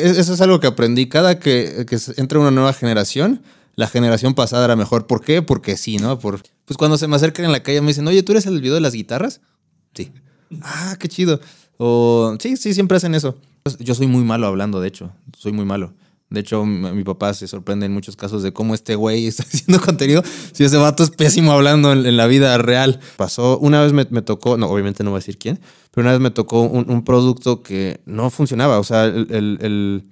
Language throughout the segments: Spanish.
eso es algo que aprendí. Cada que, que entra una nueva generación, la generación pasada era mejor. ¿Por qué? Porque sí, ¿no? pues cuando se me acercan en la calle me dicen, oye, ¿tú eres el video de las guitarras? Sí. Ah, qué chido. O sí, sí, siempre hacen eso. Yo soy muy malo hablando, de hecho. Soy muy malo. De hecho, mi papá se sorprende en muchos casos de cómo este güey está haciendo contenido. Si ese vato es pésimo hablando en, la vida real. Pasó, una vez me, tocó, no, obviamente no voy a decir quién, pero una vez me tocó un, producto que no funcionaba. O sea, el, el, el,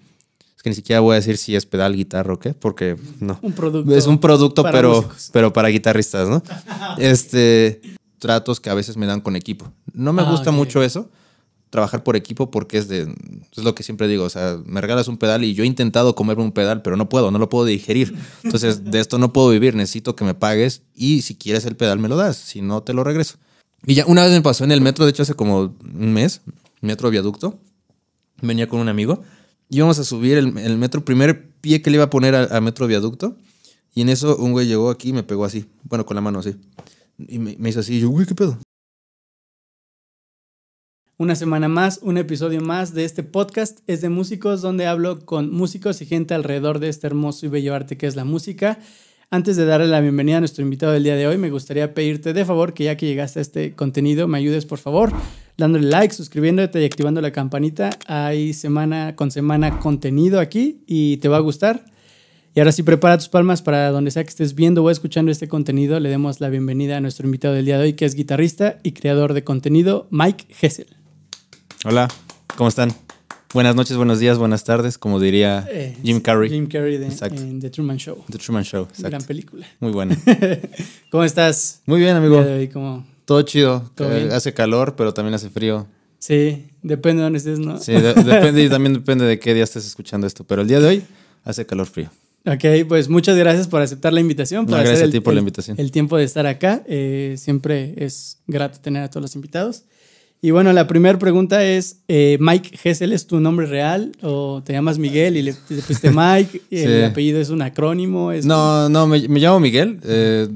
es que ni siquiera voy a decir si es pedal, guitarra o qué, porque no. Un producto. Es un producto, pero, pero para guitarristas, ¿no? este, tratos que a veces me dan con equipo. No me ah, gusta mucho eso trabajar por equipo porque es de es lo que siempre digo, o sea, me regalas un pedal y yo he intentado comerme un pedal, pero no puedo, no lo puedo digerir. Entonces, de esto no puedo vivir, necesito que me pagues y si quieres el pedal me lo das, si no te lo regreso. Y ya una vez me pasó en el metro, de hecho hace como un mes, metro viaducto, venía con un amigo, íbamos a subir el, metro, primer pie que le iba a poner al metro viaducto, y en eso un güey llegó aquí y me pegó así, bueno, con la mano así, y me, me hizo así, yo, güey, ¿qué pedo? Una semana más, un episodio más de este podcast es de músicos donde hablo con músicos y gente alrededor de este hermoso y bello arte que es la música. Antes de darle la bienvenida a nuestro invitado del día de hoy, me gustaría pedirte de favor que ya que llegaste a este contenido, me ayudes por favor dándole like, suscribiéndote y activando la campanita. Hay semana con semana contenido aquí y te va a gustar. Y ahora sí, prepara tus palmas para donde sea que estés viendo o escuchando este contenido. Le demos la bienvenida a nuestro invitado del día de hoy, que es guitarrista y creador de contenido, Mike Hessel. Hola, ¿cómo están? Buenas noches, buenos días, buenas tardes, como diría eh, Jim Carrey. Jim Carrey de, en The Truman Show. The Truman Show, exacto. Gran película. Muy buena. ¿Cómo estás? Muy bien, amigo. Todo chido. Eh, hace calor, pero también hace frío. Sí, depende de dónde estés, ¿no? Sí, depende y también depende de qué día estés escuchando esto, pero el día de hoy hace calor frío. Ok, pues muchas gracias por aceptar la invitación. No, gracias a ti por la invitación. El, tiempo de estar acá. Eh, siempre es grato tener a todos los invitados. Y bueno, la primera pregunta es, eh, ¿Mike Gessel es tu nombre real o te llamas Miguel y le, le pusiste Mike? ¿El apellido es un acrónimo? no, no, me, llamo Miguel. Eh,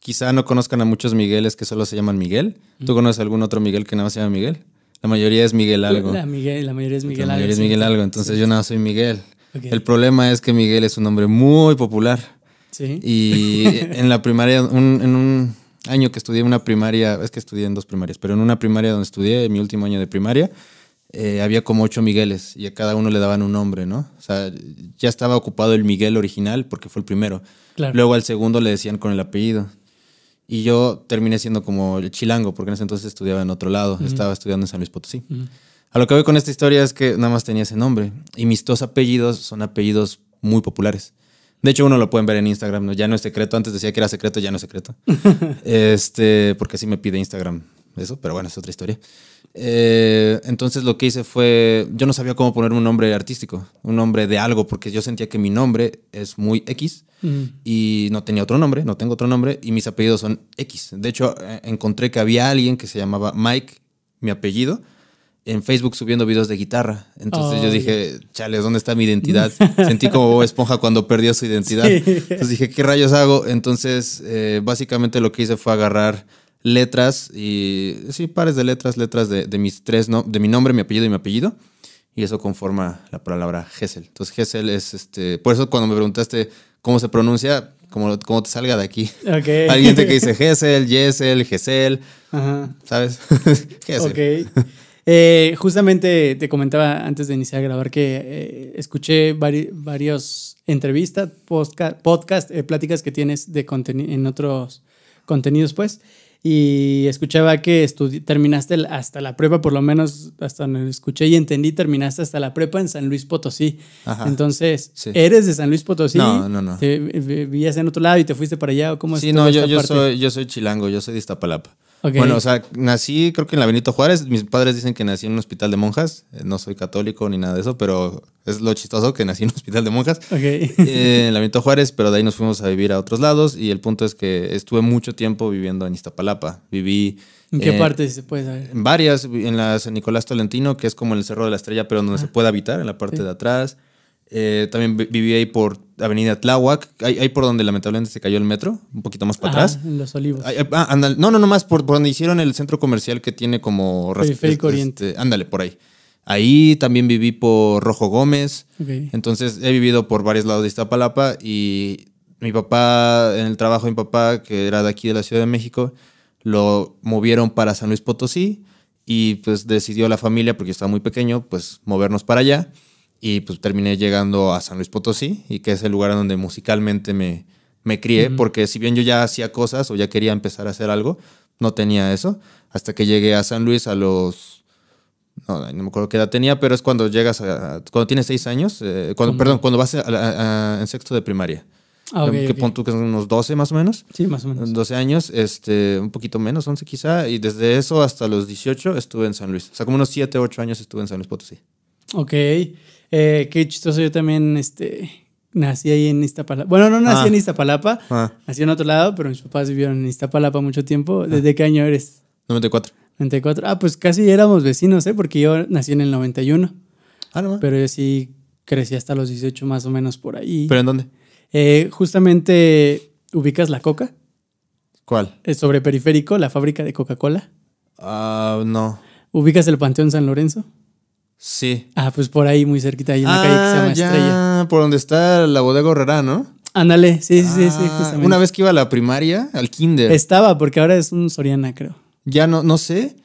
quizá no conozcan a muchos Migueles que solo se llaman Miguel. ¿Tú conoces algún otro Miguel que nada más se llama Miguel? La mayoría es Miguel algo. La, mayoría es Miguel algo. La mayoría es Miguel algo, entonces yo nada, soy Miguel. El problema es que Miguel es un nombre muy popular. Sí. Y en la primaria, en un año que estudié una primaria, es que estudié en dos primarias, pero en una primaria donde estudié, en mi último año de primaria, eh, había como ocho Migueles y a cada uno le daban un nombre, ¿no? O sea, ya estaba ocupado el Miguel original porque fue el primero. Luego al segundo le decían con el apellido. Y yo terminé siendo como el chilango, porque en ese entonces estudiaba en otro lado, estaba estudiando en San Luis Potosí. A lo que voy con esta historia es que nada más tenía ese nombre. Y mis dos apellidos son apellidos muy populares. De hecho, uno lo pueden ver en Instagram, ¿no? ya no es secreto. Antes decía que era secreto, ya no es secreto. este, porque así me pide Instagram eso, pero bueno, es otra historia. Eh, entonces lo que hice fue, yo no sabía cómo ponerme un nombre artístico, un nombre de algo, porque yo sentía que mi nombre es muy X mm. y no tenía otro nombre, no tengo otro nombre y mis apellidos son X. De hecho, eh, encontré que había alguien que se llamaba Mike, mi apellido, en Facebook subiendo videos de guitarra. Entonces yo oh, dije, chales, ¿dónde está mi identidad? Sentí como Esponja cuando perdió su identidad. Entonces dije, ¿qué rayos hago? Entonces, eh, básicamente lo que hice fue agarrar letras y sí, pares de letras, letras de, de mis tres, no, de mi nombre, mi apellido y mi apellido. Y eso conforma la palabra Gesell. Entonces Gesell es este. Por eso cuando me preguntaste cómo se pronuncia, como, como te salga de aquí. Okay. Alguien te que dice Gessel Yesel, Gessel Ajá. ¿Sabes? Gesell. Ok. Eh, justamente te comentaba antes de iniciar a grabar que eh, escuché varios entrevistas, podcast, eh, pláticas que tienes de en otros contenidos, pues. Y escuchaba que terminaste hasta la prepa, por lo menos hasta donde escuché y entendí, terminaste hasta la prepa en San Luis Potosí. Entonces, ¿eres de San Luis Potosí? No, no, no. ¿Te vivías en otro lado y te fuiste para allá? ¿o ¿Cómo sí, no, yo, yo, soy, yo soy chilango, yo soy de Iztapalapa. Bueno, o sea, nací creo que en la Benito Juárez. Mis padres dicen que nací en un hospital de monjas. Eh, no soy católico ni nada de eso, pero es lo chistoso que nací en un hospital de monjas. Eh, en la Benito Juárez, pero de ahí nos fuimos a vivir a otros lados. Y el punto es que estuve mucho tiempo viviendo en Iztapalapa. Viví... ¿En qué eh, parte se puede saber? En varias, en la San Nicolás Tolentino, que es como el Cerro de la Estrella, pero donde se puede habitar, en la parte de atrás. Eh, también viví ahí por Avenida Tláhuac, ahí, por donde lamentablemente se cayó el metro, un poquito más para atrás. En Los Olivos. Ah, no, no, no más por, donde hicieron el centro comercial que tiene como... Periférico este, ándale, por ahí. Ahí también viví por Rojo Gómez. Entonces he vivido por varios lados de Iztapalapa y mi papá, en el trabajo de mi papá, que era de aquí de la Ciudad de México, lo movieron para San Luis Potosí y pues decidió la familia, porque estaba muy pequeño, pues movernos para allá y pues terminé llegando a San Luis Potosí y que es el lugar donde musicalmente me, crié, porque si bien yo ya hacía cosas o ya quería empezar a hacer algo, no tenía eso, hasta que llegué a San Luis a los... No, me acuerdo qué edad tenía, pero es cuando llegas a... Cuando tienes seis años, eh, cuando, perdón, cuando vas en sexto de primaria. Ah, okay, que que son unos 12 más o menos. Sí, más o menos. 12 años, este, un poquito menos, 11 quizá. Y desde eso hasta los 18 estuve en San Luis. O sea, como unos 7, 8 años estuve en San Luis Potosí. Ok. Eh, qué chistoso, yo también este, nací ahí en Iztapalapa. Bueno, no nací en ah. Iztapalapa, ah. nací en otro lado, pero mis papás vivieron en Iztapalapa mucho tiempo. Ah. ¿Desde qué año eres? 94. 94. Ah, pues casi éramos vecinos, ¿eh? Porque yo nací en el 91. Ah, no. Pero yo sí crecí hasta los 18 más o menos por ahí. ¿Pero en dónde? Eh, justamente, ¿ubicas la coca? ¿Cuál? sobre periférico, la fábrica de Coca-Cola. Ah, no. ¿Ubicas el Panteón San Lorenzo? Sí. Ah, pues por ahí, muy cerquita, ahí una la calle que se llama ah, ya, Por donde está la bodega horrera, ¿no? Ándale, sí, sí, sí, ah, justamente. Una vez que iba a la primaria, al kinder. Estaba, porque ahora es un Soriana, creo. Ya no, no sé.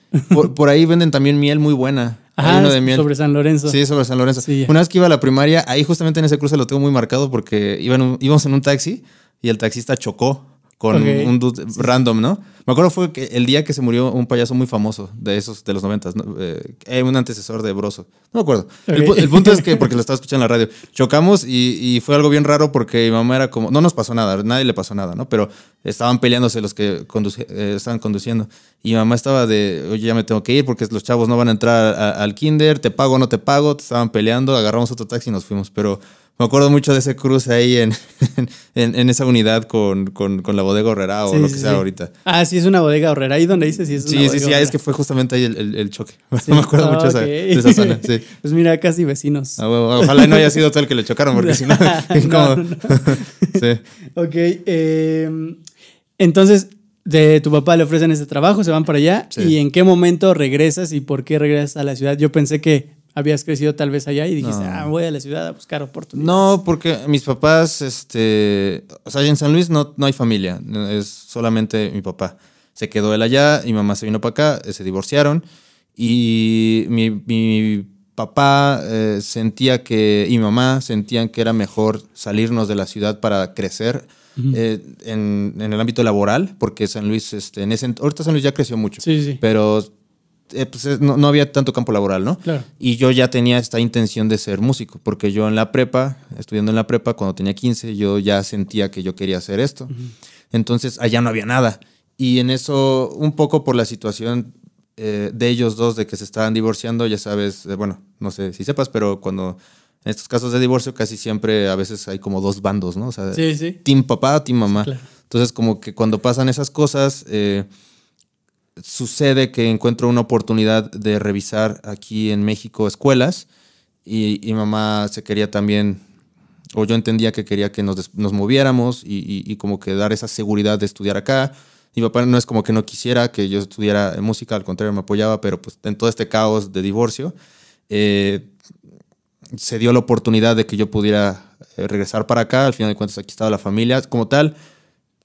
Por, ahí venden también miel muy buena. Ah, sobre San Lorenzo. Sí, sobre San Lorenzo. una vez que iba a la primaria, ahí justamente en ese cruce lo tengo muy marcado porque íbamos en un taxi y el taxista chocó con un dude random, ¿no? Me acuerdo fue que el día que se murió un payaso muy famoso de esos de los noventas, eh, eh, un antecesor de Broso. No me acuerdo. El, punto es que, porque lo estaba escuchando en la radio, chocamos y, fue algo bien raro porque mi mamá era como, no nos pasó nada, nadie le pasó nada, ¿no? Pero estaban peleándose los que eh, estaban conduciendo. Y mi mamá estaba de, oye, ya me tengo que ir porque los chavos no van a entrar al kinder, te pago o no te pago, te estaban peleando, agarramos otro taxi y nos fuimos. Pero me acuerdo mucho de ese cruce ahí en, en, esa unidad con, con, la bodega horrera o lo que sea ahorita. Ah, sí, es una bodega horrera. Ahí donde dices, sí, es una Sí, sí, sí, ah, es que fue justamente ahí el, el, choque. me acuerdo mucho de esa zona. Pues mira, casi vecinos. Ah, ojalá no haya sido tal que le chocaron, porque si no, sí. Ok. Em, entonces, de tu papá le ofrecen ese trabajo, se van para allá. ¿Y en qué momento regresas y por qué regresas a la ciudad? Yo pensé que habías crecido tal vez allá y dijiste, ah, voy a la ciudad a buscar oportunidades. No, porque mis papás, este, o sea, en San Luis no, no hay familia, es solamente mi papá. Se quedó él allá, y mamá se vino para acá, eh, se divorciaron y mi, papá eh, sentía que, y mi mamá sentían que era mejor salirnos de la ciudad para crecer. Eh, en, el ámbito laboral, porque San Luis, este, en ese, ahorita San Luis ya creció mucho, sí, sí. pero eh, pues, no, había tanto campo laboral, ¿no? Y yo ya tenía esta intención de ser músico, porque yo en la prepa, estudiando en la prepa, cuando tenía 15, yo ya sentía que yo quería hacer esto. Entonces allá no había nada. Y en eso, un poco por la situación eh, de ellos dos, de que se estaban divorciando, ya sabes, eh, bueno, no sé si sepas, pero cuando en estos casos de divorcio casi siempre a veces hay como dos bandos, ¿no? O sea, sí, sí. team papá, team mamá. Entonces como que cuando pasan esas cosas, sucede que encuentro una oportunidad de revisar aquí en México escuelas y, y mamá se quería también, o yo entendía que quería que nos, moviéramos y, como que dar esa seguridad de estudiar acá. Mi papá no es como que no quisiera que yo estudiara música, al contrario, me apoyaba, pero pues en todo este caos de divorcio, eh, se dio la oportunidad de que yo pudiera eh, regresar para acá. Al final de cuentas, aquí estaba la familia. Como tal,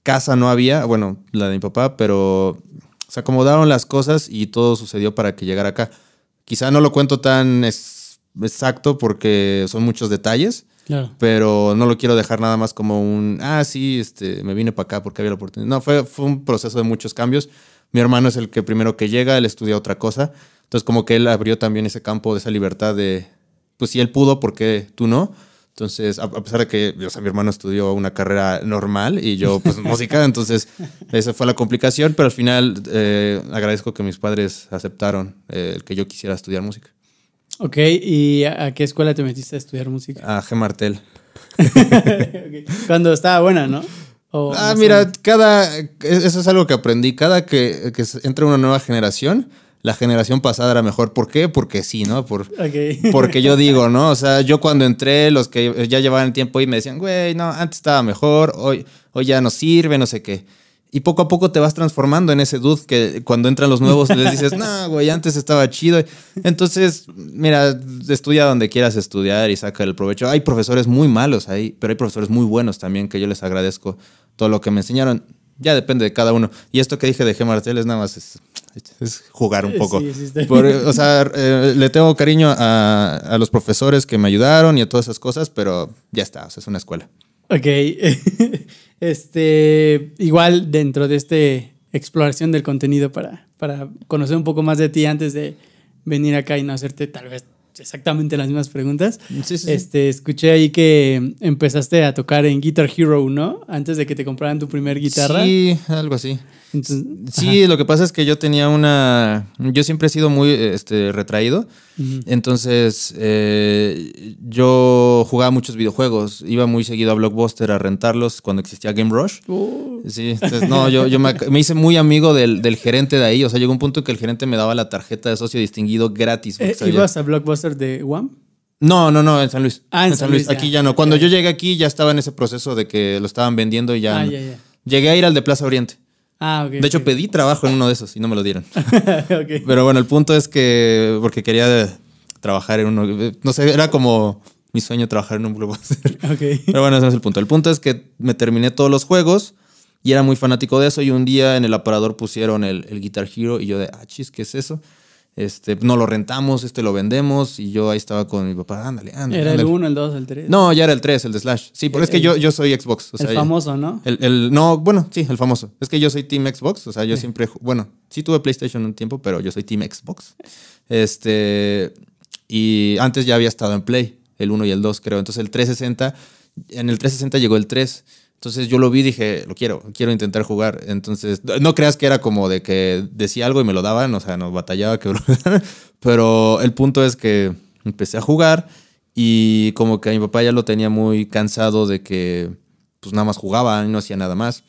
casa no había, bueno, la de mi papá, pero se acomodaron las cosas y todo sucedió para que llegara acá. Quizá no lo cuento tan exacto porque son muchos detalles, pero no lo quiero dejar nada más como un, ah, sí, este, me vine para acá porque había la oportunidad. No, fue, fue un proceso de muchos cambios. Mi hermano es el que primero que llega, él estudia otra cosa. Entonces como que él abrió también ese campo de esa libertad de, pues si él pudo, ¿por qué tú no? Entonces, a, pesar de que mi hermano estudió una carrera normal y yo, pues, música, entonces esa fue la complicación, pero al final eh, agradezco que mis padres aceptaron el eh, que yo quisiera estudiar música. Ok, ¿y a qué escuela te metiste a estudiar música? A G. Martel. Cuando estaba buena, ¿no? ah, mira, cada. E, eso es algo que aprendí. Cada que, que entra una nueva generación, la generación pasada era mejor. ¿Por qué? Porque sí, ¿no? Porque yo digo, ¿no? O sea, yo cuando entré, los que ya llevaban tiempo ahí me decían, güey, no, antes estaba mejor, hoy, hoy ya no sirve, no sé qué. Y poco a poco te vas transformando en ese dude que cuando entran los nuevos les dices, no, güey, antes estaba chido. Entonces, mira, estudia donde quieras estudiar y saca el provecho. Hay profesores muy malos ahí, pero hay profesores muy buenos también que yo les agradezco todo lo que me enseñaron. Ya depende de cada uno. Y esto que dije de G. Martel es nada más es es jugar un poco. o sea, eh, le tengo cariño a, los profesores que me ayudaron y a todas esas cosas, pero ya está, o es una escuela. Ok. este, igual dentro de esta exploración del contenido para, conocer un poco más de ti antes de venir acá y no hacerte tal vez exactamente las mismas preguntas. este, escuché ahí que empezaste a tocar en Guitar Hero, ¿no? Antes de que te compraran tu primer guitarra. Sí, algo así sí, lo que pasa es que yo tenía una. Yo siempre he sido muy este, retraído. Entonces, eh, yo jugaba muchos videojuegos. Iba muy seguido a Blockbuster a rentarlos cuando existía Game Rush. Oh. Sí, entonces, no, yo, me, hice muy amigo del, gerente de ahí. O sea, llegó un punto en que el gerente me daba la tarjeta de socio distinguido gratis. Eh, ¿Ibas a Blockbuster de Guam? No, no, no, en San Luis. Ah, en, San, Luis. Aquí ya, no. Cuando yo llegué aquí ya estaba en ese proceso de que lo estaban vendiendo y ya. Ah, llegué a ir al de Plaza Oriente. Ah, de hecho, pedí trabajo en uno de esos y no me lo dieron. Pero bueno, el punto es que, porque quería trabajar en uno, eh, no sé, era como mi sueño trabajar en un blockbuster. Pero bueno, ese no es el punto. El punto es que me terminé todos los juegos y era muy fanático de eso y un día en el aparador pusieron el, el Guitar Hero y yo de, ah, chis, ¿qué es eso? Este, no lo rentamos, este lo vendemos. Y yo ahí estaba con mi papá, ándale, ándale. ¿Era el 1, el 2, el 3? No, ya era el 3, el de Slash. Sí, pero eh, es que yo, yo soy Xbox. el famoso, ¿no? El, no, bueno, sí, el famoso. Es que yo soy Team Xbox. O sea, yo siempre. Bueno, sí tuve PlayStation un tiempo, pero yo soy Team Xbox. Este. Y antes ya había estado en Play, el 1 y el 2, creo. Entonces el 360. En el 360 llegó el 3. Entonces yo lo vi y dije, lo quiero, quiero intentar jugar. Entonces, no creas que era como de que decía algo y me lo daban, o sea, nos batallaba que... Pero el punto es que empecé a jugar y como que a mi papá ya lo tenía muy cansado de que pues nada más jugaba y no hacía nada más.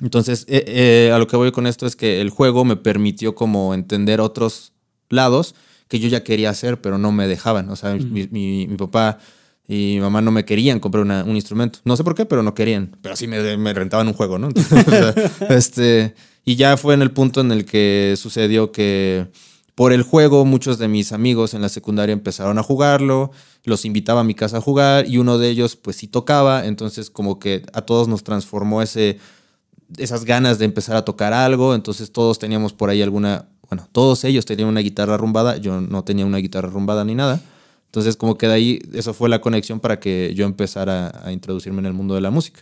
Entonces, eh, eh, a lo que voy con esto es que el juego me permitió como entender otros lados que yo ya quería hacer, pero no me dejaban. O sea, mi, mi, mi papá y mi mamá no me querían comprar un instrumento. No sé por qué, pero no querían. Pero sí me, rentaban un juego, ¿no? este, y ya fue en el punto en el que sucedió que por el juego muchos de mis amigos en la secundaria empezaron a jugarlo, los invitaba a mi casa a jugar y uno de ellos pues sí tocaba, entonces como que a todos nos transformó ese esas ganas de empezar a tocar algo, entonces todos teníamos por ahí alguna, bueno, todos ellos tenían una guitarra rumbada, yo no tenía una guitarra rumbada ni nada. Entonces, como que de ahí, eso fue la conexión para que yo empezara a, introducirme en el mundo de la música.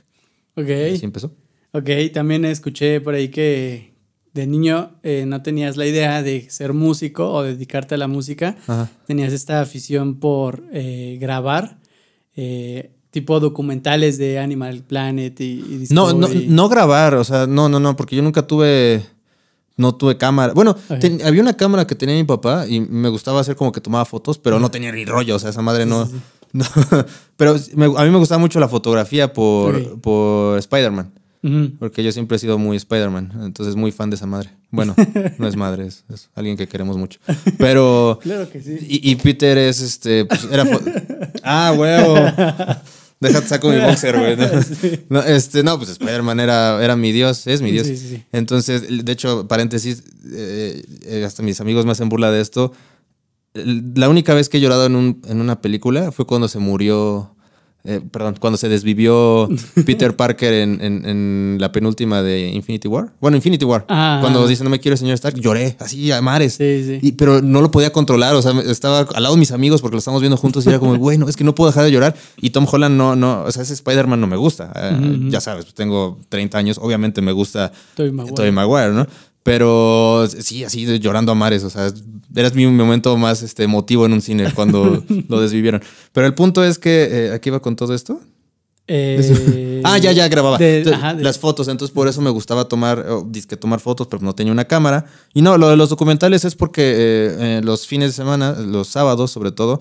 Ok. Y así empezó. Ok, también escuché por ahí que de niño eh, no tenías la idea de ser músico o dedicarte a la música. Tenías esta afición por eh, grabar. Eh, tipo documentales de Animal Planet y, No, no, no grabar, o sea, no, no, no, porque yo nunca tuve no tuve cámara. Bueno, había una cámara que tenía mi papá y me gustaba hacer como que tomaba fotos, pero no tenía ni rollo, o sea, esa madre no... pero a mí me gustaba mucho la fotografía por, Spider-Man. Porque yo siempre he sido muy Spider-Man, entonces muy fan de esa madre. Bueno, no es madre, es, alguien que queremos mucho. Pero. claro que sí. Y, Peter es este. Pues, ah, huevo. Deja, saco mi boxer, güey. ¿no? este, no, pues Spider-Man era, mi dios, es mi dios. Entonces, de hecho, paréntesis, eh, eh, hasta mis amigos me hacen burla de esto. La única vez que he llorado en, en una película fue cuando se murió eh, perdón, cuando se desvivió Peter Parker en, la penúltima de Infinity War. Bueno, Infinity War. Ah, cuando dice no me quiero señor Stark, lloré así a mares. Sí, sí. pero no lo podía controlar. O sea, estaba al lado de mis amigos porque lo estamos viendo juntos y era como, bueno, es que no puedo dejar de llorar. Y Tom Holland no, no, o sea, ese Spider-Man no me gusta. Eh, ya sabes, pues, tengo 30 años, obviamente me gusta Tobey Maguire, ¿no? Pero sí, así llorando a mares. O sea, era mi momento más este, emotivo en un cine cuando lo desvivieron. Pero el punto es que eh, aquí iba con todo esto. Eh, ah, ya, ya grababa. las fotos. Entonces, por eso me gustaba tomar, oh, disque tomar fotos, pero no tenía una cámara. Y no, lo de los documentales es porque eh, los fines de semana, los sábados sobre todo,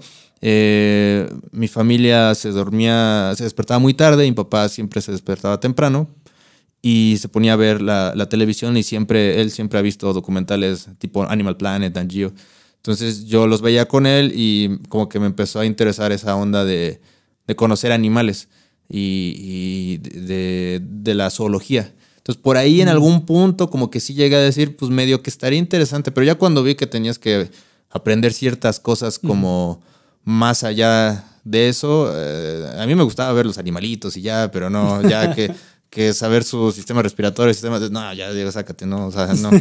mi familia se dormía, se despertaba muy tarde. Y mi papá siempre se despertaba temprano y se ponía a ver la, televisión y siempre, él siempre ha visto documentales tipo Animal Planet, Angio. Entonces yo los veía con él y como que me empezó a interesar esa onda de, de conocer animales y, de, de, la zoología. Entonces por ahí en mm. algún punto como que sí llegué a decir, pues medio que estaría interesante, pero ya cuando vi que tenías que aprender ciertas cosas mm. como más allá de eso, eh, a mí me gustaba ver los animalitos y ya, pero no, ya que que saber su sistema respiratorio, sistema de, no, ya digo, sácate, no, o sea, no.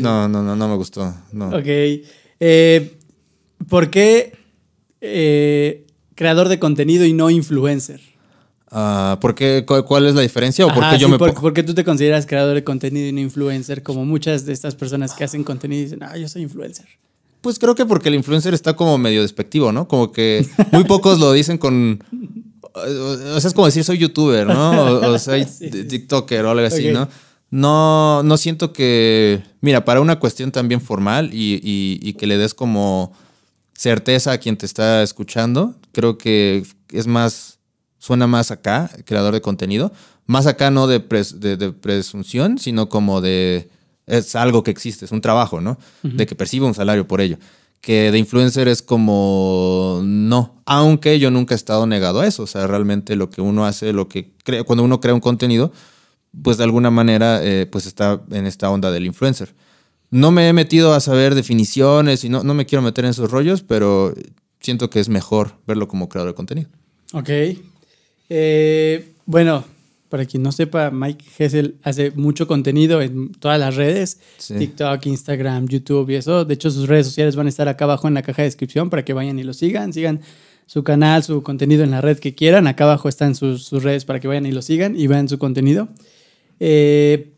No, no, no, no me gustó. No. Ok. Eh, ¿Por qué eh, creador de contenido y no influencer? Ah, ¿por qué, cuál, es la diferencia? ¿O por qué yo me tú te consideras creador de contenido y no influencer? Como muchas de estas personas que hacen contenido y dicen, ah, yo soy influencer. Pues creo que porque el influencer está como medio despectivo, ¿no? Como que muy pocos lo dicen con, o sea, es como decir soy youtuber, ¿no? O, soy TikToker o algo así, ¿no? No, no siento que, mira, para una cuestión también formal y, y, que le des como certeza a quien te está escuchando, creo que es más, suena más acá, creador de contenido, más acá no de, presunción, sino como de, es algo que existe, es un trabajo, ¿no? De que perciba un salario por ello que de influencer es como no, aunque yo nunca he estado negado a eso, o sea, realmente lo que uno hace, lo que crea, cuando uno crea un contenido, pues de alguna manera eh, pues está en esta onda del influencer. No me he metido a saber definiciones y no, me quiero meter en esos rollos, pero siento que es mejor verlo como creador de contenido. Ok. Eh, bueno, para quien no sepa, Mike Hessel hace mucho contenido en todas las redes, TikTok, Instagram, YouTube y eso. De hecho, sus redes sociales van a estar acá abajo en la caja de descripción para que vayan y lo sigan, sigan su canal, su contenido en la red que quieran. Acá abajo están sus, sus redes para que vayan y lo sigan y vean su contenido. Eh,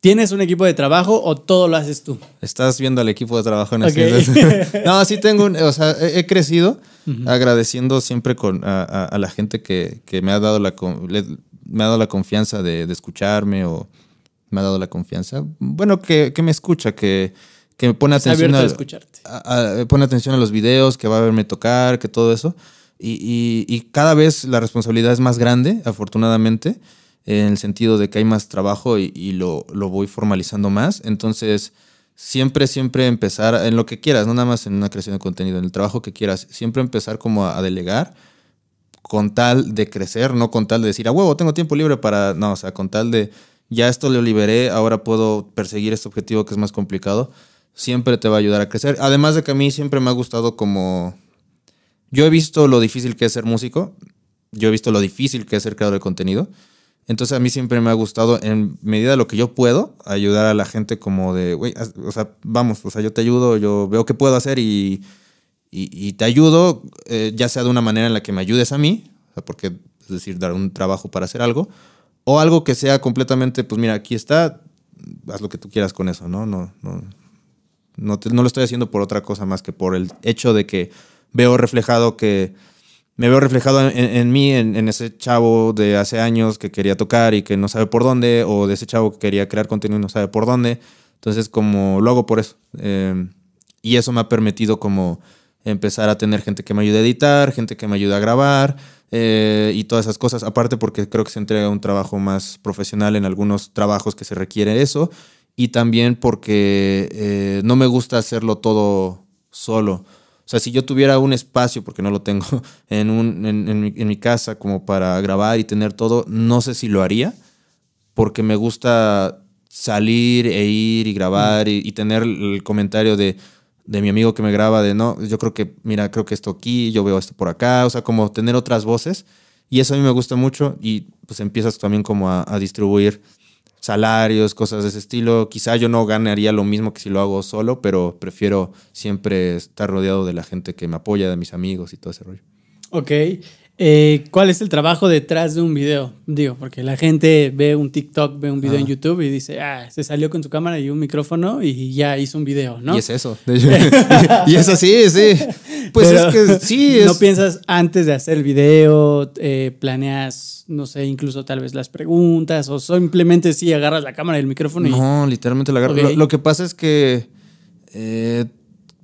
¿Tienes un equipo de trabajo o todo lo haces tú? Estás viendo al equipo de trabajo en este okay. No, sí tengo un, o sea, he, crecido agradeciendo siempre con, a, la gente que, me ha dado la, me ha dado la confianza de, escucharme o me ha dado la confianza. Bueno, que, me escucha, que, me pone atención a, a, eh, pone atención a los videos, que va a verme tocar, que todo eso. Y, cada vez la responsabilidad es más grande, afortunadamente, en el sentido de que hay más trabajo y, lo, voy formalizando más. Entonces, siempre, siempre empezar en lo que quieras, no nada más en una creación de contenido, en el trabajo que quieras, siempre empezar como a, delegar con tal de crecer, no con tal de decir, a huevo, tengo tiempo libre para, no, o sea, con tal de, ya esto lo liberé, ahora puedo perseguir este objetivo que es más complicado, siempre te va a ayudar a crecer. Además de que a mí siempre me ha gustado como, yo he visto lo difícil que es ser músico, yo he visto lo difícil que es ser creador de contenido, entonces a mí siempre me ha gustado, en medida de lo que yo puedo, ayudar a la gente como de, güey, o sea, vamos, o sea, yo te ayudo, yo veo qué puedo hacer y y, te ayudo, eh, ya sea de una manera en la que me ayudes a mí, porque es decir, dar un trabajo para hacer algo, o algo que sea completamente, pues mira, aquí está, haz lo que tú quieras con eso, ¿no? No, no, no, lo estoy haciendo por otra cosa más que por el hecho de que veo reflejado que me veo reflejado en, mí, en, ese chavo de hace años que quería tocar y que no sabe por dónde, o de ese chavo que quería crear contenido y no sabe por dónde. Entonces, como lo hago por eso. Eh, y eso me ha permitido como empezar a tener gente que me ayude a editar, gente que me ayude a grabar eh, y todas esas cosas. Aparte porque creo que se entrega un trabajo más profesional en algunos trabajos que se requiere eso y también porque eh, no me gusta hacerlo todo solo. O sea, si yo tuviera un espacio, porque no lo tengo, en, en, mi, casa como para grabar y tener todo, no sé si lo haría, porque me gusta salir e ir y grabar y tener el comentario de, de mi amigo que me graba de, no, yo creo que, mira, creo que esto aquí, yo veo esto por acá, o sea, como tener otras voces. Y eso a mí me gusta mucho y pues empiezas también como a, distribuir salarios, cosas de ese estilo. Quizá yo no ganaría lo mismo que si lo hago solo, pero prefiero siempre estar rodeado de la gente que me apoya, de mis amigos y todo ese rollo. Ok, eh, ¿Cuál es el trabajo detrás de un video? Digo, porque la gente ve un TikTok, ve un video en YouTube y dice, ah, se salió con su cámara y un micrófono y ya hizo un video, ¿no? Y es eso. y es así, sí. Pues es que sí. No piensas antes de hacer el video, eh, planeas, no sé, incluso tal vez las preguntas o simplemente sí agarras la cámara y el micrófono. Y... No, literalmente la agarro. Lo, que pasa es que eh,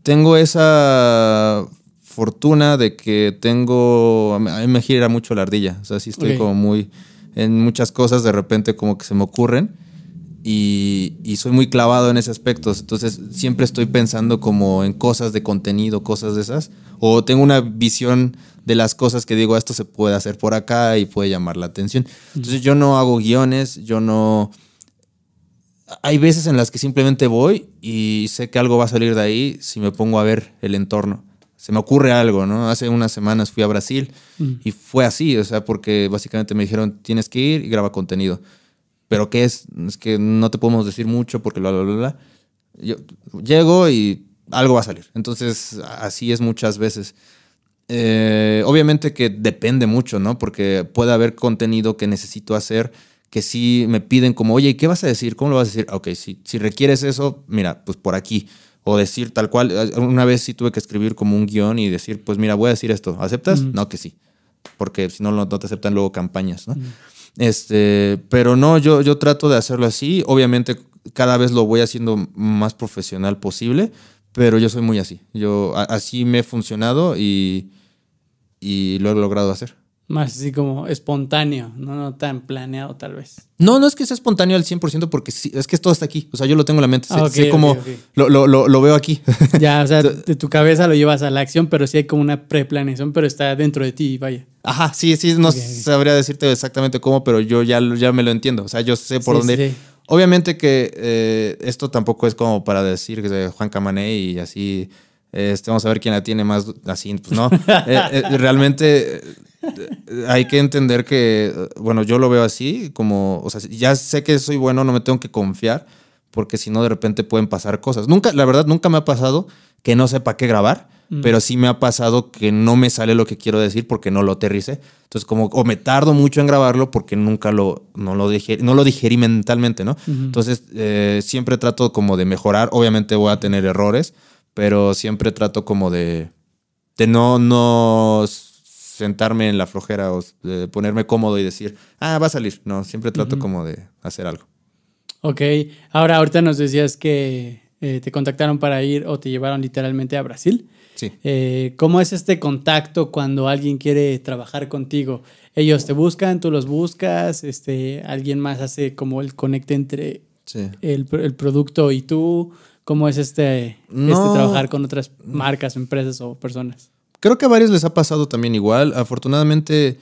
tengo esa fortuna de que tengo, a mí me gira mucho la ardilla, o sea, sí estoy como muy en muchas cosas de repente como que se me ocurren y, y, soy muy clavado en ese aspecto, entonces siempre estoy pensando como en cosas de contenido, cosas de esas, o tengo una visión de las cosas que digo, esto se puede hacer por acá y puede llamar la atención. Entonces yo no hago guiones, yo no... Hay veces en las que simplemente voy y sé que algo va a salir de ahí si me pongo a ver el entorno se me ocurre algo, ¿no? Hace unas semanas fui a Brasil mm. y fue así, o sea, porque básicamente me dijeron, tienes que ir y graba contenido. Pero ¿qué es? Es que no te podemos decir mucho porque lo, bla, bla, bla. Yo llego y algo va a salir. Entonces, así es muchas veces. Eh, obviamente que depende mucho, ¿no? Porque puede haber contenido que necesito hacer que sí me piden como, oye, ¿y ¿qué vas a decir? ¿Cómo lo vas a decir? Ok, si, si requieres eso, mira, pues por aquí o decir tal cual. Eh, una vez sí tuve que escribir como un guión y decir, pues mira, voy a decir esto, ¿aceptas? No, que sí, porque si no, no te aceptan luego campañas, ¿no? Este, pero no, yo, yo trato de hacerlo así. Obviamente cada vez lo voy haciendo más profesional posible, pero yo soy muy así. Yo así me he funcionado y, y lo he logrado hacer más así como espontáneo, no, no tan planeado tal vez. No, no es que sea espontáneo al 100% porque sí, es que todo está aquí, o sea, yo lo tengo en la mente, Sí, ah, como Lo, veo aquí. Ya, o sea, de tu cabeza lo llevas a la acción, pero sí hay como una preplaneación, pero está dentro de ti, vaya. Ajá, sí, sí, no sabría decirte exactamente cómo, pero yo ya, ya me lo entiendo, o sea, yo sé por dónde... Obviamente que eh, esto tampoco es como para decir que Juan Camané y así... Este, vamos a ver quién la tiene más así, pues, no. Eh, eh, realmente hay que entender que, bueno, yo lo veo así, como, o sea, ya sé que soy bueno, no me tengo que confiar, porque si no, de repente pueden pasar cosas. Nunca, la verdad, nunca me ha pasado que no sepa qué grabar, mm. pero sí me ha pasado que no me sale lo que quiero decir porque no lo aterrice Entonces, como, o me tardo mucho en grabarlo porque nunca lo, no lo digerí, no lo digerí mentalmente, ¿no? Entonces, eh, siempre trato como de mejorar. Obviamente voy a tener errores, pero siempre trato como de, de no, no sentarme en la flojera o eh, ponerme cómodo y decir, ah, va a salir. No, siempre trato como de hacer algo. Ok, ahora ahorita nos decías que eh, te contactaron para ir o te llevaron literalmente a Brasil. Sí. Eh, ¿Cómo es este contacto cuando alguien quiere trabajar contigo? ¿Ellos te buscan, tú los buscas? Este, ¿Alguien más hace como el conecte entre el, producto y tú? ¿Cómo es este, este trabajar con otras marcas, empresas o personas? Creo que a varios les ha pasado también igual. Afortunadamente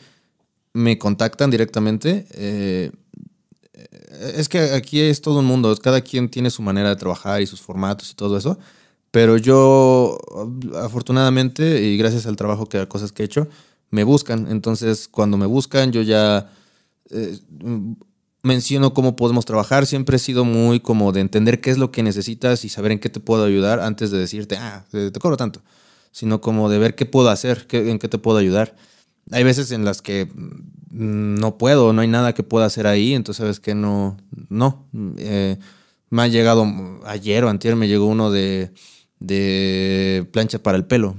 me contactan directamente. Eh, es que aquí es todo un mundo. Cada quien tiene su manera de trabajar y sus formatos y todo eso. Pero yo, afortunadamente, y gracias al trabajo que cosas que he hecho, me buscan. Entonces, cuando me buscan, yo ya eh, menciono cómo podemos trabajar. Siempre he sido muy como de entender qué es lo que necesitas y saber en qué te puedo ayudar antes de decirte, ah, te cobro tanto sino como de ver qué puedo hacer, en qué te puedo ayudar. Hay veces en las que mm, no puedo, no hay nada que pueda hacer ahí, entonces sabes que no, no. Eh, me ha llegado ayer o anterior me llegó uno de, de plancha para el pelo.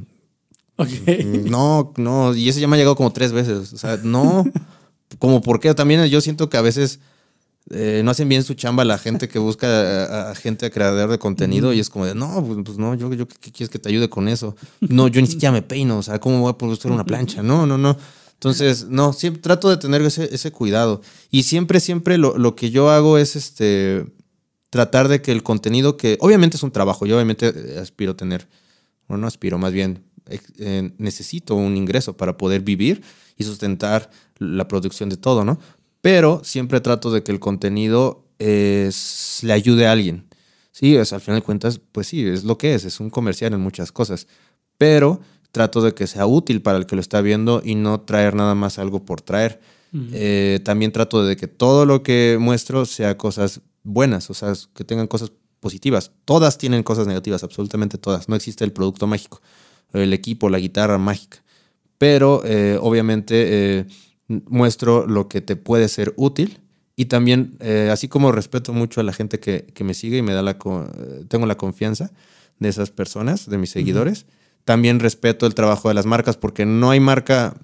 Okay. Mm, no, no, y ese ya me ha llegado como tres veces. O sea, no, como porque también yo siento que a veces eh, no hacen bien su chamba la gente que busca a, gente a creador de contenido y es como de, no, pues, pues, no, yo, yo ¿qué, quieres que te ayude con eso? No, yo ni siquiera me peino, o sea, ¿cómo voy a producir una plancha? No, no, no. Entonces, no, siempre trato de tener ese, ese cuidado. Y siempre, siempre lo, que yo hago es este tratar de que el contenido que obviamente es un trabajo, yo obviamente eh, aspiro tener, bueno, no aspiro, más bien eh, necesito un ingreso para poder vivir y sustentar la producción de todo, ¿no? pero siempre trato de que el contenido le ayude a alguien. Sí, es, al final de cuentas, pues sí, es lo que es, es un comercial en muchas cosas, pero trato de que sea útil para el que lo está viendo y no traer nada más algo por traer. Eh, también trato de que todo lo que muestro sea cosas buenas, o sea, que tengan cosas positivas. Todas tienen cosas negativas, absolutamente todas. No existe el producto mágico, el equipo, la guitarra mágica. Pero eh, obviamente eh, muestro lo que te puede ser útil y también, eh, así como respeto mucho a la gente que, me sigue y me da la, eh, tengo la confianza de esas personas, de mis seguidores, también respeto el trabajo de las marcas porque no hay marca,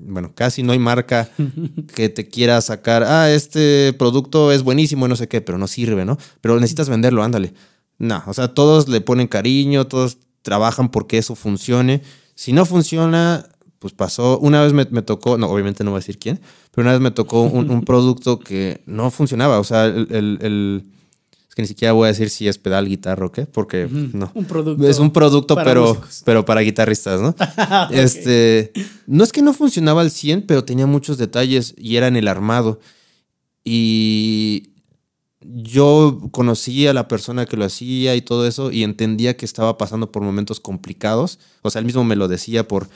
bueno, casi no hay marca que te quiera sacar, ah, este producto es buenísimo y no sé qué, pero no sirve, ¿no? Pero necesitas venderlo, ándale. No, o sea, todos le ponen cariño, todos trabajan porque eso funcione. Si no funciona, pues pasó, una vez me, tocó, no, obviamente no voy a decir quién, pero una vez me tocó un, producto que no funcionaba, o sea, el, es que ni siquiera voy a decir si es pedal, guitarra o qué, porque no. Un producto. Es un producto, pero, pero para guitarristas, ¿no? Este, no es que no funcionaba al 100, pero tenía muchos detalles y era en el armado. Y yo conocía a la persona que lo hacía y todo eso y entendía que estaba pasando por momentos complicados. O sea, él mismo me lo decía por,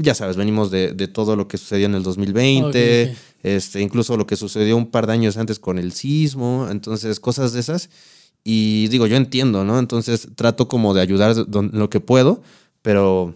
ya sabes, venimos de, de todo lo que sucedió en el 2020, este, incluso lo que sucedió un par de años antes con el sismo, entonces cosas de esas. Y digo, yo entiendo, ¿no? Entonces trato como de ayudar lo que puedo, pero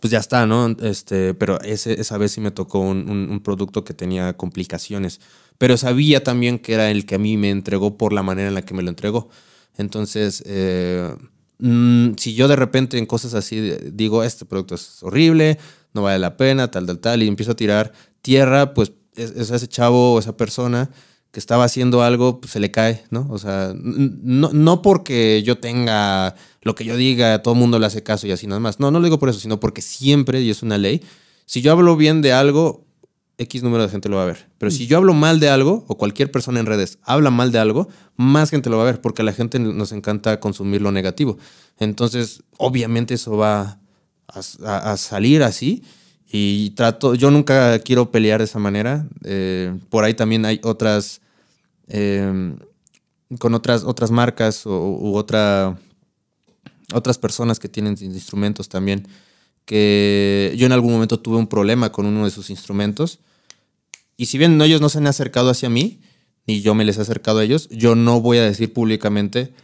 pues ya está, ¿no? Este, pero ese, esa vez sí me tocó un, un, producto que tenía complicaciones, pero sabía también que era el que a mí me entregó por la manera en la que me lo entregó. Entonces, eh, Mm, si yo de repente en cosas así digo, este producto es horrible, no vale la pena, tal, tal, tal, y empiezo a tirar tierra, pues ese chavo o esa persona que estaba haciendo algo, pues, se le cae, ¿no? O sea, no, no porque yo tenga lo que yo diga, todo el mundo le hace caso y así nada más. No, no lo digo por eso, sino porque siempre, y es una ley, si yo hablo bien de algo, X número de gente lo va a ver. Pero mm. si yo hablo mal de algo, o cualquier persona en redes habla mal de algo, más gente lo va a ver, porque a la gente nos encanta consumir lo negativo. Entonces, obviamente eso va a, salir así. Y trato, yo nunca quiero pelear de esa manera. Eh, por ahí también hay otras, em, con otras, otras marcas u otra, otras personas que tienen instrumentos también, que yo en algún momento tuve un problema con uno de sus instrumentos y si bien ellos no se han acercado hacia mí, ni yo me les he acercado a ellos, yo no voy a decir públicamente,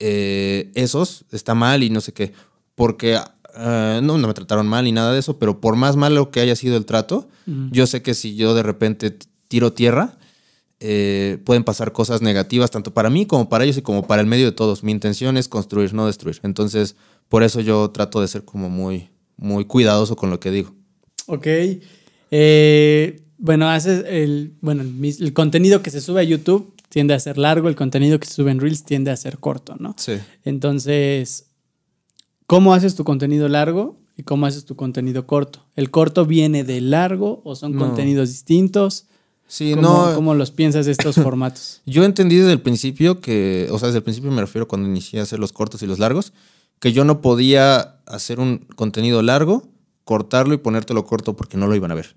eh, esos está mal y no sé qué, porque eh, no, me trataron mal ni nada de eso, pero por más malo que haya sido el trato, yo sé que si yo de repente tiro tierra, eh, pueden pasar cosas negativas tanto para mí como para ellos y como para el medio de todos. Mi intención es construir, no destruir. Entonces, por eso yo trato de ser como muy, muy cuidadoso con lo que digo. Ok. Eh, bueno, haces el, bueno, el contenido que se sube a YouTube tiende a ser largo, el contenido que se sube en Reels tiende a ser corto, ¿no? Sí. Entonces, ¿cómo haces tu contenido largo y cómo haces tu contenido corto? ¿El corto viene de largo o son contenidos distintos? Sí, no. ¿Cómo los piensas estos formatos? Yo entendí desde el principio que, o sea, desde el principio me refiero cuando inicié a hacer los cortos y los largos, que yo no podía hacer un contenido largo, cortarlo y ponértelo corto porque no lo iban a ver.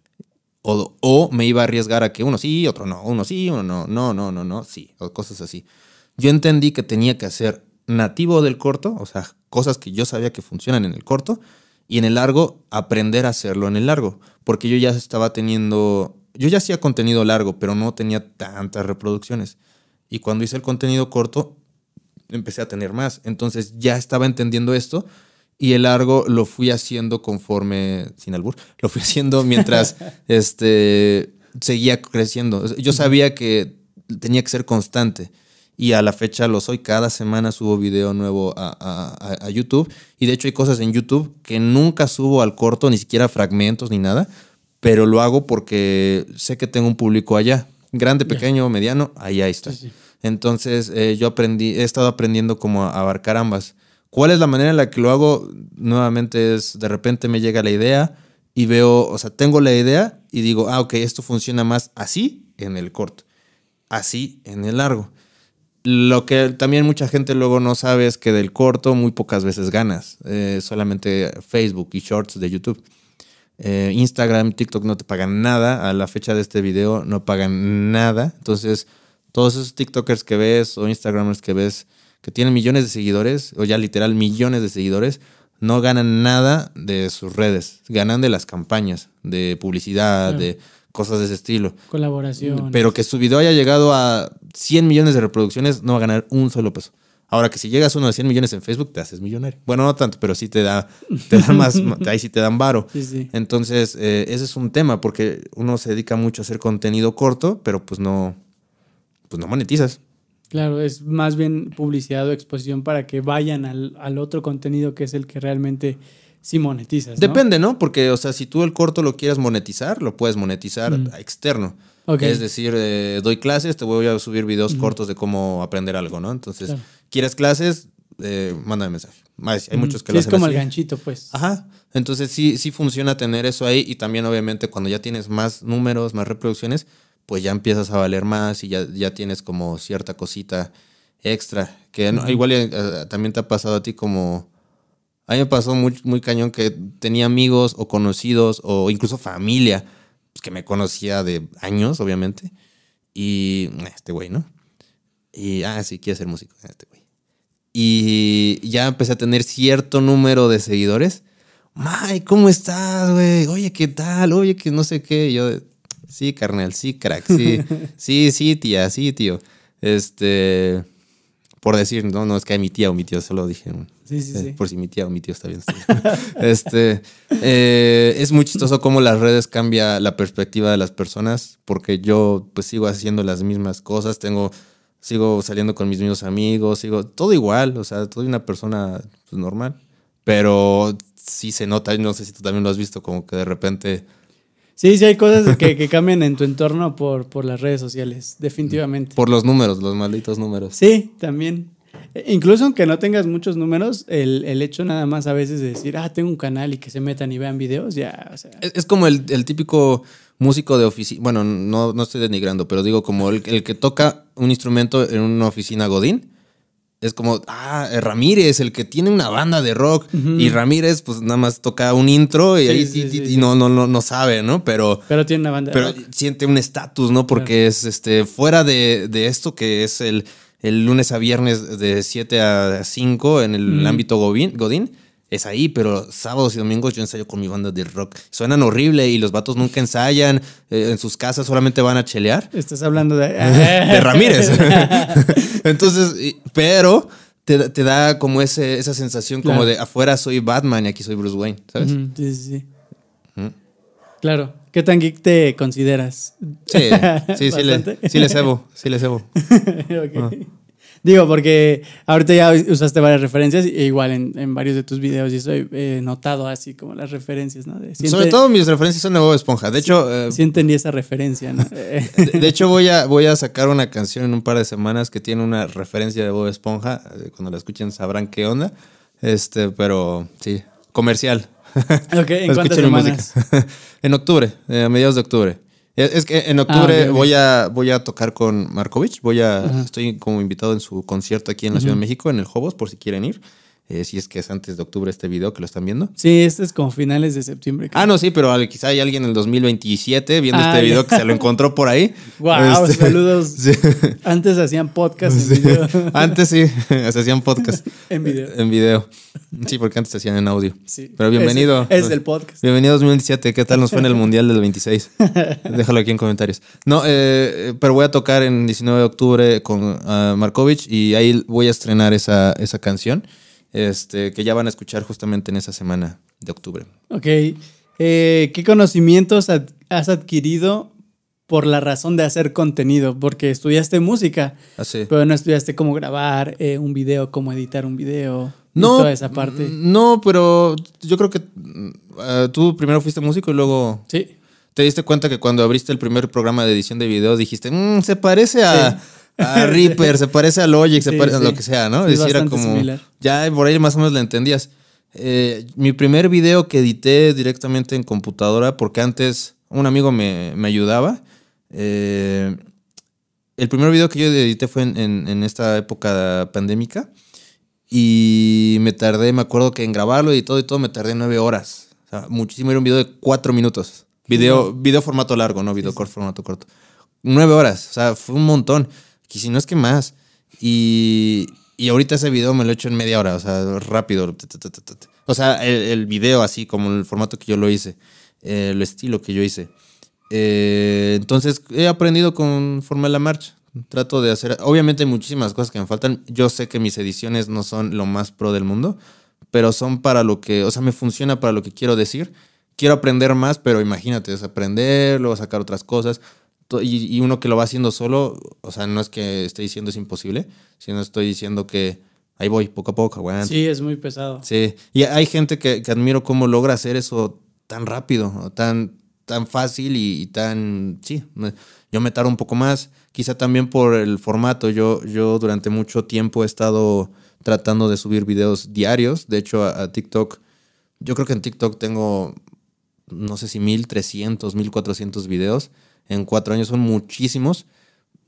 O, me iba a arriesgar a que uno sí, otro no, uno sí, uno no, no, no, no, no, sí, o cosas así. Yo entendí que tenía que hacer nativo del corto, o sea, cosas que yo sabía que funcionan en el corto, y en el largo, aprender a hacerlo en el largo, porque yo ya estaba teniendo, yo ya hacía contenido largo, pero no tenía tantas reproducciones. Y cuando hice el contenido corto, empecé a tener más. Entonces ya estaba entendiendo esto y el largo lo fui haciendo conforme, sin albur, lo fui haciendo mientras este, seguía creciendo. Yo sabía que tenía que ser constante y a la fecha lo soy. Cada semana subo video nuevo a, YouTube y de hecho hay cosas en YouTube que nunca subo al corto, ni siquiera fragmentos ni nada, pero lo hago porque sé que tengo un público allá, grande, pequeño, mediano, ahí está. Entonces eh, yo aprendí, he estado aprendiendo como a abarcar ambas ¿Cuál es la manera en la que lo hago? Nuevamente es, de repente me llega la idea y veo, o sea, tengo la idea y digo, ah, ok, esto funciona más así en el corto, así en el largo. Lo que también mucha gente luego no sabe es que del corto muy pocas veces ganas, eh, solamente Facebook y shorts de YouTube. Eh, Instagram, TikTok no te pagan nada, a la fecha de este video no pagan nada, entonces todos esos TikTokers que ves o Instagramers que ves, que tienen millones de seguidores, o ya literal millones de seguidores, no ganan nada de sus redes, ganan de las campañas, de publicidad, de cosas de ese estilo. Colaboración. Pero que su video haya llegado a 100 millones de reproducciones, no va a ganar un solo peso. Ahora que si llegas a uno de 100 millones en Facebook, te haces millonario. Bueno, no tanto, pero sí te da, te más, ahí sí te dan varo. Entonces, eh, ese es un tema, porque uno se dedica mucho a hacer contenido corto, pero pues no, pues no monetizas. Claro, es más bien publicidad o exposición para que vayan al, otro contenido que es el que realmente sí monetizas. Depende, ¿no? Porque, o sea, si tú el corto lo quieres monetizar, lo puedes monetizar mm. externo. Es decir, eh, doy clases, te voy a subir videos cortos de cómo aprender algo, ¿no? Entonces, ¿quieres clases? Eh, mándame mensaje. Hay muchos que lo hacen Es como el ganchito, pues. Ajá. Entonces sí, sí funciona tener eso ahí y también obviamente cuando ya tienes más números, más reproducciones, pues ya empiezas a valer más y ya, ya tienes como cierta cosita extra. Que igual eh, eh, también te ha pasado a ti como... A mí me pasó muy, muy cañón que tenía amigos o conocidos o incluso familia pues, que me conocía de años, obviamente. Y este güey, ¿no? Y, ah, sí, quiere ser músico, ah, este güey. Y ya empecé a tener cierto número de seguidores. May, ¿cómo estás, güey? Oye, ¿qué tal? Oye, que no sé qué. yo, Sí, carnal, sí, crack, sí, sí, sí, tía, sí, tío. Este, por decir, no, no, es que hay mi tía o mi tío, se lo dije. Mm, sí, eh, sí, Por si mi tía o mi tío está bien. este, eh, es muy chistoso cómo las redes cambian la perspectiva de las personas, porque yo pues sigo haciendo las mismas cosas, tengo, sigo saliendo con mis mismos amigos, sigo, todo igual, o sea, soy una persona pues, normal, pero sí se nota, no sé si tú también lo has visto, como que de repente Sí, sí, hay cosas que, que cambian en tu entorno por, por las redes sociales, definitivamente. Por los números, los malditos números. Sí, también. E, incluso aunque no tengas muchos números, el, el, hecho nada más a veces de decir, ah, tengo un canal y que se metan y vean videos, ya. O sea. es, como el, típico músico de oficina. Bueno, no, no estoy denigrando, pero digo, como el, el, que toca un instrumento en una oficina Godín es como, ah, eh, Ramírez, el que tiene una banda de rock. Y Ramírez, pues nada más toca un intro y ahí no, no, no, no sabe, ¿no? Pero. Pero tiene una banda. Pero siente un estatus, ¿no? Porque es este. Fuera de, esto, que es el, el lunes a viernes de 7 a 5 en el ámbito Godín es ahí, pero sábados y domingos yo ensayo con mi banda de rock. Suenan horrible y los vatos nunca ensayan, eh, en sus casas solamente van a chelear. Estás hablando de... Ramírez. Entonces, pero te, te da como ese, esa sensación como de afuera soy Batman y aquí soy Bruce Wayne, ¿sabes? Sí, sí, sí. Claro. ¿Qué tan geek te consideras? Sí, sí, sí, le, sí cebo, sí le cebo. Ah. Digo, porque ahorita ya usaste varias referencias, e igual en, varios de tus videos, y eso he notado así como las referencias, ¿no? Sobre todo mis referencias son de Bob Esponja. De hecho. Si eh, sí, entendí esa referencia, ¿no? de, hecho, voy a, voy a sacar una canción en un par de semanas que tiene una referencia de Bob Esponja. Eh, cuando la escuchen sabrán qué onda. Este, pero sí, comercial. ¿en cuántas semanas? en octubre, eh, a mediados de octubre. Eh, es que en ah, octubre voy a voy a tocar con Markovich, voy a estoy como invitado en su concierto aquí en la Ciudad de México en el Hobos, por si quieren ir. Eh, si es que es antes de octubre este video que lo están viendo. Sí, este es como finales de septiembre. Ah, no, sí, pero quizá hay alguien en el 2027 viendo este ah, video que se lo encontró por ahí. Wow, este, saludos. Antes hacían podcast en video. Antes sí, se hacían podcast. en video. En video. Sí, porque antes se hacían en audio. Pero bienvenido. Es, del podcast. Bienvenido 2017. ¿Qué tal nos fue en el Mundial del 26? Déjalo aquí en comentarios. No, eh, eh, pero voy a tocar en 19 de octubre con Markovic ah, Markovich y ahí voy a estrenar esa, esa canción. Este, que ya van a escuchar justamente en esa semana de octubre. Ok. Eh, ¿Qué conocimientos has adquirido por la razón de hacer contenido? Porque estudiaste música, ah, pero no estudiaste cómo grabar eh, un video, cómo editar un video. toda esa parte. Mm, no, pero yo creo que mm, ah, tú primero fuiste músico y luego. ¿Te diste cuenta que cuando abriste el primer programa de edición de video dijiste, mm, se parece a, a ah, Reaper, se parece a Logic, se parece a lo que sea, ¿no? Es como. Ya por ahí más o menos lo entendías. Eh, mi primer video que edité directamente en computadora, porque antes un amigo me, ayudaba. Eh, el primer video que yo edité fue en, esta época pandémica. Y me tardé, me acuerdo que en grabarlo y todo y todo, me tardé nueve horas. O sea, muchísimo, era un video de cuatro minutos. Video, video formato largo, no video corto, formato corto. Nueve horas, o sea, fue un montón que si no es que más. Y, y ahorita ese video me lo he hecho en media hora, o sea, rápido. O sea, el, el video así, como el formato que yo lo hice, el estilo que yo hice. Eh, entonces, he aprendido con a la marcha. Trato de hacer, obviamente hay muchísimas cosas que me faltan. Yo sé que mis ediciones no son lo más pro del mundo, pero son para lo que, o sea, me funciona para lo que quiero decir. Quiero aprender más, pero imagínate, es Luego sacar otras cosas y, uno que lo va haciendo solo, o sea, no es que esté diciendo es imposible, sino estoy diciendo que ahí voy, poco a poco, weón. Sí, es muy pesado. Sí, y hay gente que, admiro cómo logra hacer eso tan rápido, tan, tan fácil y, tan, sí, yo me tardo un poco más, quizá también por el formato, yo, yo durante mucho tiempo he estado tratando de subir videos diarios, de hecho a, a TikTok, yo creo que en TikTok tengo, no sé si 1300, 1400 videos en cuatro años, son muchísimos.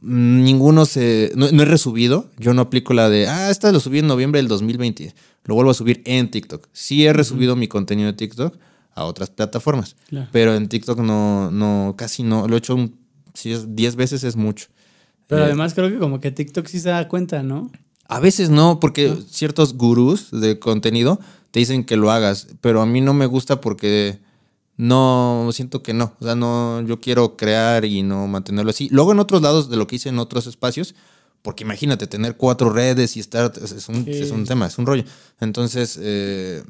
Mm, ninguno se. No, he resubido. Yo no aplico la de. Ah, esta lo subí en noviembre del 2020. Lo vuelvo a subir en TikTok. Sí he resubido mi contenido de TikTok a otras plataformas. Pero en TikTok no, no, casi no. Lo he hecho si es diez veces es mucho. Pero eh, además creo que como que TikTok sí se da cuenta, ¿no? A veces no, porque ah. ciertos gurús de contenido te dicen que lo hagas, pero a mí no me gusta porque no siento que no. O sea, no, yo quiero crear y no mantenerlo así. Luego en otros lados de lo que hice en otros espacios, porque imagínate, tener cuatro redes y estar, es un, tema, es un rollo. Entonces, eh,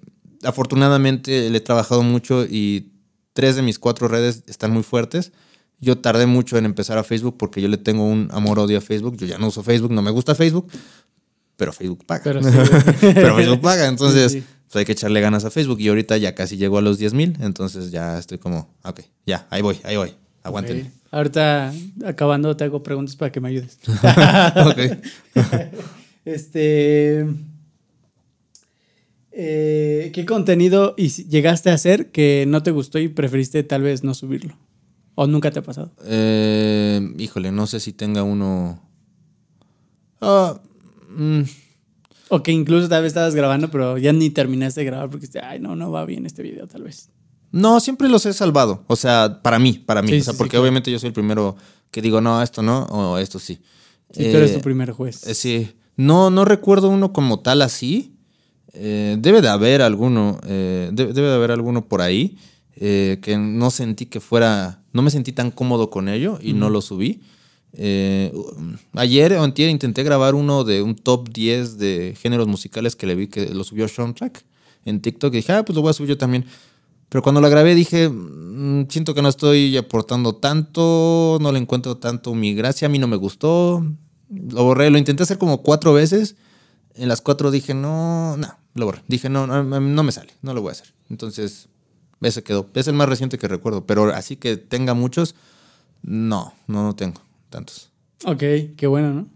afortunadamente le he trabajado mucho y tres de mis cuatro redes están muy fuertes. Yo tardé mucho en empezar a Facebook porque yo le tengo un amor-odio a Facebook. Yo ya no uso Facebook, no me gusta Facebook, pero Facebook paga. Pero, Facebook paga. Entonces, hay que echarle ganas a Facebook y ahorita ya casi llegó a los 10 mil, entonces ya estoy como, ok, ya, ahí voy, ahí voy, aguante Ahorita acabando te hago preguntas para que me ayudes. este... Eh, ¿Qué contenido llegaste a hacer que no te gustó y preferiste tal vez no subirlo? ¿O nunca te ha pasado? Eh, híjole, no sé si tenga uno... ah mm. O que incluso tal vez estabas grabando, pero ya ni terminaste de grabar porque ay, no, no va bien este video, tal vez. No, siempre los he salvado. O sea, para mí, para mí. o sea, porque obviamente yo soy el primero que digo, no, esto no, o esto sí. Sí, tú eres tu eh, primer juez. Eh, sí. No, no recuerdo uno como tal así. Eh, debe de haber alguno, debe de haber alguno por ahí que no sentí que fuera, no me sentí tan cómodo con ello y no lo subí. Eh, ayer o antier intenté grabar uno de un top 10 de géneros musicales que le vi que lo subió Sean Track en TikTok y dije, ah, pues lo voy a subir yo también. Pero cuando la grabé dije, mm, siento que no estoy aportando tanto, no le encuentro tanto mi gracia, a mí no me gustó. Lo borré, lo intenté hacer como cuatro veces. En las cuatro dije, no, no, lo borré. Dije, no, no, me sale, no lo voy a hacer. Entonces, ese quedó. Es el más reciente que recuerdo, pero así que tenga muchos, no, no, no tengo tantos. Ok, qué bueno, ¿no?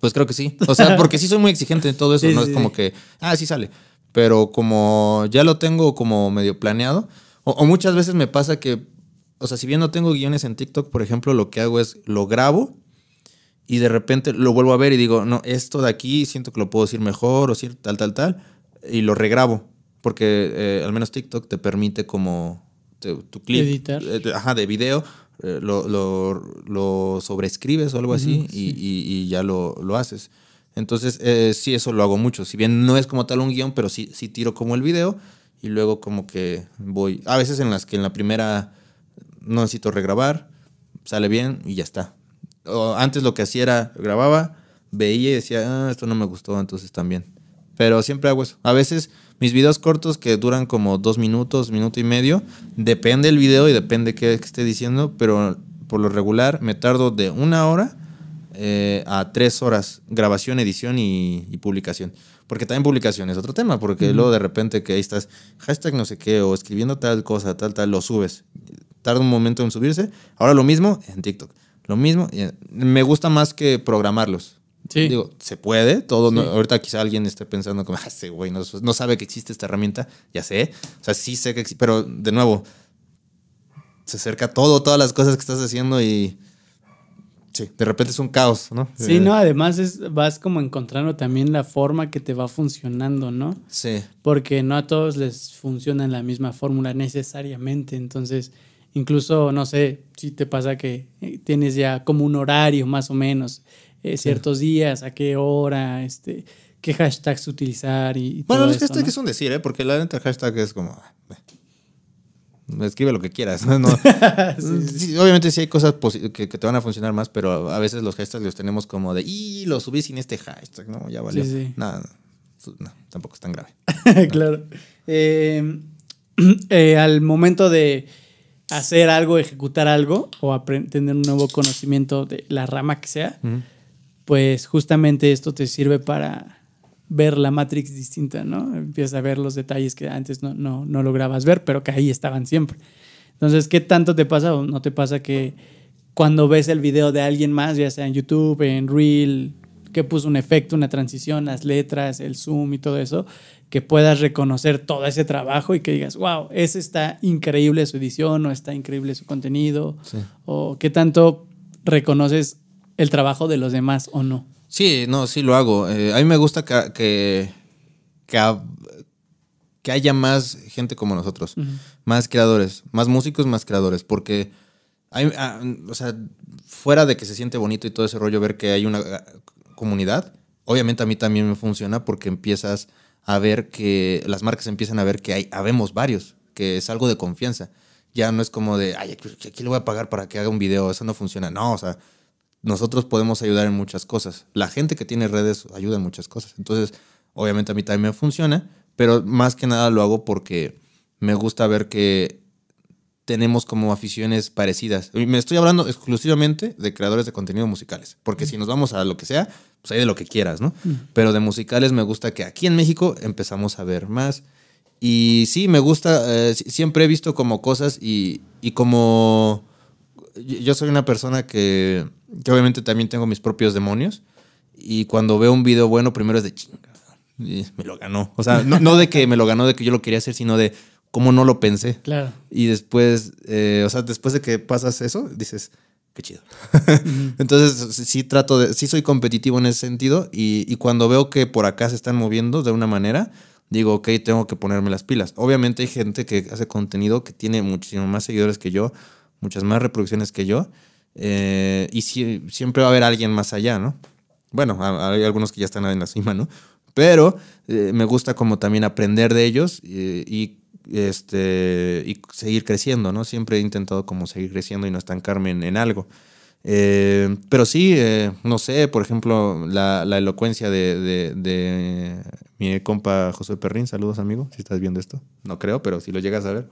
Pues creo que sí. O sea, porque sí soy muy exigente en todo eso, no es como que, ah, sí sale. Pero como ya lo tengo como medio planeado, o, muchas veces me pasa que, o sea, si bien no tengo guiones en TikTok, por ejemplo, lo que hago es lo grabo y de repente lo vuelvo a ver y digo, no, esto de aquí siento que lo puedo decir mejor o si tal, tal, tal, y lo regrabo. Porque eh, al menos TikTok te permite como tu clip Editar. Eh, ajá, de video, eh, lo, lo, lo o algo así y, ya lo, haces. Entonces, eh, sí, eso lo hago mucho. Si bien no es como tal un guión, pero sí, sí tiro como el video y luego como que voy. A veces en las que en la primera no necesito regrabar, sale bien y ya está. O antes lo que hacía era grababa, veía y decía, ah, esto no me gustó, entonces también. Pero siempre hago eso. A veces mis videos cortos que duran como dos minutos, minuto y medio, depende del video y depende qué esté diciendo, pero por lo regular me tardo de una hora eh, a tres horas grabación, edición y, publicación. Porque también publicación es otro tema, porque luego de repente que ahí estás hashtag no sé qué o escribiendo tal cosa, tal, tal, lo subes. Tarda un momento en subirse. Ahora lo mismo en TikTok. Lo mismo, eh, me gusta más que programarlos. Digo, se puede, todo. ahorita quizá alguien esté pensando como, ah, ese güey no, sabe que existe esta herramienta, ya sé. O sea, sí sé que existe, pero de nuevo, se acerca todo, todas las cosas que estás haciendo y. Sí, de repente es un caos, ¿no? Sí, no, eh, además es, vas como encontrando también la forma que te va funcionando, ¿no? Sí. Porque no a todos les funciona la misma fórmula necesariamente, entonces incluso, no sé, si te pasa que eh, tienes ya como un horario más o menos eh, ciertos días, a qué hora, este, qué hashtags utilizar y, Bueno, los hashtags es un decir, ¿eh? Porque la neta hashtag es como... Ah, Escribe lo que quieras. ¿no? obviamente sí hay cosas que, te van a funcionar más, pero a veces los hashtags los tenemos como de, y lo subí sin este hashtag, ¿no? Ya valió. Nada, no, tampoco es tan grave. claro. Em, eh, al momento de hacer algo, ejecutar algo o aprender un nuevo conocimiento de la rama que sea, pues justamente esto te sirve para ver la Matrix distinta, ¿no? Empiezas a ver los detalles que antes no, lograbas ver, pero que ahí estaban siempre. Entonces, ¿qué tanto te pasa o no te pasa que cuando ves el video de alguien más, ya sea en YouTube, en Reel, que puso un efecto, una transición, las letras, el zoom y todo eso, que puedas reconocer todo ese trabajo y que digas, wow, ese está increíble su edición o está increíble su contenido, o qué tanto reconoces el trabajo de los demás o no. Sí, no, sí lo hago. Eh, a mí me gusta que, que, que, haya más gente como nosotros, más creadores, más músicos, más creadores, porque hay, ah, o sea, fuera de que se siente bonito y todo ese rollo ver que hay una ah, comunidad, obviamente a mí también me funciona porque empiezas a ver que las marcas empiezan a ver que hay, habemos varios, que es algo de confianza. Ya no es como de, ay, aquí, aquí le voy a pagar para que haga un video, eso no funciona. No, o sea, nosotros podemos ayudar en muchas cosas. La gente que tiene redes ayuda en muchas cosas. Entonces, obviamente a mí también me funciona, pero más que nada lo hago porque me gusta ver que tenemos como aficiones parecidas. me estoy hablando exclusivamente de creadores de contenido musicales, porque si nos vamos a lo que sea, pues hay de lo que quieras, ¿no? Mm. Pero de musicales me gusta que aquí en México empezamos a ver más. Y sí, me gusta, eh, siempre he visto como cosas y, y como yo soy una persona que, obviamente también tengo mis propios demonios. Y cuando veo un video bueno, primero es de chinga. Me lo ganó. O sea, no, de que me lo ganó, de que yo lo quería hacer, sino de cómo no lo pensé. Claro. Y después, eh, o sea, después de que pasas eso, dices, qué chido. Entonces, sí trato de, sí soy competitivo en ese sentido. Y, cuando veo que por acá se están moviendo de una manera, digo, ok, tengo que ponerme las pilas. Obviamente hay gente que hace contenido que tiene muchísimo más seguidores que yo muchas más reproducciones que yo. Eh, y siempre va a haber alguien más allá, ¿no? Bueno, hay algunos que ya están en la cima, ¿no? Pero eh, me gusta como también aprender de ellos eh, y, este, y seguir creciendo, ¿no? Siempre he intentado como seguir creciendo y no estancarme en algo. Eh, pero sí, eh, no sé, por ejemplo, la, elocuencia de, mi compa José Perrín. Saludos, amigo, si estás viendo esto. No creo, pero si lo llegas a ver.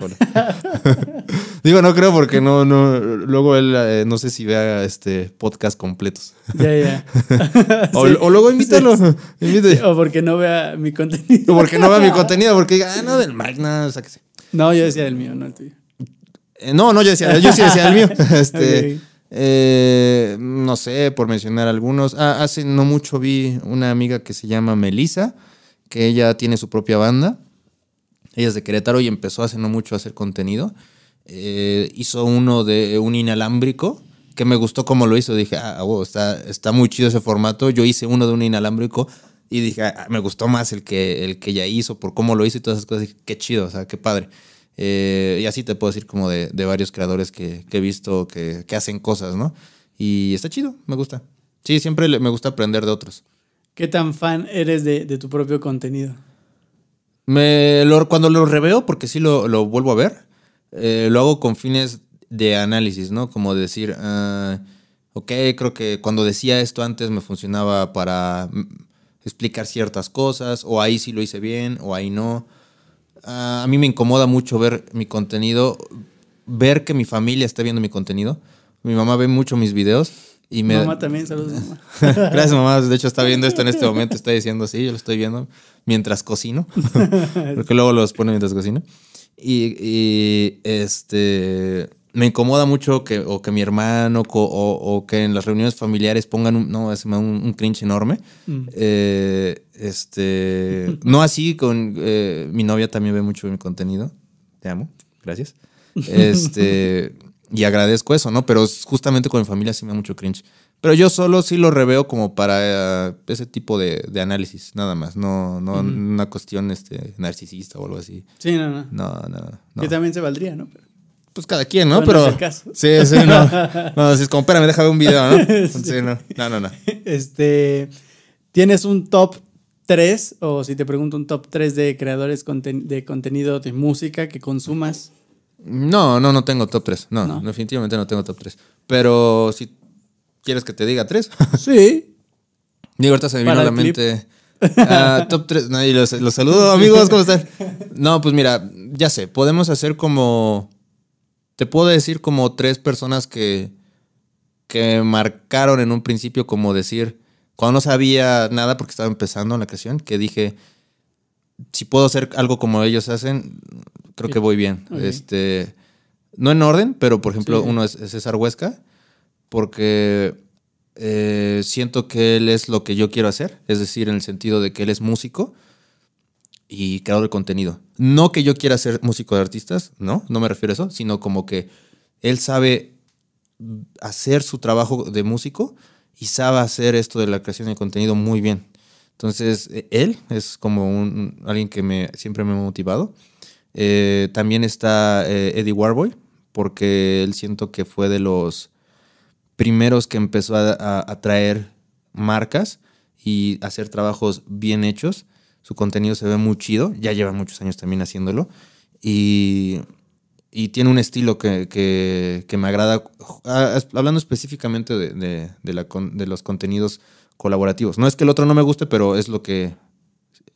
Digo, no creo porque no, no, luego él eh, no sé si vea este podcast completos. Ya, ya. o, luego invítalo. o porque no vea mi contenido. o porque no vea mi contenido, porque diga, ah, no, del Magna, o sea No, yo decía el mío, no el tuyo. no, no, yo decía, yo sí decía el mío. Este. Eh, no sé, por mencionar algunos. Ah, hace no mucho vi una amiga que se llama Melissa, que ella tiene su propia banda. Ella es de Querétaro y empezó hace no mucho a hacer contenido. Eh, hizo uno de un inalámbrico que me gustó como lo hizo. Dije, ah, está, está muy chido ese formato. Yo hice uno de un inalámbrico y dije, ah, me gustó más el que, el que ella hizo por cómo lo hizo y todas esas cosas. Dije, qué chido, o sea, qué padre. Eh, y así te puedo decir como de, varios creadores que, he visto que, hacen cosas, ¿no? Y está chido, me gusta. Sí, siempre me gusta aprender de otros. ¿Qué tan fan eres de, tu propio contenido? Me, cuando lo reveo, porque sí lo, vuelvo a ver, eh, lo hago con fines de análisis, ¿no? Como decir, ah, ok, creo que cuando decía esto antes me funcionaba para mm, explicar ciertas cosas, o ahí sí lo hice bien, o ahí no Ah, a mí me incomoda mucho ver mi contenido, ver que mi familia está viendo mi contenido. Mi mamá ve mucho mis videos y me... Mamá también, saludos Gracias mamá, de hecho está viendo esto en este momento, está diciendo así, yo lo estoy viendo mientras cocino, porque luego los pone mientras cocino. y este me incomoda mucho que, o que mi hermano o, que en las reuniones familiares pongan un, no, cringe enorme. Mm. Eh, este, no así con eh, mi novia también ve mucho mi contenido. Te amo, gracias. Este, y agradezco eso, ¿no? Pero justamente con mi familia sí me da mucho cringe. Pero yo solo sí lo reveo como para eh, ese tipo de, análisis, nada más. No, no una cuestión este, narcisista o algo así. Sí, no, no. No, no, no. Que también se valdría, ¿no? pues cada quien, ¿no? Pero. Caso. Sí, sí, no. No, si es como, espérame, déjame un video, ¿no? Sí. no. No, no, no. Este. ¿Tienes un top 3? O si te pregunto un top 3 de creadores de contenido de música que consumas. No, no, no tengo top 3. No, definitivamente no tengo top 3. Pero si quieres que te diga 3. Sí. Digo, ahorita se me vino a la mente. Ah, top 3. y los, los saludo, amigos, ¿cómo están? No, pues mira, ya sé, podemos hacer como te puedo decir como tres personas que, que marcaron en un principio como decir, cuando no sabía nada porque estaba empezando en la creación, que dije, si puedo hacer algo como ellos hacen, creo que voy bien. Este, no en orden, pero por ejemplo uno es, César Huesca, porque eh, siento que él es lo que yo quiero hacer, es decir, en el sentido de que él es músico y creador de contenido. No que yo quiera ser músico de artistas, no, no me refiero a eso, sino como que él sabe hacer su trabajo de músico y sabe hacer esto de la creación de contenido muy bien. Entonces, e, él es como un, alguien que me, siempre me ha motivado. Eh, también está eh, Eddie Warboy, porque él siento que fue de los primeros que empezó a, a traer marcas y hacer trabajos bien hechos su contenido se ve muy chido, ya lleva muchos años también haciéndolo y, tiene un estilo que, me agrada, ah, hablando específicamente de, de, los contenidos colaborativos. No es que el otro no me guste, pero es lo que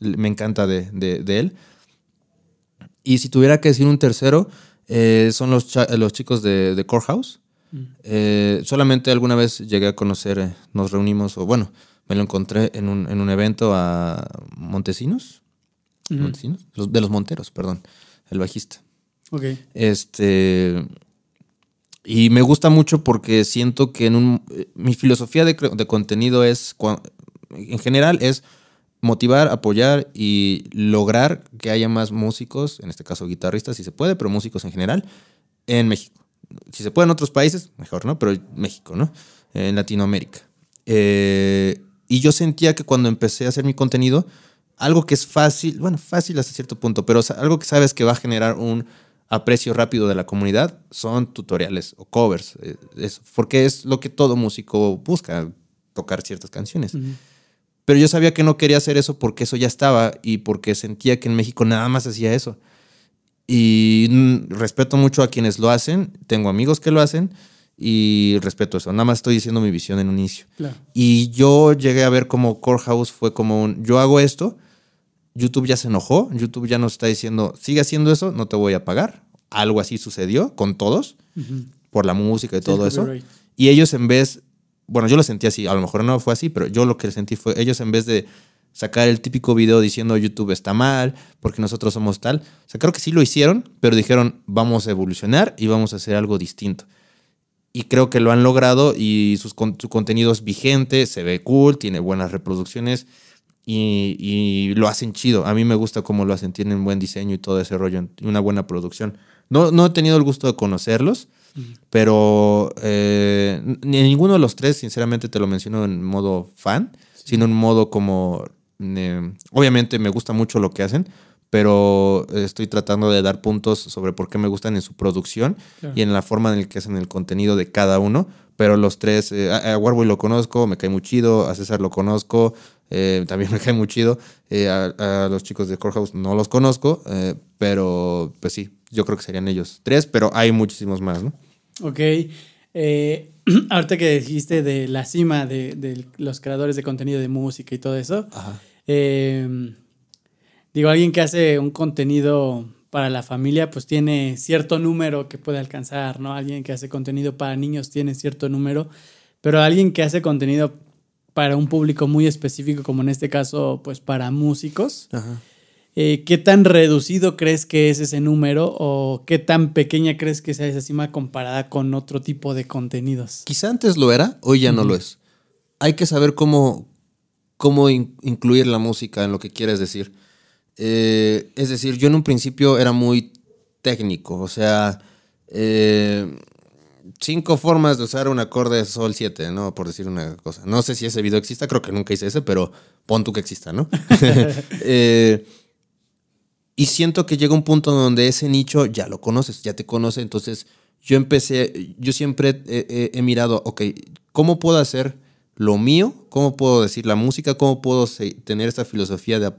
me encanta de, él. Y si tuviera que decir un tercero, eh, son los, los chicos de, de House. Mm. Eh, solamente alguna vez llegué a conocer, eh, nos reunimos, o bueno, me lo encontré en un, evento a Montesinos. Montesinos. De los Monteros, perdón. El bajista. Ok. Este. Y me gusta mucho porque siento que en un, eh, mi filosofía de, de contenido es, en general, es motivar, apoyar y lograr que haya más músicos, en este caso guitarristas, si se puede, pero músicos en general, en México. Si se puede en otros países, mejor, ¿no? Pero México, ¿no? En Latinoamérica. Eh, y yo sentía que cuando empecé a hacer mi contenido, algo que es fácil, bueno, fácil hasta cierto punto, pero algo que sabes que va a generar un aprecio rápido de la comunidad son tutoriales o covers, eh, porque es lo que todo músico busca, tocar ciertas canciones. Pero yo sabía que no quería hacer eso porque eso ya estaba y porque sentía que en México nada más hacía eso. Y respeto mucho a quienes lo hacen, tengo amigos que lo hacen, y respeto eso. Nada más estoy diciendo mi visión en un inicio. Y yo llegué a ver como Core fue como un, yo hago esto, YouTube ya se enojó, YouTube ya nos está diciendo, sigue haciendo eso, no te voy a pagar. Algo así sucedió con todos, por la música y todo eso. Y ellos en vez, bueno, yo lo sentí así, a lo mejor no fue así, pero yo lo que sentí fue, ellos en vez de sacar el típico video diciendo YouTube está mal, porque nosotros somos tal, o sea, creo que sí lo hicieron, pero dijeron, vamos a evolucionar y vamos a hacer algo distinto y creo que lo han logrado y sus, su contenido es vigente, se ve cool, tiene buenas reproducciones y, lo hacen chido. A mí me gusta cómo lo hacen, tienen buen diseño y todo ese rollo, una buena producción. No, no he tenido el gusto de conocerlos, pero eh, ninguno de los tres, sinceramente te lo menciono en modo fan, sino en modo como... Eh, obviamente me gusta mucho lo que hacen, pero estoy tratando de dar puntos sobre por qué me gustan en su producción y en la forma en la que hacen el contenido de cada uno. Pero los tres, eh, a Warboy lo conozco, me cae muy chido, a César lo conozco, eh, también me cae muy chido, eh, a, los chicos de Core no los conozco, pero pues sí, yo creo que serían ellos tres, pero hay muchísimos más, ¿no? Ok. ahorita que dijiste de la cima de, los creadores de contenido de música y todo eso, Ajá digo, alguien que hace un contenido para la familia, pues tiene cierto número que puede alcanzar, ¿no? Alguien que hace contenido para niños tiene cierto número, pero alguien que hace contenido para un público muy específico, como en este caso, pues para músicos, eh, ¿qué tan reducido crees que es ese número o qué tan pequeña crees que sea esa cima comparada con otro tipo de contenidos? Quizá antes lo era, hoy ya no lo es. Hay que saber cómo, cómo incluir la música en lo que quieres decir. Eh, es decir, yo en un principio era muy técnico, o sea, eh, cinco formas de usar un acorde de sol 7, ¿no? Por decir una cosa. No sé si ese video exista, creo que nunca hice ese, pero pon tú que exista, ¿no? Eh, y siento que llega un punto donde ese nicho ya lo conoces, ya te conoce, entonces yo empecé, yo siempre he, he mirado, ok, ¿cómo puedo hacer lo mío, cómo puedo decir la música, cómo puedo tener esta filosofía de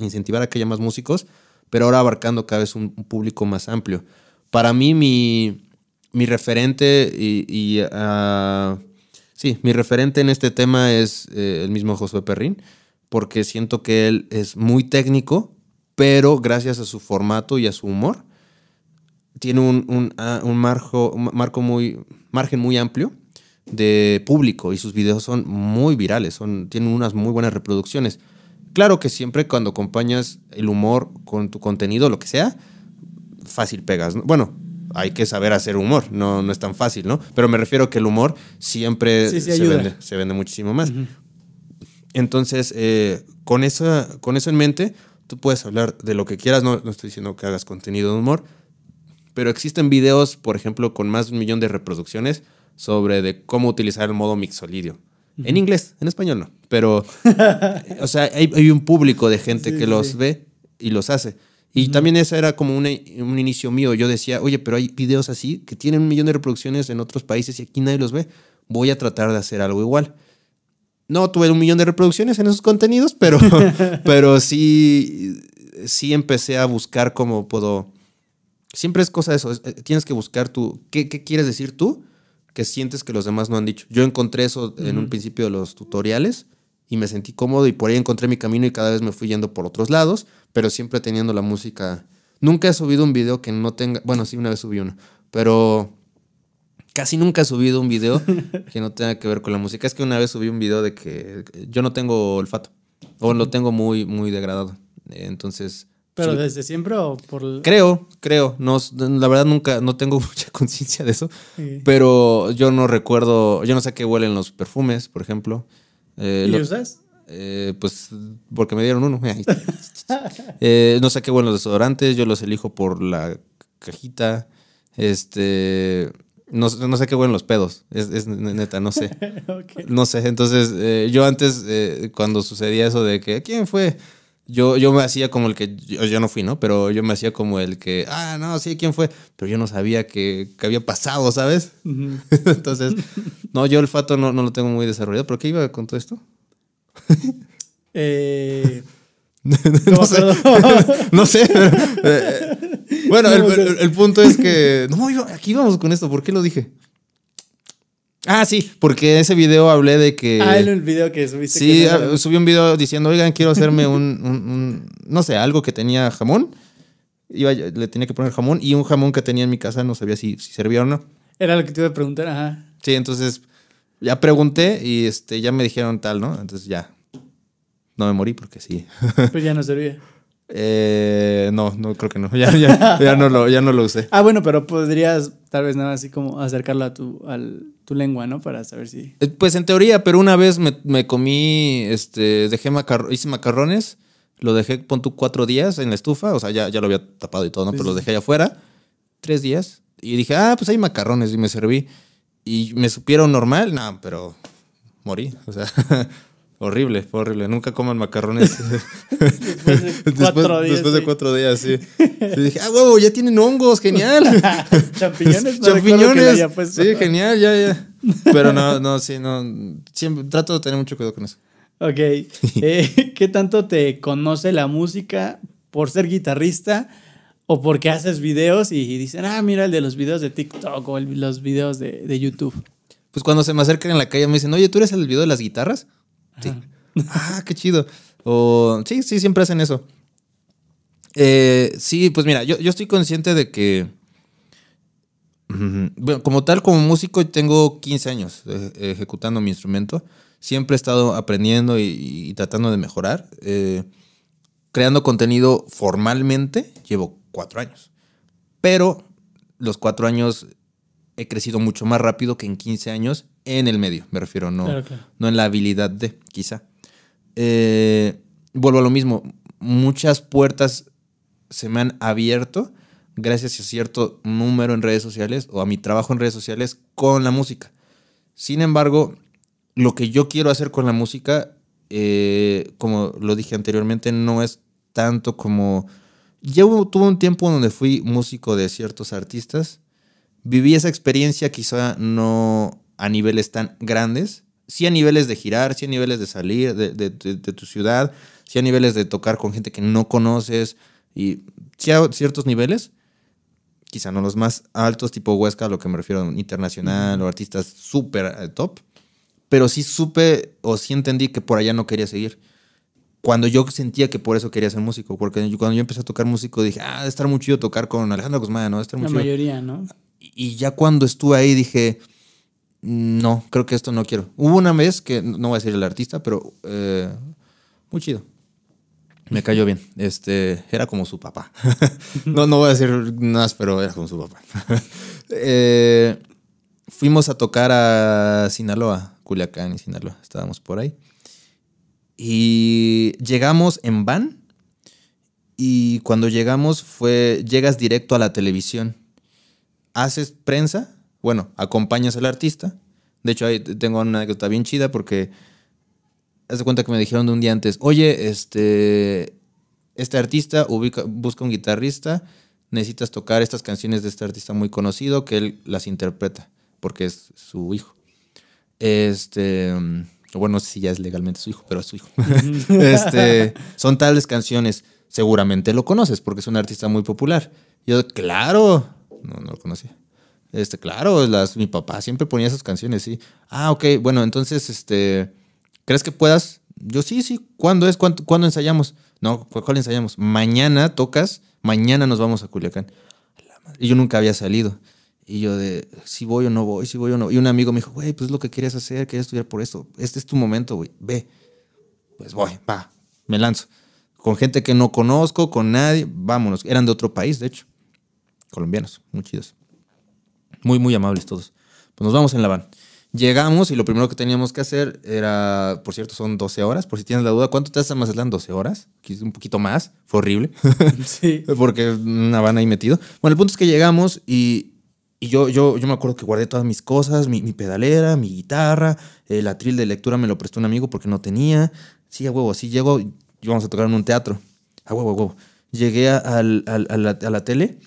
incentivar a que haya más músicos, pero ahora abarcando cada vez un, público más amplio. Para mí, mi, referente y, ah, sí, mi referente en este tema es eh, el mismo Josué Perrín, porque siento que él es muy técnico, pero gracias a su formato y a su humor, tiene un, un ah, marco, marco muy, margen muy amplio de público y sus videos son muy virales, son, tienen unas muy buenas reproducciones. Claro que siempre cuando acompañas el humor con tu contenido, lo que sea, fácil pegas. Bueno, hay que saber hacer humor, no, no es tan fácil, ¿no? Pero me refiero que el humor siempre se, vende, muchísimo más. Entonces, eh, con, con eso en mente, tú puedes hablar de lo que quieras, no, no estoy diciendo que hagas contenido de humor, pero existen videos, por ejemplo, con más de un millón de reproducciones sobre de cómo utilizar el modo mixolidio. En inglés, en español no. Pero, o sea, hay, un público de gente que los ve y los hace. Y también esa era como un inicio mío. Yo decía, oye, pero hay videos así que tienen un millón de reproducciones en otros países y aquí nadie los ve. Voy a tratar de hacer algo igual. No tuve un millón de reproducciones en esos contenidos, pero, pero sí, sí empecé a buscar cómo puedo. Siempre es cosa de eso. Eh, tienes que buscar tú. qué quieres decir tú? que sientes que los demás no han dicho. Yo encontré eso en un principio de los tutoriales y me sentí cómodo y por ahí encontré mi camino y cada vez me fui yendo por otros lados, pero siempre teniendo la música. Nunca he subido un video que no tenga, bueno, sí, una vez subí uno, pero casi nunca he subido un video que no tenga que ver con la música. Es que una vez subí un video de que yo no tengo olfato o lo tengo muy, muy degradado. Entonces ¿Pero desde siempre o por...? Creo, creo. No, la verdad nunca, no tengo mucha conciencia de eso. Pero yo no recuerdo, yo no sé qué huelen los perfumes, por ejemplo. Eh, ¿Y usas? Eh, pues porque me dieron uno. Eh, no sé qué huelen los desodorantes, yo los elijo por la cajita. Este... No, no sé qué huelen los pedos, es, neta, no sé. No sé, entonces yo antes, cuando sucedía eso de que, ¿quién fue? yo, me hacía como el que, yo, no fui, ¿no? Pero yo me hacía como el que, ah, no, sí, ¿quién fue? Pero yo no sabía que, había pasado, ¿sabes? Entonces, no, yo el fato no, lo tengo muy desarrollado. ¿Pero qué iba con todo esto? eh... no, sé, eh, eh, no sé, bueno, el, punto es que, no, aquí vamos con esto, ¿por qué lo dije? Ah, sí, porque en ese video hablé de que. Ah, el video que subiste. Sí, ah, subí un video diciendo, oigan, quiero hacerme un, no sé, algo que tenía jamón. Iba, le tenía que poner jamón y un jamón que tenía en mi casa, no sabía si, si servía o no. Era lo que te iba a preguntar, ajá. Sí, entonces ya pregunté y este, ya me dijeron tal, ¿no? Entonces ya. No me morí porque sí. Pues ya no servía. Eh, no, no creo que no. Ya, ya, no lo, ya no lo usé. Ah, bueno, pero podrías tal vez nada así como acercarla a tu, al, tu lengua, ¿no? Para saber si. Eh, pues en teoría, pero una vez me, comí, este, dejé macarrones, hice macarrones, lo dejé, pon tú cuatro días en la estufa, o sea, ya, lo había tapado y todo, ¿no? pero lo dejé allá afuera, tres días, y dije, ah, pues hay macarrones, y me serví. Y me supieron normal, no, pero morí, o sea. Horrible, fue horrible. Nunca coman macarrones. después, de cuatro días, de días. sí. Y dije, ah, huevo, ya tienen hongos, genial. Champiñones, Champiñones. sí, genial, ya, ya. Pero no, no, sí, no. Siempre trato de tener mucho cuidado con eso. Ok. Eh, ¿Qué tanto te conoce la música por ser guitarrista o porque haces videos y, dicen, ah, mira el de los videos de TikTok o los videos de, de YouTube? Pues cuando se me acercan en la calle me dicen, oye, ¿tú eres el video de las guitarras? ah, qué chido. sí, sí, siempre hacen eso. Eh, sí, pues mira, yo, estoy consciente de que. Bueno, como tal, como músico, tengo 15 años eh, ejecutando mi instrumento. Siempre he estado aprendiendo y, tratando de mejorar. Eh, creando contenido formalmente, llevo cuatro años. Pero los cuatro años he crecido mucho más rápido que en 15 años en el medio, me refiero, no, no en la habilidad de, quizá. Eh, vuelvo a lo mismo, muchas puertas se me han abierto gracias a cierto número en redes sociales o a mi trabajo en redes sociales con la música. Sin embargo, lo que yo quiero hacer con la música, eh, como lo dije anteriormente, no es tanto como... ya tuve un tiempo donde fui músico de ciertos artistas, Viví esa experiencia quizá no a niveles tan grandes, sí a niveles de girar, sí a niveles de salir de, tu ciudad, sí a niveles de tocar con gente que no conoces y sí a ciertos niveles, quizá no los más altos, tipo Huesca, a lo que me refiero, internacional o artistas súper eh, top, pero sí supe o sí entendí que por allá no quería seguir. Cuando yo sentía que por eso quería ser músico, porque cuando yo empecé a tocar músico dije, ah, de estar muy chido tocar con Alejandro Guzmán, ¿no? estar muy La mayoría, ¿no? y ya cuando estuve ahí dije, no, creo que esto no quiero. Hubo una vez que, no voy a decir el artista, pero eh, muy chido. Me cayó bien. Este, era como su papá. no, no voy a decir más, pero era como su papá. Eh, fuimos a tocar a Sinaloa, Culiacán y Sinaloa. Estábamos por ahí. Y llegamos en van. Y cuando llegamos fue, llegas directo a la televisión haces prensa, bueno, acompañas al artista. De hecho, ahí tengo una que está bien chida porque de cuenta que me dijeron de un día antes, oye, este, este artista busca un guitarrista, necesitas tocar estas canciones de este artista muy conocido que él las interpreta, porque es su hijo. Este, bueno, no sé si ya es legalmente su hijo, pero es su hijo. este, son tales canciones, seguramente lo conoces porque es un artista muy popular. Yo, claro, no, no lo conocía. Este, claro, las, mi papá siempre ponía esas canciones, sí. Ah, ok, bueno, entonces, este, ¿crees que puedas? Yo sí, sí. ¿Cuándo es? ¿Cuándo, ensayamos? No, ¿cuál, ensayamos? Mañana tocas, mañana nos vamos a Culiacán. Y yo nunca había salido. Y yo de, si voy o no voy, si voy o no. Y un amigo me dijo, güey, pues es lo que quieres hacer, querías estudiar por esto. Este es tu momento, güey, ve. Pues voy, va, me lanzo. Con gente que no conozco, con nadie, vámonos. Eran de otro país, de hecho colombianos, muy chidos. Muy, muy amables todos. Pues nos vamos en la van. Llegamos y lo primero que teníamos que hacer era, por cierto, son 12 horas, por si tienes la duda, ¿cuánto te hace más Mazatlán? 12 horas, un poquito más, fue horrible, sí. porque una van ahí metido. Bueno, el punto es que llegamos y, yo, yo, yo me acuerdo que guardé todas mis cosas, mi, pedalera, mi guitarra, el atril de lectura me lo prestó un amigo porque no tenía. Sí, a huevo, así llego y vamos a tocar en un teatro. A huevo, a huevo. Llegué a la tele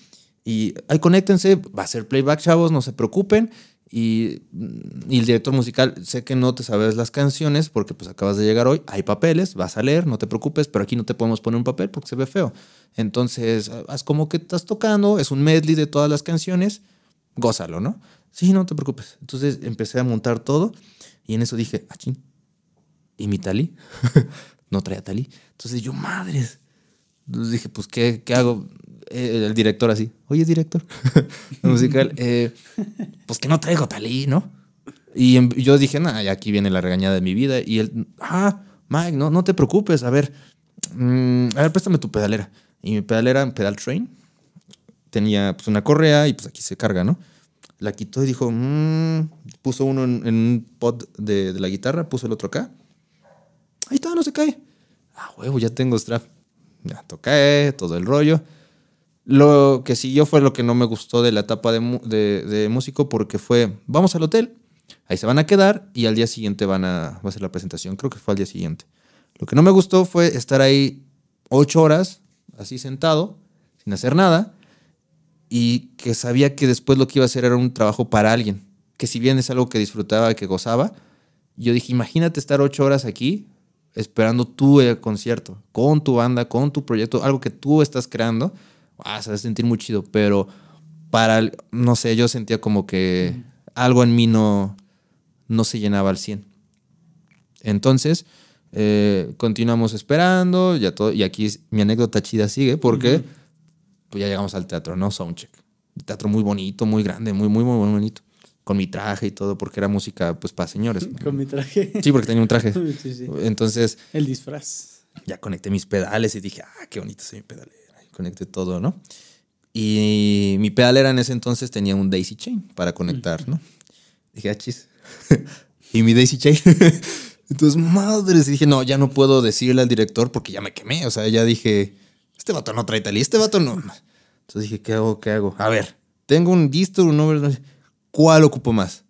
y ahí conéctense, va a ser playback, chavos, no se preocupen. Y, mm, y, el director musical, sé que no te sabes las canciones porque pues acabas de llegar hoy, hay papeles, vas a leer, no te preocupes, pero aquí no te podemos poner un papel porque se ve feo. Entonces, haz como que estás tocando, es un medley de todas las canciones, gózalo, ¿no? Sí, no te preocupes. Entonces empecé a montar todo y en eso dije, achín, ah, ¿y mi talí? no traía talí. Entonces yo, madres. dije, pues, ¿qué, qué hago? Eh, el director así, oye director, musical, eh, pues que no traigo talí, ¿no? Y em, yo dije, nah, aquí viene la regañada de mi vida. Y él, ah, Mike, no, no te preocupes, a ver, mm, a ver, préstame tu pedalera. Y mi pedalera, pedal train, tenía pues una correa y pues aquí se carga, ¿no? La quitó y dijo, mm", puso uno en, un pod de, la guitarra, puso el otro acá. Ahí está, no se cae. Ah, huevo, ya tengo strap. Ya toqué, todo el rollo. Lo que siguió fue lo que no me gustó de la etapa de, músico porque fue, vamos al hotel, ahí se van a quedar y al día siguiente van a, va a ser la presentación, creo que fue al día siguiente. Lo que no me gustó fue estar ahí ocho horas, así sentado, sin hacer nada, y que sabía que después lo que iba a hacer era un trabajo para alguien, que si bien es algo que disfrutaba, que gozaba, yo dije, imagínate estar ocho horas aquí esperando tú el concierto, con tu banda, con tu proyecto, algo que tú estás creando ah, se va a sentir muy chido, pero para, no sé, yo sentía como que algo en mí no, no se llenaba al 100. Entonces, eh, continuamos esperando, ya todo, y aquí mi anécdota chida sigue porque pues ya llegamos al teatro, ¿no? Soundcheck. teatro muy bonito, muy grande, muy, muy, muy bonito. Con mi traje y todo, porque era música pues para señores. Con mi traje. Sí, porque tenía un traje. Entonces. El disfraz. Ya conecté mis pedales y dije, ah, qué bonito soy mi pedales conecté todo, ¿no? Y mi era en ese entonces tenía un daisy chain para conectar, ¿no? Dije, ah, chis. y mi daisy chain. entonces, madres, dije, no, ya no puedo decirle al director porque ya me quemé. O sea, ya dije, este vato no trae tal y este vato no. Entonces dije, ¿qué hago? ¿Qué hago? A ver, tengo un distro, un ¿Cuál ocupo más?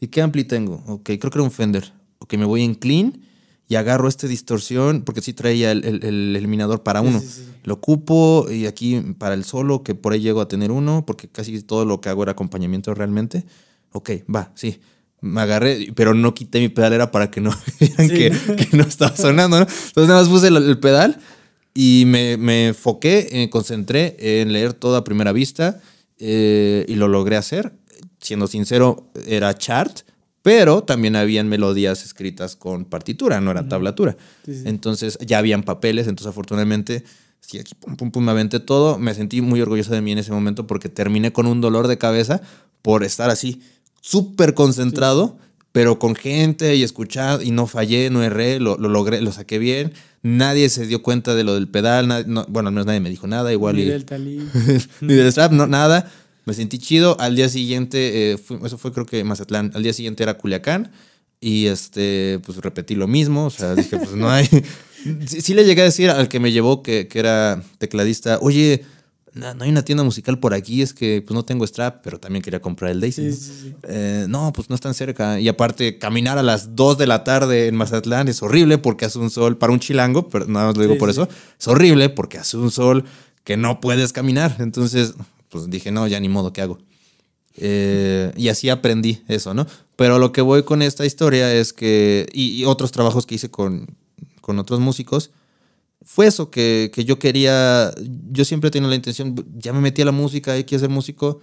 ¿Y qué ampli tengo? Ok, creo que era un Fender. Ok, me voy en clean y agarro este distorsión, porque sí traía el, el, el eliminador para uno. Lo ocupo y aquí para el solo, que por ahí llego a tener uno, porque casi todo lo que hago era acompañamiento realmente. Ok, va, sí. Me agarré, pero no quité mi pedalera para que no vean que, ¿no? estaba sonando, Entonces nada más puse el, pedal y me, me foqué, me eh, concentré en leer toda a primera vista eh, y lo logré hacer. Siendo sincero, era chart, pero también habían melodías escritas con partitura, no era tablatura. Entonces ya habían papeles, entonces afortunadamente, sí, aquí pum, pum, pum, me aventé todo. Me sentí muy orgulloso de mí en ese momento porque terminé con un dolor de cabeza por estar así, súper concentrado, pero con gente y escuchado y no fallé, no erré, lo, logré, lo saqué bien. Nadie se dio cuenta de lo del pedal, bueno, al menos nadie me dijo nada, igual. Ni del talí. ni del strap, no, nada me sentí chido. Al día siguiente, eh, eso fue creo que Mazatlán, al día siguiente era Culiacán y este, pues repetí lo mismo, o sea, dije, pues no hay... sí, le llegué a decir al que me llevó, que, que era tecladista, oye, no, hay una tienda musical por aquí, es que pues no tengo strap, pero también quería comprar el Daisy. Eh, no, pues no es tan cerca. Y aparte, caminar a las 2 de la tarde en Mazatlán es horrible porque hace un sol, para un chilango, pero nada más lo digo por eso, es horrible porque hace un sol que no puedes caminar. Entonces, pues dije, no, ya ni modo, ¿qué hago? Eh, y así aprendí eso, ¿no? Pero lo que voy con esta historia es que, y, otros trabajos que hice con, con otros músicos, fue eso que, yo quería, yo siempre tenía la intención, ya me metí a la música, hay eh, que ser músico,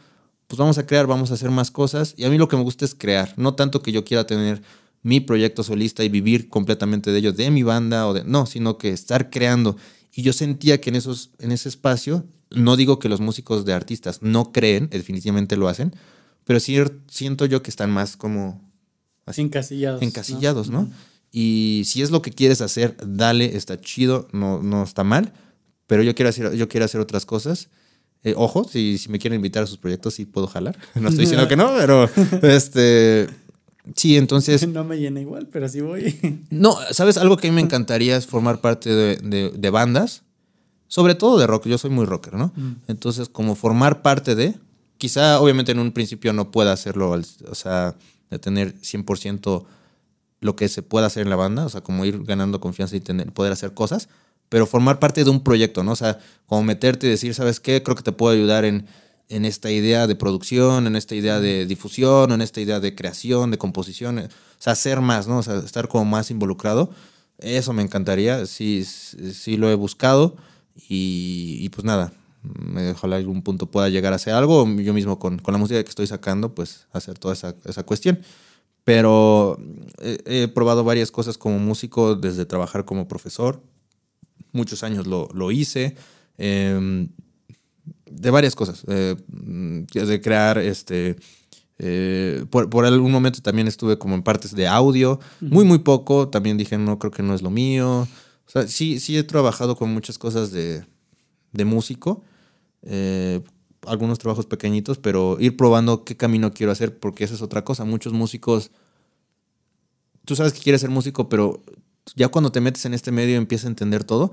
pues vamos a crear, vamos a hacer más cosas. Y a mí lo que me gusta es crear, no tanto que yo quiera tener mi proyecto solista y vivir completamente de ello, de mi banda o de... No, sino que estar creando. Y yo sentía que en, esos, en ese espacio no digo que los músicos de artistas no creen, definitivamente lo hacen, pero sí er, siento yo que están más como... Así, encasillados. Encasillados, ¿no? Y si es lo que quieres hacer, dale, está chido, no, no está mal, pero yo quiero hacer, yo quiero hacer otras cosas. Eh, ojo, si, me quieren invitar a sus proyectos, sí puedo jalar. No estoy diciendo que no, pero este. Sí, entonces. No me llena igual, pero sí voy. No, ¿sabes? Algo que a mí me encantaría es formar parte de bandas sobre todo de rock, yo soy muy rocker, ¿no? Mm. Entonces, como formar parte de, quizá obviamente en un principio no pueda hacerlo, o sea, de tener 100% lo que se pueda hacer en la banda, o sea, como ir ganando confianza y tener, poder hacer cosas, pero formar parte de un proyecto, ¿no? O sea, como meterte y decir, ¿sabes qué? Creo que te puedo ayudar en, en esta idea de producción, en esta idea de difusión, en esta idea de creación, de composición, o sea, hacer más, ¿no? O sea, estar como más involucrado. Eso me encantaría, si sí lo he buscado. Y, pues nada, me ojalá algún punto pueda llegar a hacer algo, yo mismo con, con la música que estoy sacando, pues hacer toda esa, esa cuestión. Pero eh, he, probado varias cosas como músico, desde trabajar como profesor, muchos años lo, lo hice, em, de varias cosas, eh, de crear este... Eh, por, algún momento también estuve como en partes de audio, muy, muy poco. También dije, no, creo que no es lo mío. O sea, sí, sí he trabajado con muchas cosas de, de músico, eh, algunos trabajos pequeñitos, pero ir probando qué camino quiero hacer, porque esa es otra cosa. Muchos músicos, tú sabes que quieres ser músico, pero ya cuando te metes en este medio y empiezas a entender todo,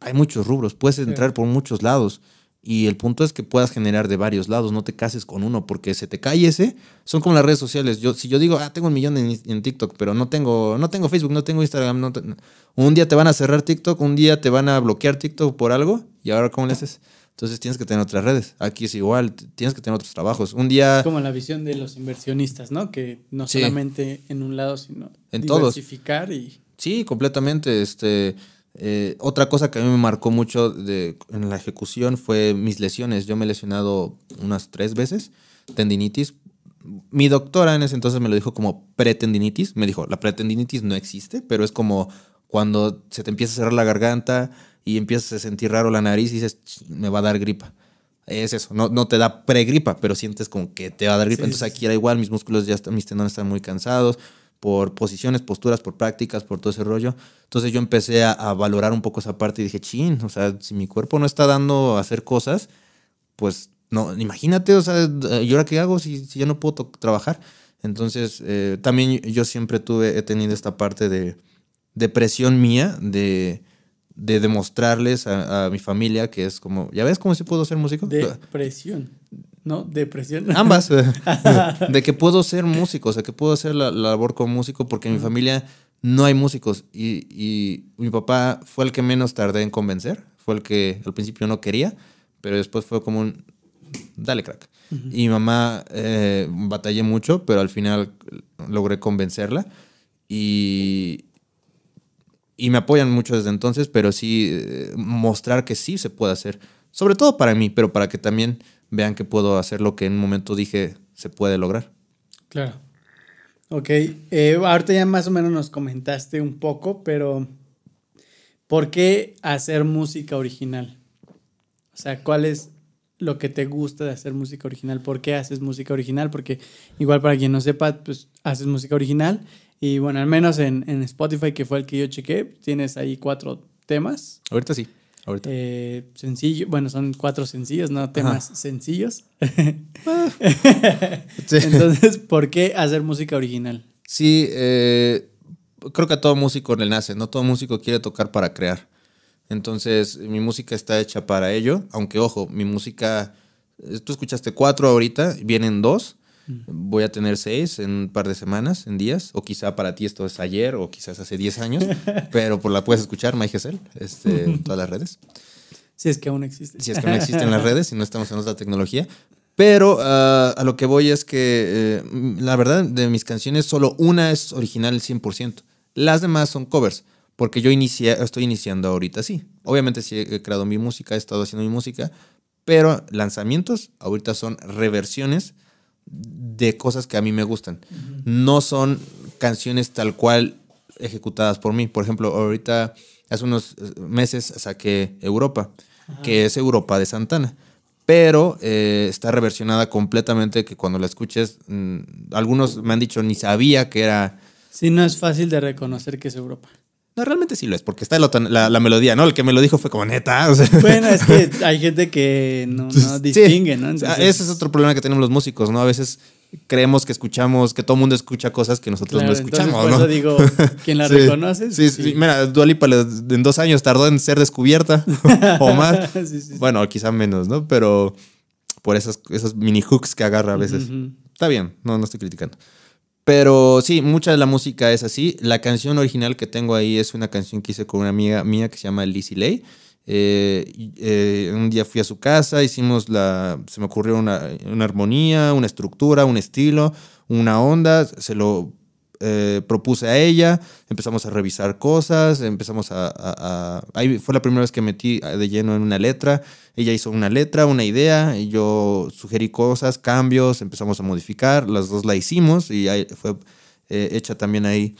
hay muchos rubros, puedes entrar por muchos lados. Y el punto es que puedas generar de varios lados, no te cases con uno, porque se te cae ese. Son como las redes sociales. Yo, si yo digo, ah, tengo un millón en, TikTok, pero no tengo, no tengo Facebook, no tengo Instagram, un día te van a cerrar TikTok, un día te van a bloquear TikTok por algo, y ahora ¿cómo le haces? Entonces tienes que tener otras redes. Aquí es igual, tienes que tener otros trabajos. Un día. Es como la visión de los inversionistas, ¿no? Que no solamente en un lado, sino en diversificar y. Sí, completamente. Este eh, otra cosa que a mí me marcó mucho en la ejecución fue mis lesiones. Yo me he lesionado unas tres veces, tendinitis. Mi doctora en ese entonces me lo dijo como pretendinitis. Me dijo, la pretendinitis no existe, pero es como cuando se te empieza a cerrar la garganta y empiezas a sentir raro la nariz y dices, me va a dar gripa. Es eso, no, no te da pregripa, pero sientes como que te va a dar gripa. Entonces aquí era igual, mis músculos ya mis tendones están muy cansados, por posiciones, posturas, por prácticas, por todo ese rollo. Entonces yo empecé a, valorar un poco esa parte y dije, chin, o sea, si mi cuerpo no está dando a hacer cosas, pues no, imagínate, o sea, ¿y ahora qué hago si, si no puedo trabajar? Entonces eh, también yo siempre tuve, he tenido esta parte de, presión mía, de, de demostrarles a, mi familia que es como, ¿ya ves cómo se puedo hacer músico? Ah. presión. ¿no? Depresión. Ambas. Eh, de que puedo ser músico, o sea, que puedo hacer la, labor como músico porque en mi familia no hay músicos y, mi papá fue el que menos tardé en convencer, fue el que al principio no quería, pero después fue como un, dale crack. Y mi mamá eh, batallé mucho, pero al final logré convencerla y, y me apoyan mucho desde entonces, pero sí eh, mostrar que sí se puede hacer. Sobre todo para mí, pero para que también vean que puedo hacer lo que en un momento dije se puede lograr. Claro. Ok, eh, ahorita ya más o menos nos comentaste un poco, pero ¿por qué hacer música original? O sea, ¿cuál es lo que te gusta de hacer música original? ¿Por qué haces música original? Porque igual para quien no sepa, pues haces música original y bueno, al menos en, en Spotify, que fue el que yo chequé, tienes ahí cuatro temas. Ahorita sí. ¿Ahorita? Eh, sencillo, bueno, son cuatro sencillos, no temas sencillos. Ah. Entonces, ¿por qué hacer música original? Sí, eh, creo que a todo músico le nace, ¿no? Todo músico quiere tocar para crear. Entonces, mi música está hecha para ello, aunque ojo, mi música, eh, tú escuchaste cuatro ahorita, vienen dos, Voy a tener seis en un par de semanas, en días, o quizá para ti esto es ayer o quizás hace 10 años, pero por la puedes escuchar, MyGesell, este, en todas las redes. Si es que aún existe. Si es que aún existen las redes y no estamos en otra tecnología. Pero ah, a lo que voy es que eh, la verdad de mis canciones solo una es original 100%. Las demás son covers, porque yo inicia, estoy iniciando ahorita sí. Obviamente sí he creado mi música, he estado haciendo mi música, pero lanzamientos ahorita son reversiones de cosas que a mí me gustan. No son canciones tal cual ejecutadas por mí. Por ejemplo, ahorita hace unos eh, meses saqué Europa, que es Europa de Santana. Pero eh, está reversionada completamente que cuando la escuches, mm, algunos me han dicho ni sabía que era... Si no es fácil de reconocer que es Europa. No, realmente sí lo es, porque está la, melodía, ¿no? El que me lo dijo fue como neta. Bueno, es que hay gente que no, distingue, ¿no? Ese es otro problema que tenemos los músicos, ¿no? A veces creemos que escuchamos, que todo el mundo escucha cosas que nosotros no escuchamos, ¿no? Eso digo, ¿quién la reconoce? Sí, Mira, Dualipa en dos años tardó en ser descubierta o más. Bueno, quizá menos, ¿no? Pero por esas, esos mini hooks que agarra a veces. Está bien, no, no estoy criticando. Pero sí, mucha de la música es así. La canción original que tengo ahí es una canción que hice con una amiga mía que se llama Lizzie Lay. Eh, eh, un día fui a su casa, hicimos la. Se me ocurrió una, armonía, una estructura, un estilo, una onda. Se lo eh, propuse a ella, empezamos a revisar cosas, empezamos a, Ahí fue la primera vez que metí de lleno en una letra, ella hizo una letra, una idea, y yo sugerí cosas, cambios, empezamos a modificar, las dos la hicimos y fue eh, hecha también ahí.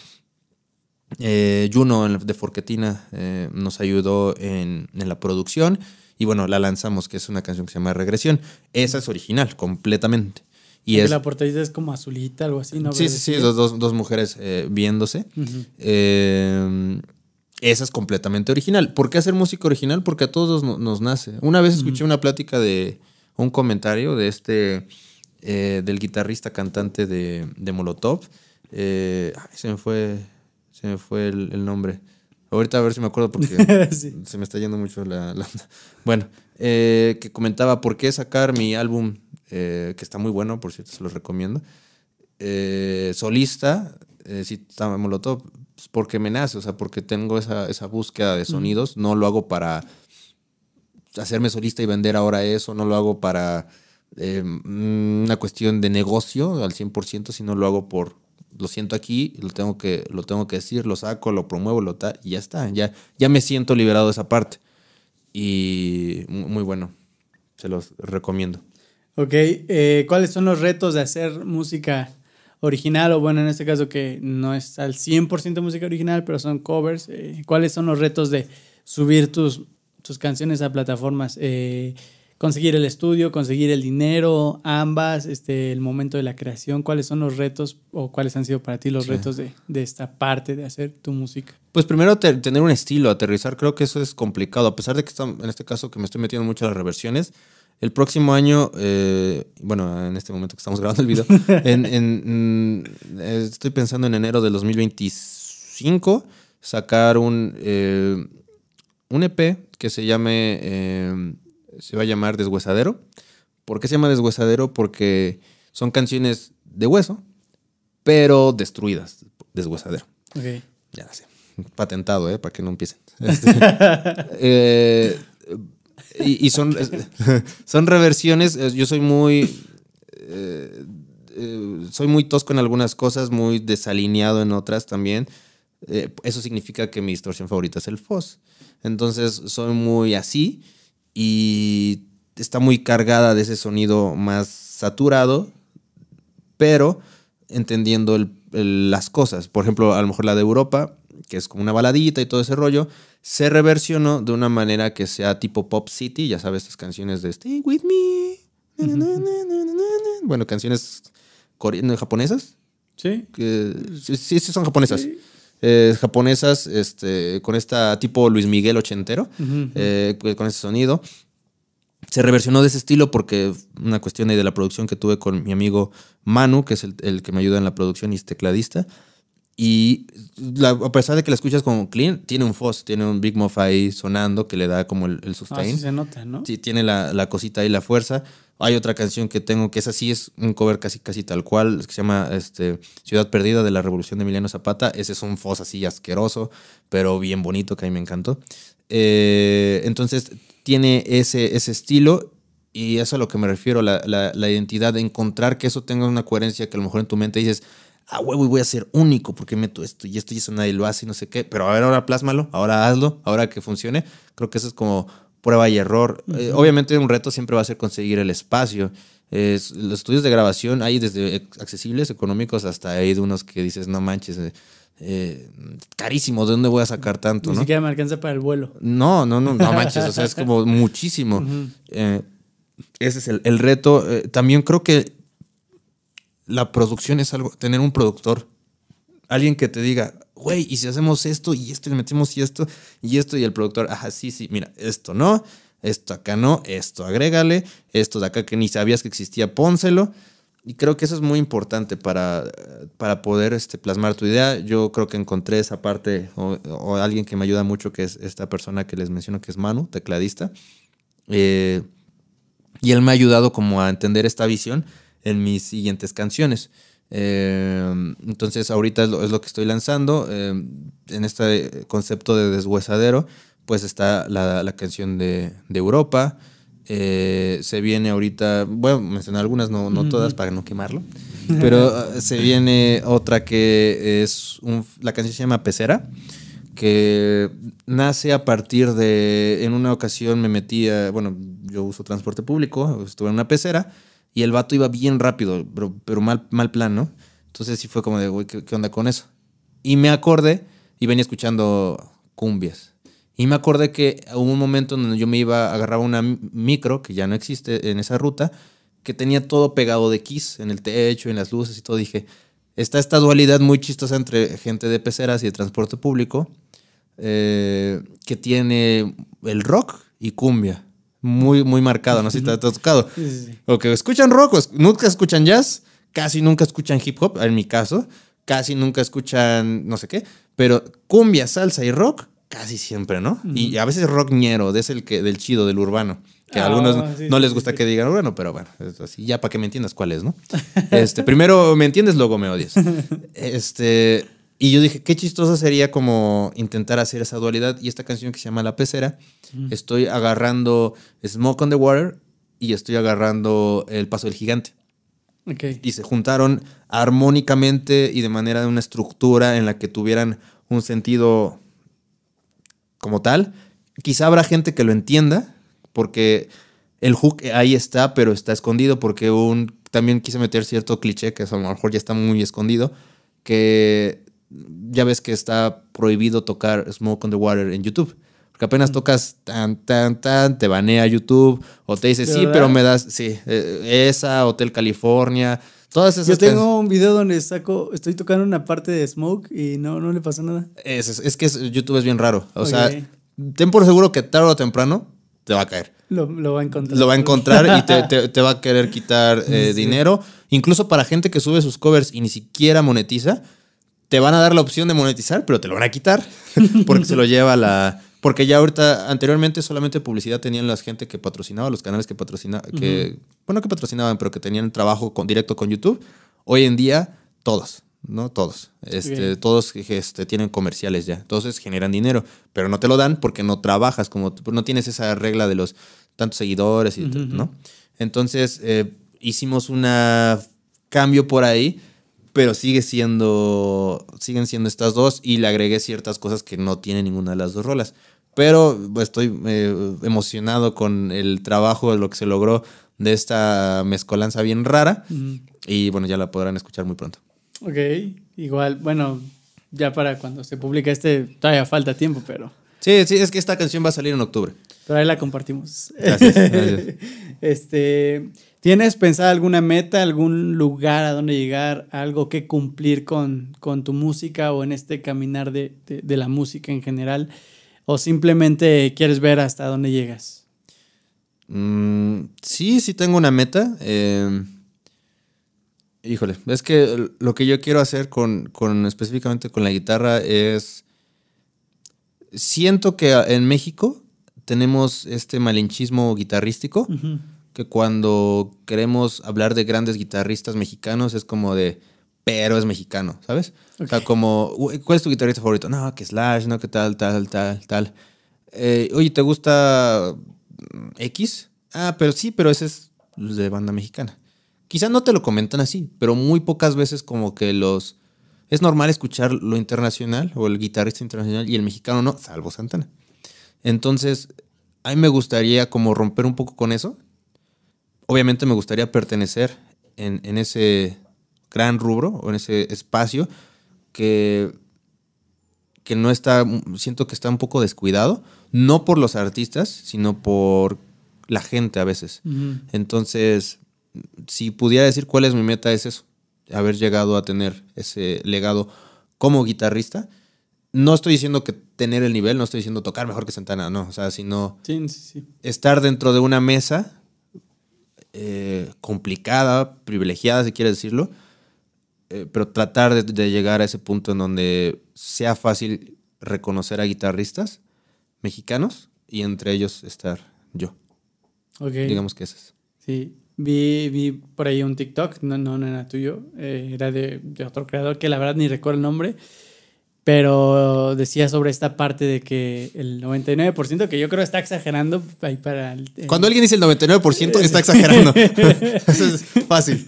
Eh, Juno de Forquetina nos ayudó en, en la producción y bueno, la lanzamos, que es una canción que se llama Regresión. Esa es original, completamente. Y la portadita es como azulita, algo así, ¿no? Sí, sí, sí, dos, mujeres eh, viéndose. Eh, esa es completamente original. ¿Por qué hacer música original? Porque a todos nos, nace. Una vez escuché una plática de un comentario de este, eh, del guitarrista cantante de, Molotov. se me fue, se me fue el, nombre. Ahorita a ver si me acuerdo porque se me está yendo mucho la, Bueno, que comentaba por qué sacar mi álbum eh, que está muy bueno, por cierto, se los recomiendo. Eh, solista, si eh, sí, está pues, Molotov, porque me nace, o sea, porque tengo esa, búsqueda de sonidos, no lo hago para hacerme solista y vender ahora eso, no lo hago para mm, una cuestión de negocio al 100%, sino lo hago por, lo siento aquí, lo tengo que, lo tengo que decir, lo saco, lo promuevo, lo tal, y ya está, ya, ya me siento liberado de esa parte. Y muy bueno, se los recomiendo. Ok, eh, ¿cuáles son los retos de hacer música original? O bueno, en este caso que no es al 100% música original, pero son covers. Eh, ¿Cuáles son los retos de subir tus, tus canciones a plataformas? Eh, conseguir el estudio, conseguir el dinero, ambas, este, el momento de la creación, cuáles son los retos o cuáles han sido para ti los retos de, esta parte de hacer tu música. Pues primero tener un estilo, aterrizar, creo que eso es complicado, a pesar de que en este caso que me estoy metiendo mucho a las reversiones, el próximo año, eh, bueno, en este momento que estamos grabando el video, mm, estoy pensando en enero de 2025 sacar un, eh, un EP que se llame, eh, se va a llamar Deshuesadero. ¿Por qué se llama Deshuesadero? Porque son canciones de hueso, pero destruidas, deshuesadero. Ok. Ya sé. Patentado, ¿eh? Para que no empiecen. Este, eh, y, son, son reversiones. Eh, yo soy muy. Eh, eh, soy muy tosco en algunas cosas, muy desalineado en otras también. eso significa que mi distorsión favorita es el fuzz. Entonces soy muy así y está muy cargada de ese sonido más saturado, pero entendiendo las cosas. Por ejemplo, a lo mejor la de Europa que es como una baladita y todo ese rollo, se reversionó de una manera que sea tipo Pop City, ya sabes, estas canciones de Stay With Me. Bueno, canciones japonesas. Sí. sí, sí, son japonesas. Eh, japonesas, este, con esta tipo Luis Miguel ochentero, eh, con ese sonido. Se reversionó de ese estilo porque una cuestión ahí de la producción que tuve con mi amigo Manu, que es el, el que me ayuda en la producción y es tecladista. Y a pesar de que la escuchas como clean, tiene un fuzz, tiene un Big Muff ahí sonando que le da como el, sustain. sí se nota, ¿no? Sí, tiene la, cosita ahí, la fuerza. Hay otra canción que tengo que es así, es un cover casi, casi tal cual, que se llama este, Ciudad Perdida de la Revolución de Emiliano Zapata. Ese es un fuzz así asqueroso, pero bien bonito, que a mí me encantó. Eh, entonces, tiene ese, ese estilo y eso a lo que me refiero, la, la identidad, de encontrar que eso tenga una coherencia que a lo mejor en tu mente dices, a huevo y voy a ser único porque meto esto y esto y eso nadie lo hace y no sé qué, pero a ver, ahora plásmalo, ahora hazlo, ahora que funcione. Creo que eso es como prueba y error. Eh, obviamente un reto siempre va a ser conseguir el espacio. los estudios de grabación hay desde accesibles, económicos, hasta hay de unos que dices, no manches, eh, eh, carísimo, ¿de dónde voy a sacar tanto? Ni siquiera me alcanza para el vuelo. No, no, no, no manches, o sea, es como muchísimo. ese es el reto. también creo que la producción es algo, tener un productor, alguien que te diga, güey, y si hacemos esto y esto y metemos y esto y esto y el productor, ajá, sí, sí, mira, esto no, esto acá no, esto agrégale, esto de acá que ni sabías que existía, pónselo. Y creo que eso es muy importante para, para poder este, plasmar tu idea. Yo creo que encontré esa parte o, alguien que me ayuda mucho, que es esta persona que les menciono, que es Manu, tecladista. Eh, y él me ha ayudado como a entender esta visión en mis siguientes canciones. Em, entonces ahorita es lo, que estoy lanzando. Em, en este concepto de deshuesadero, pues está la, canción de, Europa. Eh, se viene ahorita, Bueno, mencioné algunas, no, todas para no quemarlo, pero ah, se viene otra que es, la canción se llama Pecera, que nace a partir de, en una ocasión me metía, bueno, yo uso transporte público, estuve en una pecera, y el vato iba bien rápido, pero, mal, mal plan, ¿no? Entonces sí fue como de, güey, ¿qué, onda con eso? Y me acordé y venía escuchando cumbias. Y me acordé que hubo un momento donde yo me iba, agarraba una micro, que ya no existe en esa ruta, que tenía todo pegado de Kiss, en el techo, en las luces y todo. Dije, está esta dualidad muy chistosa entre gente de peceras y de transporte público, eh, que tiene el rock y cumbia muy, muy marcado, no sé si te ha tocado. O que escuchan rock, nunca escuchan jazz, casi nunca escuchan hip hop, en mi caso, casi nunca escuchan no sé qué, pero cumbia, salsa y rock, casi siempre, ¿no? Y a veces rock ñero, de ese el que, del chido, del urbano. Que a ah, algunos no les gusta que digan urbano, pero bueno, así, ya para que me entiendas cuál es, ¿no? Este, primero me entiendes, luego me odias. Este, Y yo dije, qué chistosa sería como intentar hacer esa dualidad. Y esta canción que se llama La Pecera, estoy agarrando Smoke on the Water y estoy agarrando El Paso del Gigante. Y se juntaron armónicamente y de manera de una estructura en la que tuvieran un sentido como tal. Quizá habrá gente que lo entienda, porque el hook ahí está, pero está escondido, porque también quise meter cierto cliché, que a lo mejor ya está muy escondido, que ya ves que está prohibido tocar Smoke on the Water en YouTube. Porque apenas tocas tan, tan, tan, te banea YouTube. O te dice, sí, pero me das, sí, eh, esa, Hotel California. Todas esas Yo tengo un video donde saco, estoy tocando una parte de Smoke y no, no le pasa nada. Es, que YouTube es bien raro. O sea, ten por seguro que tarde o temprano te va a caer. Lo, va a encontrar. Lo va a encontrar y te, va a querer quitar eh, dinero. Incluso para gente que sube sus covers y ni siquiera monetiza, te van a dar la opción de monetizar, pero te lo van a quitar porque se lo lleva la... Porque ya ahorita, anteriormente solamente publicidad tenían la gente que patrocinaba, los canales que patrocinaban, que, bueno, que patrocinaban, pero que tenían trabajo con, directo con YouTube. Hoy en día, todos, ¿no? Todos. Este, todos este, tienen comerciales ya. Entonces generan dinero, pero no te lo dan porque no trabajas, como no tienes esa regla de los tantos seguidores, y, ¿no? Entonces, eh, hicimos un cambio por ahí pero sigue siendo, siguen siendo estas dos y le agregué ciertas cosas que no tiene ninguna de las dos rolas. Pero pues, estoy eh, emocionado con el trabajo, de lo que se logró de esta mezcolanza bien rara. Y bueno, ya la podrán escuchar muy pronto. Ok, igual, bueno, ya para cuando se publique este, todavía falta tiempo, pero... Sí, sí, es que esta canción va a salir en octubre. Pero ahí la compartimos. Gracias, gracias. este, ¿Tienes pensada alguna meta, algún lugar a donde llegar, algo que cumplir con, tu música o en este caminar de, la música en general? ¿O simplemente quieres ver hasta dónde llegas? Mm, sí, sí tengo una meta. Em, híjole, es que lo que yo quiero hacer con, con específicamente con la guitarra es... Siento que en México tenemos este malinchismo guitarrístico que cuando queremos hablar de grandes guitarristas mexicanos es como de, pero es mexicano, ¿sabes? O sea, como, ¿cuál es tu guitarrista favorito? No, que Slash, no, que tal, tal, tal, tal. Eh, Oye, ¿te gusta mm, X? Ah, pero sí, pero ese es de banda mexicana. quizás no te lo comentan así, pero muy pocas veces como que los... Es normal escuchar lo internacional o el guitarrista internacional y el mexicano no, salvo Santana. Entonces, a mí me gustaría como romper un poco con eso obviamente me gustaría pertenecer en, ese gran rubro o en ese espacio que, que no está, siento que está un poco descuidado, no por los artistas, sino por la gente a veces. Entonces, si pudiera decir cuál es mi meta, es eso, haber llegado a tener ese legado como guitarrista. No estoy diciendo que tener el nivel, no estoy diciendo tocar mejor que Santana, no, o sea, sino estar dentro de una mesa eh, complicada, privilegiada, si quieres decirlo, eh, pero tratar de, llegar a ese punto en donde sea fácil reconocer a guitarristas mexicanos y entre ellos estar yo. Okay. Digamos que ese es. Sí, Vi, vi, por ahí un TikTok, no, no, no era tuyo, eh, era de, de, otro creador que la verdad ni recuerdo el nombre, pero decía sobre esta parte de que el 99%, que yo creo está exagerando para... Cuando alguien dice el 99%, está exagerando. Eso es fácil.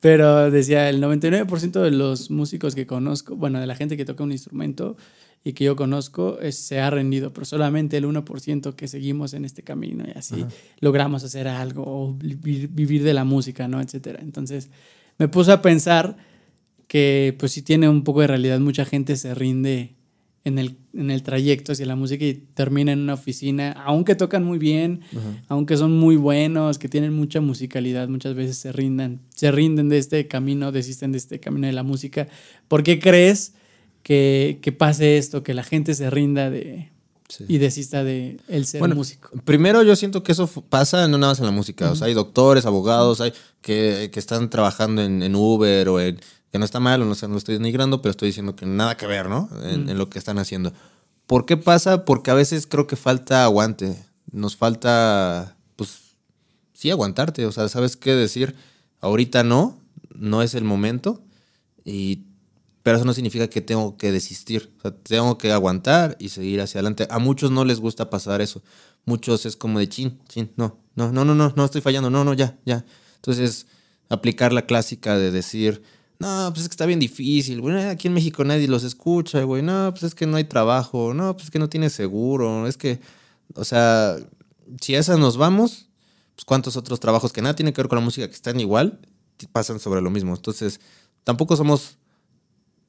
Pero decía, el 99% de los músicos que conozco, bueno, de la gente que toca un instrumento y que yo conozco, se ha rendido, pero solamente el 1% que seguimos en este camino y así logramos hacer algo vivir, vivir de la música, ¿no? Etcétera. Entonces me puse a pensar que pues si tiene un poco de realidad, mucha gente se rinde en el, en el trayecto hacia la música y termina en una oficina, aunque tocan muy bien, aunque son muy buenos, que tienen mucha musicalidad, muchas veces se rindan, se rinden de este camino, desisten de este camino de la música. ¿Por qué crees que, que pase esto, que la gente se rinda de, y desista de el ser músico. Primero, yo siento que eso pasa no nada más en la música. O hay doctores, abogados, hay que, están trabajando en Uber o en, no está mal, o no, no estoy denigrando, pero estoy diciendo que nada que ver, ¿no? En, lo que están haciendo. ¿Por qué pasa? Porque a veces creo que falta aguante. Nos falta, pues, sí, aguantarte. O sea, ¿sabes qué decir? Ahorita no, no es el momento. Y, pero eso no significa que tengo que desistir. O sea, tengo que aguantar y seguir hacia adelante. A muchos no les gusta pasar eso. Muchos es como de chin, chin, no, no, no, no, no, no estoy fallando, no, no, ya, ya. Entonces, aplicar la clásica de decir, no, pues es que está bien difícil, güey. Aquí en México nadie los escucha, güey. No, pues es que no hay trabajo. No, pues es que no tiene seguro. Es que, o sea, si a esas nos vamos, pues cuántos otros trabajos que nada tienen que ver con la música que están igual, pasan sobre lo mismo. Entonces, tampoco somos...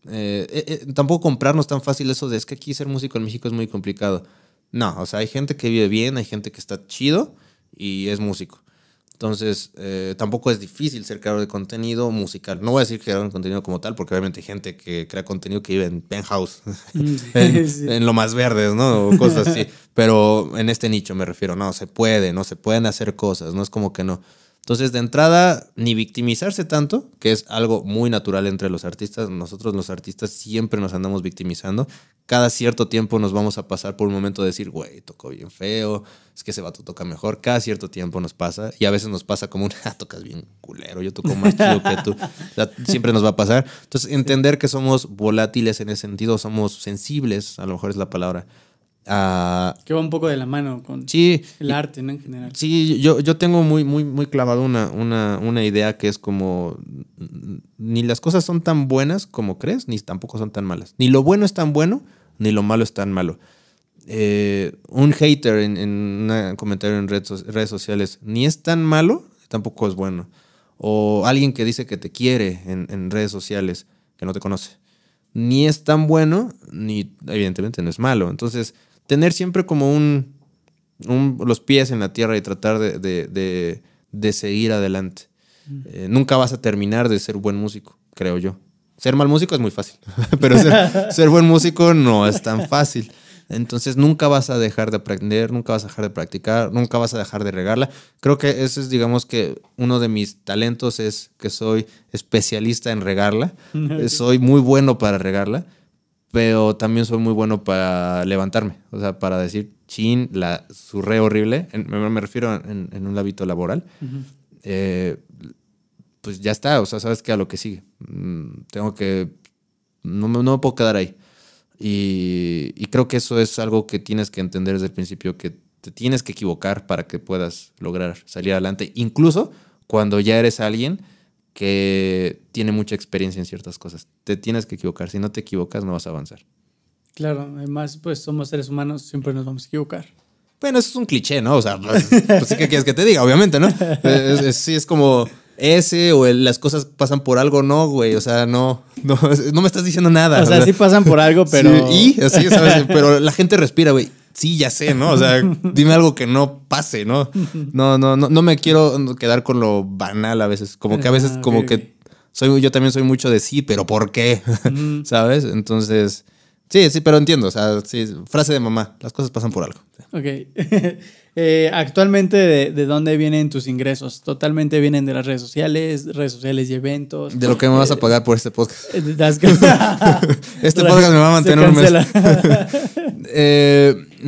Eh, eh, eh, tampoco comprarnos tan fácil eso de es que aquí ser músico en México es muy complicado. No, o sea, hay gente que vive bien, hay gente que está chido y es músico. Entonces, eh, tampoco es difícil ser creador de contenido musical. No voy a decir creador de contenido como tal, porque obviamente hay gente que crea contenido que vive en penthouse, en, lo más verde, ¿no? O cosas así. Pero en este nicho me refiero, no, se puede, no se pueden hacer cosas, no es como que no. Entonces, de entrada, ni victimizarse tanto, que es algo muy natural entre los artistas. Nosotros los artistas siempre nos andamos victimizando. Cada cierto tiempo nos vamos a pasar por un momento de decir, güey, tocó bien feo, es que ese vato toca mejor. Cada cierto tiempo nos pasa y a veces nos pasa como un, ah, tocas bien culero, yo toco más chido que tú. siempre nos va a pasar. Entonces, entender que somos volátiles en ese sentido, somos sensibles, a lo mejor es la palabra Ah, que va un poco de la mano con el arte en general. Sí, yo, yo tengo muy, muy, muy clavado una, una, idea que es como ni las cosas son tan buenas como crees, ni tampoco son tan malas. Ni lo bueno es tan bueno, ni lo malo es tan malo. Eh, un hater en, un comentario en redes sociales, ni es tan malo, tampoco es bueno. O alguien que dice que te quiere en redes sociales, que no te conoce. Ni es tan bueno, ni evidentemente no es malo. Entonces, tener siempre como un, los pies en la tierra y tratar de, seguir adelante. Eh, nunca vas a terminar de ser buen músico, creo yo. Ser mal músico es muy fácil, pero ser, ser, buen músico no es tan fácil. Entonces nunca vas a dejar de aprender, nunca vas a dejar de practicar, nunca vas a dejar de regarla. Creo que ese es, digamos que uno de mis talentos es que soy especialista en regarla, soy muy bueno para regarla pero también soy muy bueno para levantarme, o sea, para decir, chin, la surré horrible, me refiero en, un hábito laboral, eh, pues ya está, o sea, sabes que a lo que sigue, mm, tengo que, no, me puedo quedar ahí. Y, y, creo que eso es algo que tienes que entender desde el principio, que te tienes que equivocar para que puedas lograr salir adelante, incluso cuando ya eres alguien que tiene mucha experiencia en ciertas cosas. Te tienes que equivocar. Si no te equivocas, no vas a avanzar. Claro, además, pues somos seres humanos, siempre nos vamos a equivocar. Bueno, eso es un cliché, ¿no? O sea, pues, pues sí que quieres que te diga? Obviamente, ¿no? sí, es como ese o las cosas pasan por algo, no, güey. O sea, no, no, me estás diciendo nada. O sea, sí pasan por algo, pero. Sí, y así, ¿sabes? Pero la gente respira, güey sí, ya sé, ¿no? O sea, dime algo que no pase, ¿no? No, no, no, no me quiero quedar con lo banal a veces. Como que a veces, ah, como que soy, yo también soy mucho de sí, pero ¿por qué? Mm. ¿Sabes? Entonces, sí, sí, pero entiendo. O sea, sí, frase de mamá, las cosas pasan por algo. Ok. Eh, actualmente, de, dónde vienen tus ingresos? Totalmente vienen de las redes sociales, redes sociales y eventos. De lo que me vas a eh, pagar por este podcast. Eh, este podcast me va a mantener un mes.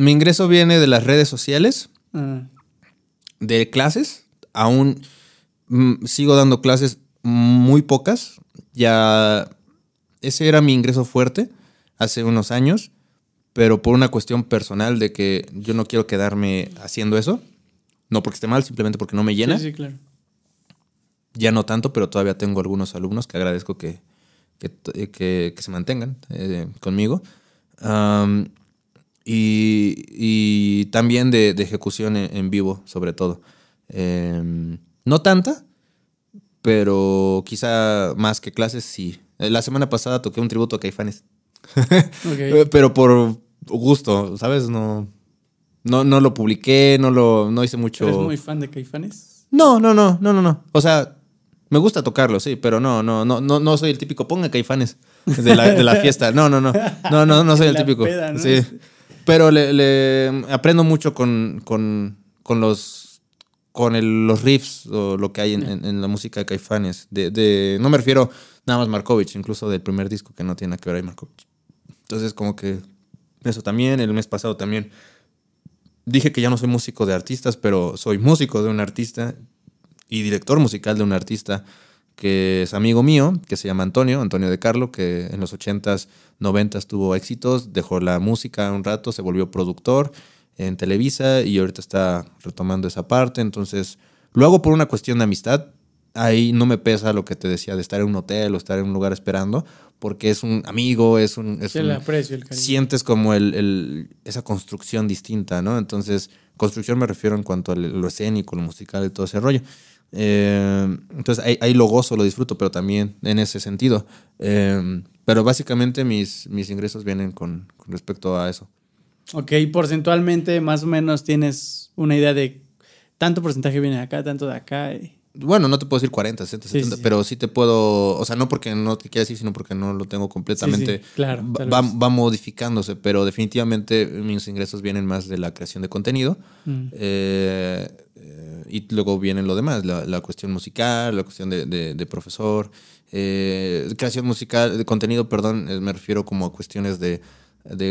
mi ingreso viene de las redes sociales, ah. de clases. Aún mm, sigo dando clases muy pocas. Ya ese era mi ingreso fuerte hace unos años pero por una cuestión personal de que yo no quiero quedarme haciendo eso. No porque esté mal, simplemente porque no me llena. Sí, sí, claro. Ya no tanto, pero todavía tengo algunos alumnos que agradezco que, que, eh, se mantengan eh, conmigo. y, también de, ejecución e, en, vivo, sobre todo. Em, no tanta, pero quizá más que clases, sí. Eh, la semana pasada toqué un tributo a Caifanes. Pero por gusto, ¿sabes? No, no, no lo publiqué, no lo, hice mucho. ¿Eres muy fan de Caifanes? No, no, no, no, no, no. O sea, me gusta tocarlo, sí, pero no, no, no, no, no soy el típico. Ponga Caifanes de la, fiesta. No, no, no, no, no, no soy el típico. pero le, aprendo mucho con, los con los riffs o lo que hay en, la música de Caifanes. De, no me refiero nada más Markovich, incluso del primer disco que no tiene que ver ahí Markovich. Entonces, como que eso también, el mes pasado también. Dije que ya no soy músico de artistas, pero soy músico de un artista y director musical de un artista que es amigo mío, que se llama Antonio, Antonio de Carlo, que en los 80s, 90s tuvo éxitos, dejó la música un rato, se volvió productor en Televisa y ahorita está retomando esa parte. Entonces, lo hago por una cuestión de amistad. Ahí no me pesa lo que te decía de estar en un hotel o estar en un lugar esperando, porque es un amigo, es un... Es aprecio, el sientes como esa construcción distinta, ¿no? Entonces, construcción me refiero en cuanto a lo escénico, lo musical y todo ese rollo. Eh, entonces, ahí, lo gozo, lo disfruto, pero también en ese sentido. Eh, pero básicamente mis, mis ingresos vienen con, respecto a eso. Ok, porcentualmente más o menos tienes una idea de tanto porcentaje viene de acá, tanto de acá. Bueno, no te puedo decir 40, 60, 70, pero sí te puedo, o sea, no porque no te quiera decir, sino porque no lo tengo completamente. claro. Va, modificándose, pero definitivamente mis ingresos vienen más de la creación de contenido. Mm. Eh, eh, y luego vienen lo demás, la, cuestión musical, la cuestión de, de, profesor, eh, creación musical, de contenido, perdón, me refiero como a cuestiones de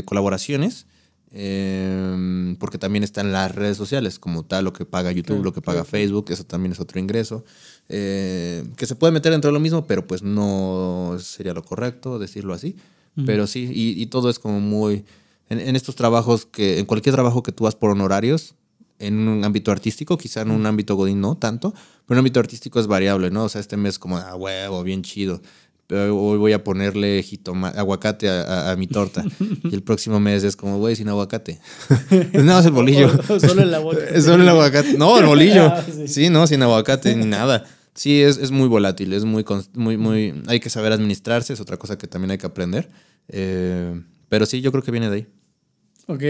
colaboraciones. Em, porque también están las redes sociales, como tal, lo que paga YouTube, lo que paga Facebook, eso también es otro ingreso, eh, que se puede meter dentro de lo mismo, pero pues no sería lo correcto decirlo así, pero sí, y, todo es como muy, en, estos trabajos que, en cualquier trabajo que tú vas por honorarios, en un ámbito artístico, quizá en un ámbito godín no tanto, pero en un ámbito artístico es variable, ¿no? O sea, este mes como, ah, huevo, bien chido. Eh, hoy voy a ponerle aguacate a, mi torta. y el próximo mes es como, güey, sin aguacate. no, más el bolillo. solo el aguacate. No, el bolillo. Ah, sí. no, sin aguacate ni nada. Sí, es, muy volátil, es muy, muy, muy... Hay que saber administrarse, es otra cosa que también hay que aprender. Eh, pero sí, yo creo que viene de ahí. Ok.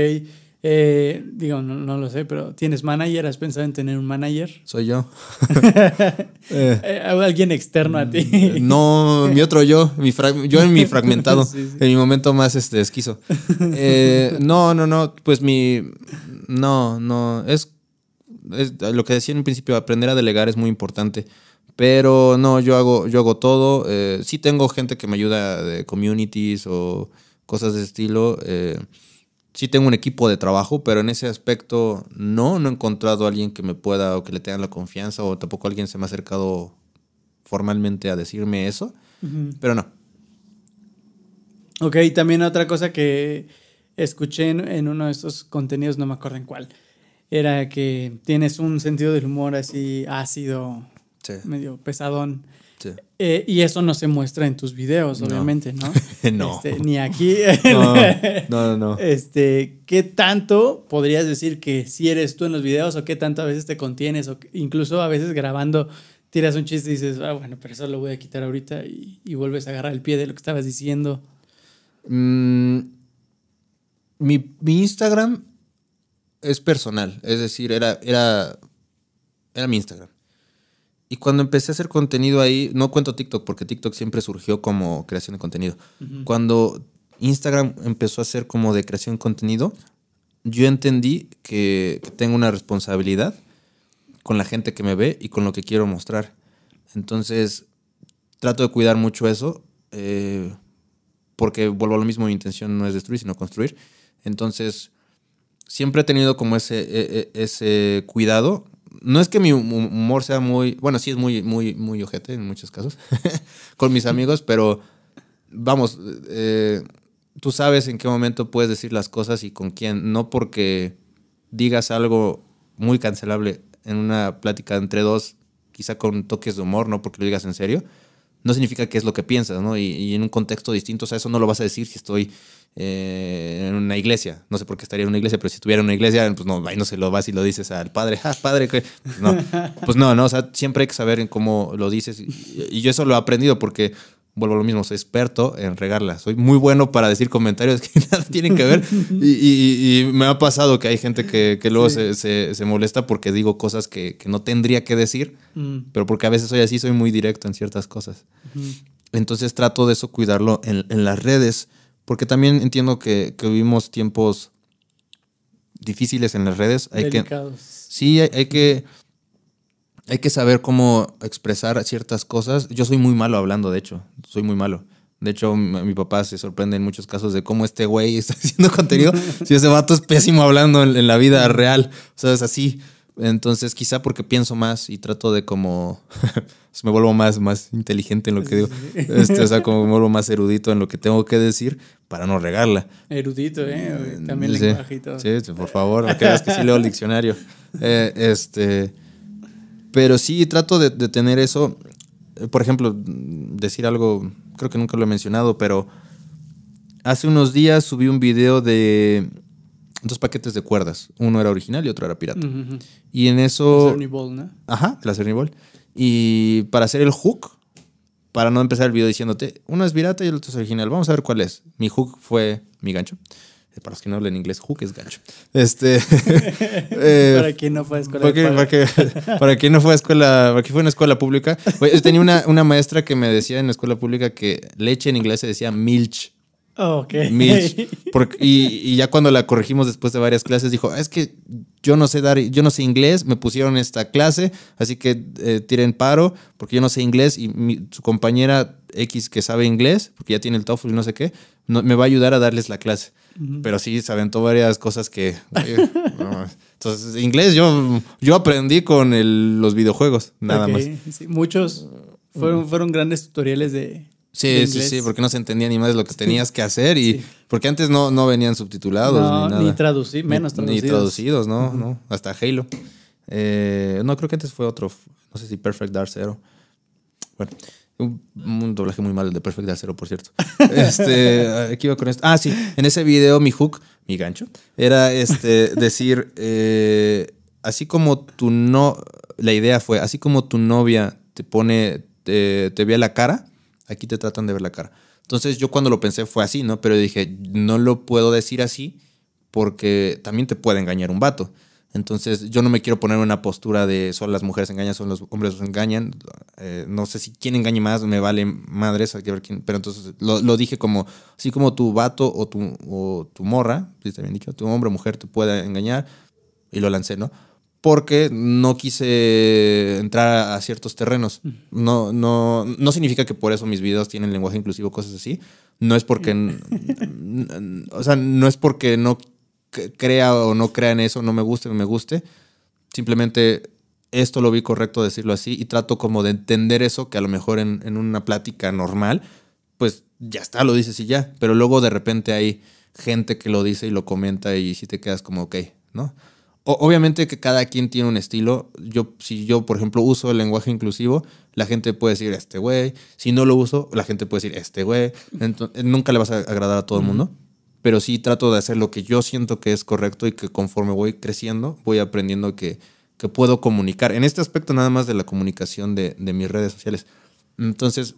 Eh, digo, no, lo sé, pero ¿tienes manager? ¿Has pensado en tener un manager? Soy yo. Eh. Eh, ¿Alguien externo a ti? Mm, no, mi otro yo, mi yo en mi fragmentado, en mi momento más este, esquizo. Eh, no, no, no, pues mi... No, no, es, lo que decía en un principio, aprender a delegar es muy importante. Pero no, yo hago, yo hago todo. sí tengo gente que me ayuda de communities o cosas de estilo. Eh, sí tengo un equipo de trabajo, pero en ese aspecto no, no he encontrado a alguien que me pueda o que le tenga la confianza o tampoco alguien se me ha acercado formalmente a decirme eso, pero no. Ok, también otra cosa que escuché en, uno de estos contenidos, no me acuerdo en cuál, era que tienes un sentido del humor así ácido, medio pesadón. Eh, y eso no se muestra en tus videos, obviamente, ¿no? Este, ni aquí. no, no, no, Este, ¿Qué tanto podrías decir que si eres tú en los videos o qué tanto a veces te contienes o incluso a veces grabando tiras un chiste y dices, ah, bueno, pero eso lo voy a quitar ahorita y, vuelves a agarrar el pie de lo que estabas diciendo? Mm, mi, mi, Instagram es personal, es decir, era, era, era mi Instagram. Y cuando empecé a hacer contenido ahí, no cuento TikTok porque TikTok siempre surgió como creación de contenido. Cuando Instagram empezó a ser como de creación de contenido, yo entendí que, tengo una responsabilidad con la gente que me ve y con lo que quiero mostrar. Entonces, trato de cuidar mucho eso, eh, porque vuelvo a lo mismo, mi intención no es destruir, sino construir. Entonces, siempre he tenido como ese, e, e, ese cuidado no es que mi humor sea muy, bueno, sí es muy, muy, muy ojete en muchos casos, con mis amigos, pero vamos, eh, tú sabes en qué momento puedes decir las cosas y con quién, no porque digas algo muy cancelable en una plática entre dos, quizá con toques de humor, no porque lo digas en serio, no significa que es lo que piensas, ¿no? Y, y, en un contexto distinto, o sea, eso no lo vas a decir si estoy eh, en una iglesia. No sé por qué estaría en una iglesia, pero si estuviera en una iglesia, pues no, ahí no se lo vas y lo dices al padre, ah, padre, Pues no, pues no, no, o sea, siempre hay que saber cómo lo dices. y yo eso lo he aprendido porque vuelvo a lo mismo, soy experto en regarla. Soy muy bueno para decir comentarios que nada tienen que ver. y, me ha pasado que hay gente que, luego se, molesta porque digo cosas que, no tendría que decir, mm. pero porque a veces soy así, soy muy directo en ciertas cosas. Entonces trato de eso cuidarlo en, las redes, porque también entiendo que, vivimos tiempos difíciles en las redes. Hay que, sí, hay que hay que saber cómo expresar ciertas cosas. Yo soy muy malo hablando, de hecho, soy muy malo. De hecho, mi papá se sorprende en muchos casos de cómo este güey está haciendo contenido. si ese vato es pésimo hablando en, la vida real, o sea, es así. Entonces, quizá porque pienso más y trato de como me vuelvo más, más inteligente en lo que digo. Este, o sea, como me vuelvo más erudito en lo que tengo que decir para no regarla. Erudito, ¿eh? También lenguajito. Sí, por favor, es que sí leo el diccionario. Eh, este. Pero sí trato de, tener eso. Por ejemplo, decir algo, creo que nunca lo he mencionado, pero hace unos días subí un video de dos paquetes de cuerdas. Uno era original y otro era pirata. Y en eso... La Ball, ¿no? Ajá, la Cerny Ball. Y para hacer el hook, para no empezar el video diciéndote, uno es pirata y el otro es original, vamos a ver cuál es. Mi hook fue mi gancho. Eh, para los que no hablen inglés, hook es gancho. Este, para quien no fue a escuela para, quien no fue a escuela, una escuela pública. Yo tenía una, una maestra que me decía en la escuela pública que leche en inglés se decía milch. Okay. Milch. y, ya cuando la corregimos después de varias clases, dijo, ah, es que yo no sé dar, yo no sé inglés, me pusieron esta clase, así que eh, tiren paro, porque yo no sé inglés y su compañera X que sabe inglés, porque ya tiene el TOEFL y no sé qué, me va a ayudar a darles la clase. Pero sí se aventó varias cosas que. Entonces, inglés yo, yo aprendí con los videojuegos, nada más. muchos fueron, fueron grandes tutoriales de, Sí, sí, sí, porque no se entendía ni más lo que tenías que hacer y porque antes no, no venían subtitulados ni nada. Ni traducidos, menos traducidos. Ni traducidos, no, no, hasta Halo. Eh, no, creo que antes fue otro, no sé si Perfect Dark Zero. Bueno, un, doblaje muy mal de Perfect acero por cierto. Este, aquí ah, con esto. Ah, sí. En ese video, mi hook, mi gancho, era este, decir, eh, así como tu no. La idea fue, así como tu novia te pone, te, te ve la cara, aquí te tratan de ver la cara. Entonces, yo cuando lo pensé fue así, ¿no? Pero dije, no lo puedo decir así porque también te puede engañar un vato. Entonces, yo no me quiero poner en una postura de solo las mujeres engañan, son los hombres los engañan. Eh, no sé si quién engañe más, me vale madres, hay que ver quién. Pero entonces lo, dije como, así como tu vato o tu, o tu morra, pues, tu hombre o mujer te puede engañar, y lo lancé, ¿no? Porque no quise entrar a ciertos terrenos. No, no, no significa que por eso mis videos tienen lenguaje inclusivo, cosas así. No es porque. o sea, no es porque no crea o no crea en eso, no me guste o me guste. Simplemente esto lo vi correcto decirlo así y trato como de entender eso que a lo mejor en, una plática normal, pues ya está, lo dices y ya. Pero luego de repente hay gente que lo dice y lo comenta y si te quedas como, ok, ¿no? obviamente que cada quien tiene un estilo. Yo, si yo, por ejemplo, uso el lenguaje inclusivo, la gente puede decir este güey. Si no lo uso, la gente puede decir este güey. nunca le vas a agradar a todo el mundo pero sí trato de hacer lo que yo siento que es correcto y que conforme voy creciendo, voy aprendiendo que, puedo comunicar. En este aspecto nada más de la comunicación de, mis redes sociales. Entonces,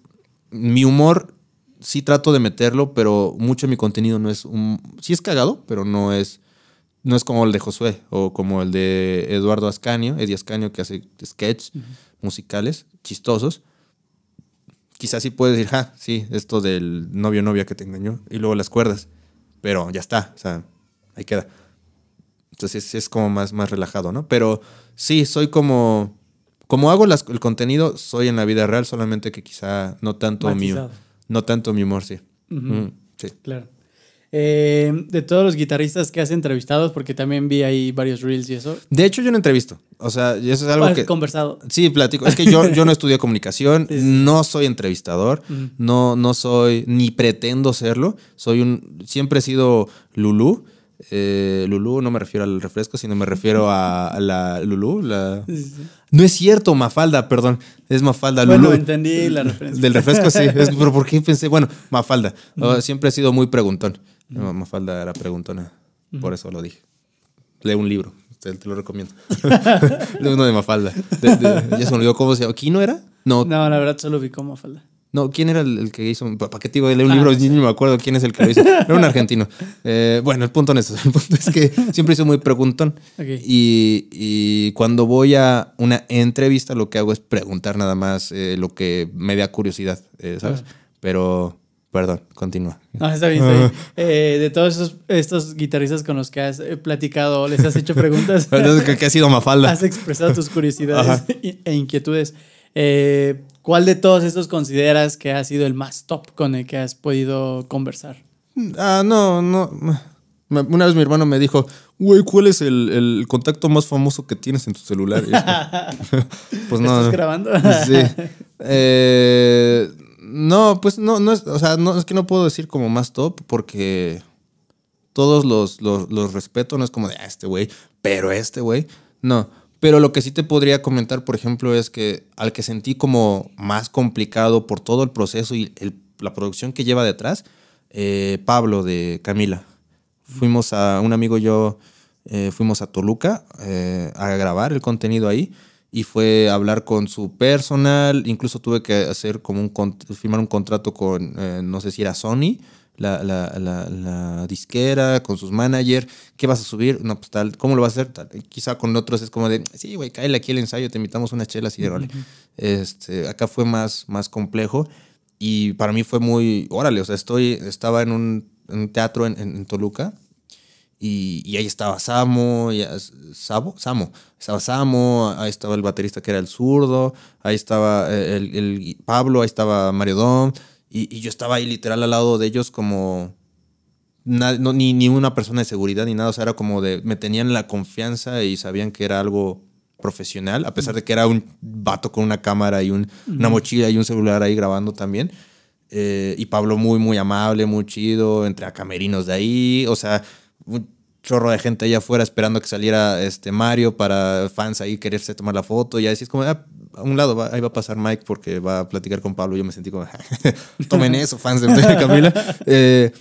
mi humor sí trato de meterlo, pero mucho de mi contenido no es un... Sí es cagado, pero no es... No es como el de Josué o como el de Eduardo Ascanio, Eddie Ascanio, que hace sketches musicales chistosos quizás sí puedes decir, ja, ah, sí, esto del novio novia que te engañó y luego las cuerdas pero ya está, o sea, ahí queda. Entonces es como más, más relajado, ¿no? Pero sí, soy como, como hago las, el contenido, soy en la vida real, solamente que quizá no tanto, mi, no tanto mi humor, sí. Mm, sí. Claro. Eh, de todos los guitarristas que has entrevistado, porque también vi ahí varios reels y eso. De hecho, yo no entrevisto. O sea, eso es algo has que. conversado. Sí, platico. Es que yo, yo no estudié comunicación, no soy entrevistador, no, no soy, ni pretendo serlo. Soy un. Siempre he sido Lulú. Eh, Lulú, no me refiero al refresco, sino me refiero a, la Lulú. no es cierto, Mafalda, perdón. Es Mafalda. Bueno, entendí la referencia. Del refresco, sí. pero ¿por qué pensé? Bueno, Mafalda. Oh, siempre he sido muy preguntón. No, Mafalda era preguntona. Por eso lo dije. Lee un libro. Te, lo recomiendo. Lee uno de Mafalda. ya se me olvidó cómo se llama. no era? No. No, la verdad solo vi como Mafalda. No, ¿quién era el, que hizo? ¿Para qué te digo? Leí un ah, libro, sí. ni me acuerdo quién es el que lo hizo. Era un argentino. Eh, bueno, el punto, es que siempre hice muy preguntón. Y, cuando voy a una entrevista, lo que hago es preguntar nada más eh, lo que me dé curiosidad, eh, ¿sabes? Pero Perdón, continúa. No, está bien, eh, de todos estos guitarristas con los que has eh, platicado, ¿les has hecho preguntas? ¿Qué ha sido Mafalda? Has expresado tus curiosidades e inquietudes. Eh, ¿Cuál de todos estos consideras que ha sido el más top con el que has podido conversar? Mm, ah, no, no. Una vez mi hermano me dijo, güey, ¿cuál es el, el contacto más famoso que tienes en tu celular? pues no. ¿Estás grabando? sí. Eh, no, pues no, no es, o sea, no, es que no puedo decir como más top porque todos los, los, respeto, no es como de ah, este güey, pero este güey, no. Pero lo que sí te podría comentar, por ejemplo, es que al que sentí como más complicado por todo el proceso y la producción que lleva detrás, eh, Pablo de Camila. Fuimos a, un amigo y yo eh, fuimos a Toluca eh, a grabar el contenido ahí y fue hablar con su personal. Incluso tuve que hacer como un firmar un contrato con, eh, no sé si era Sony, la, disquera, con sus managers. ¿Qué vas a subir? No, pues tal, ¿cómo lo vas a hacer? Quizá con otros es como de, sí, güey, cáele aquí el ensayo, te invitamos una chela, así de, este, acá fue más, más complejo y para mí fue muy, órale, o sea, estoy, estaba en un, teatro en, en Toluca y, ahí estaba Samo, y, ¿Sabo? Samo, estaba Samo, ahí estaba el baterista que era el zurdo, ahí estaba eh, el, Pablo, ahí estaba Mario Dom, y, yo estaba ahí literal al lado de ellos como... ni, ni una persona de seguridad ni nada, o sea, era como de... Me tenían la confianza y sabían que era algo profesional, a pesar de que era un vato con una cámara y una mochila y un celular ahí grabando también. Eh, y Pablo muy, muy amable, muy chido, entre a camerinos de ahí. O sea, un chorro de gente allá afuera esperando que saliera este Mario para fans ahí quererse tomar la foto y así es como ah, a un lado ahí va a pasar Mike porque va a platicar con Pablo yo me sentí como tomen eso fans de Camila eh,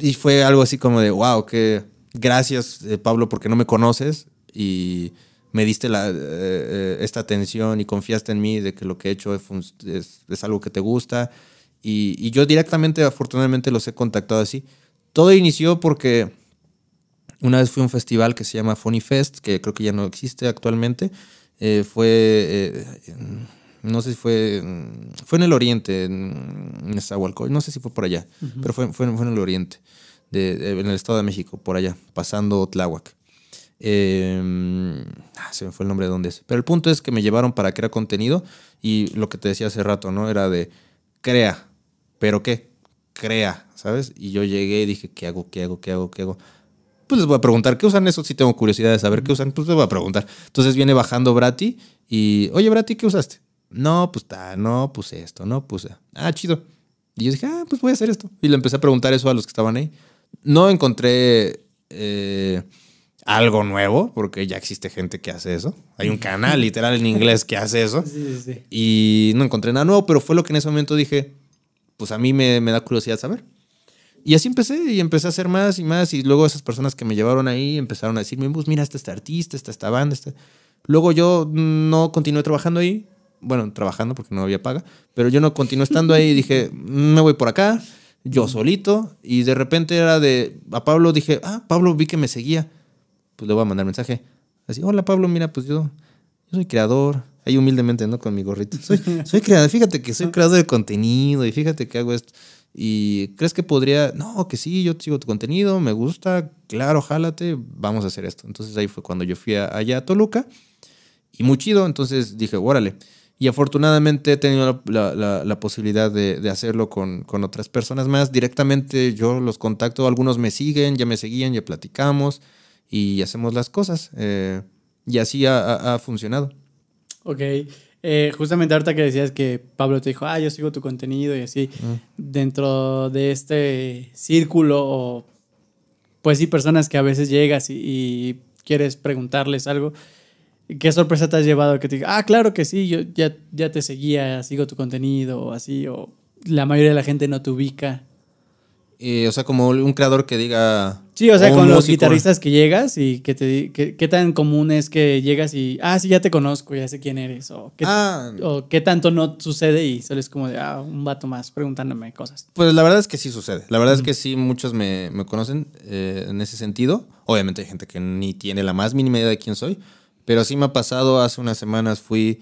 y fue algo así como de wow que gracias eh, Pablo porque no me conoces y me diste la, eh, esta atención y confiaste en mí de que lo que he hecho es, es, algo que te gusta y, y yo directamente afortunadamente los he contactado así todo inició porque una vez fui a un festival que se llama Funny Fest, que creo que ya no existe actualmente. Eh, fue, eh, no sé si fue, mm, fue en el oriente, en Nezahualcóyotl, no sé si fue por allá, pero fue, fue, en el oriente, en el Estado de México, por allá, pasando Tláhuac. Em, ah, se me fue el nombre de dónde es. Pero el punto es que me llevaron para crear contenido y lo que te decía hace rato, ¿no? Era de crea, pero qué, crea, ¿sabes? Y yo llegué y dije, ¿qué hago? ¿Qué hago? ¿Qué hago? ¿Qué hago? pues les voy a preguntar, ¿qué usan eso? Si tengo curiosidad de saber qué usan, pues les voy a preguntar. Entonces viene bajando Brati y, oye, Brati, ¿qué usaste? No, pues ta, no, puse esto, no, puse. Eh". Ah, chido. Y yo dije, ah, pues voy a hacer esto. Y le empecé a preguntar eso a los que estaban ahí. No encontré eh, algo nuevo, porque ya existe gente que hace eso. Hay un canal literal en inglés que hace eso. y no encontré nada nuevo, pero fue lo que en ese momento dije, pues a mí me, me da curiosidad saber. Y así empecé y empecé a hacer más y más y luego esas personas que me llevaron ahí empezaron a decirme, pues mira, está este artista, está esta banda, Luego yo no continué trabajando ahí, bueno, trabajando porque no había paga, pero yo no continué estando ahí y dije, mm, me voy por acá, yo solito, y de repente era de, a Pablo dije, ah, Pablo vi que me seguía, pues le voy a mandar mensaje, así, hola Pablo, mira, pues yo, yo soy creador, ahí humildemente, ¿no? Con mi gorrito, soy, soy creador, fíjate que soy creador de contenido y fíjate que hago esto y crees que podría, no, que sí, yo sigo tu contenido, me gusta, claro, jálate, vamos a hacer esto. Entonces ahí fue cuando yo fui allá a Toluca y muy chido, entonces dije, órale. Y afortunadamente he tenido la, posibilidad de, hacerlo con, otras personas más. Directamente yo los contacto, algunos me siguen, ya me seguían, ya platicamos y hacemos las cosas. Eh, y así ha, ha funcionado. Ok. Eh, justamente ahorita que decías que Pablo te dijo, ah, yo sigo tu contenido y así, mm. dentro de este círculo, pues sí, personas que a veces llegas y, quieres preguntarles algo, ¿qué sorpresa te has llevado que te diga, ah, claro que sí, yo ya, ya te seguía, sigo tu contenido, o así, o la mayoría de la gente no te ubica? Eh, o sea, como un creador que diga, Sí, o sea, con los guitarristas que llegas y que te qué tan común es que llegas y ah, sí, ya te conozco, ya sé quién eres. O qué, ah. tanto no sucede y solo como de ah, un vato más preguntándome cosas. Pues la verdad es que sí sucede. La verdad es que sí, muchos me, conocen eh, en ese sentido. Obviamente hay gente que ni tiene la más mínima idea de quién soy. Pero sí me ha pasado, hace unas semanas fui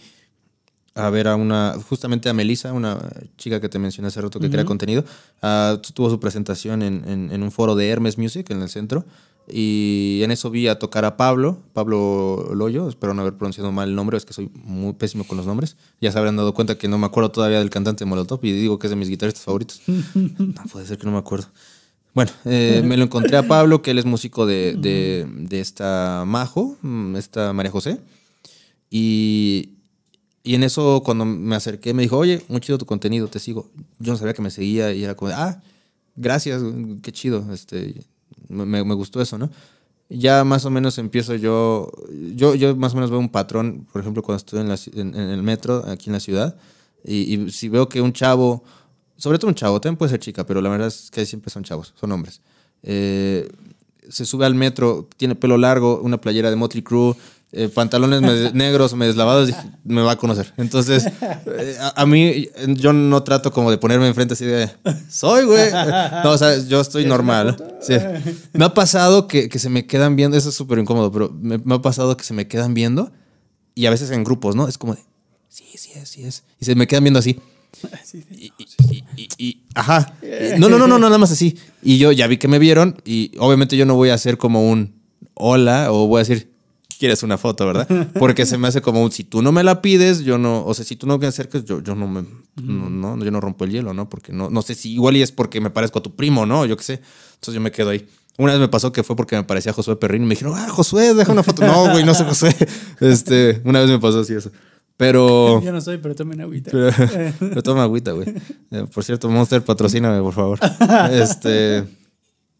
a ver a una, justamente a Melissa, una chica que te mencioné hace rato que crea contenido. Ah, tuvo su presentación en, en, un foro de Hermes Music en el centro. Y en eso vi a tocar a Pablo, Pablo Loyo, espero no haber pronunciado mal el nombre, es que soy muy pésimo con los nombres. Ya se habrán dado cuenta que no me acuerdo todavía del cantante de Molotov y digo que es de mis guitarristas favoritos. no puede ser que no me acuerdo. Bueno, eh, me lo encontré a Pablo, que él es músico de, de, de esta Majo, mm, esta María José. Y, y en eso, cuando me acerqué, me dijo, oye, muy chido tu contenido, te sigo. Yo no sabía que me seguía y era como, ah, gracias, qué chido, este, me, me gustó eso, ¿no? ya más o menos empiezo yo, yo, yo más o menos veo un patrón, por ejemplo, cuando estoy en, el metro aquí en la ciudad, y, si veo que un chavo, sobre todo un chavo, también puede ser chica, pero la verdad es que siempre son chavos, son hombres, eh, se sube al metro, tiene pelo largo, una playera de Motley Crue, eh, pantalones negros, me deslavados, me va a conocer. Entonces, eh, a, mí, yo no trato como de ponerme enfrente así de, soy, güey. No, o sea, yo estoy normal. Me ha pasado que, se me quedan viendo, eso es súper incómodo, pero me, ha pasado que se me quedan viendo y a veces en grupos, ¿no? Es como de, sí, sí sí Y se me quedan viendo así. Y, y, ajá. No, no, no, no, nada más así. Y yo ya vi que me vieron y obviamente yo no voy a hacer como un hola o voy a decir quieres una foto, ¿verdad? Porque se me hace como, si tú no me la pides, yo no, o sea, si tú no me acercas, yo, yo no me, no, yo no rompo el hielo, ¿no? Porque no, no sé si igual y es porque me parezco a tu primo, ¿no? Yo qué sé. Entonces yo me quedo ahí. Una vez me pasó que fue porque me parecía a Josué Perrín y me dijeron, ah, Josué, deja una foto. No, güey, no sé Josué. Este, una vez me pasó así eso. Pero. Yo no soy, pero tomen agüita. Pero, toma agüita, güey. Eh, por cierto, Monster, patrocíname, por favor. Este.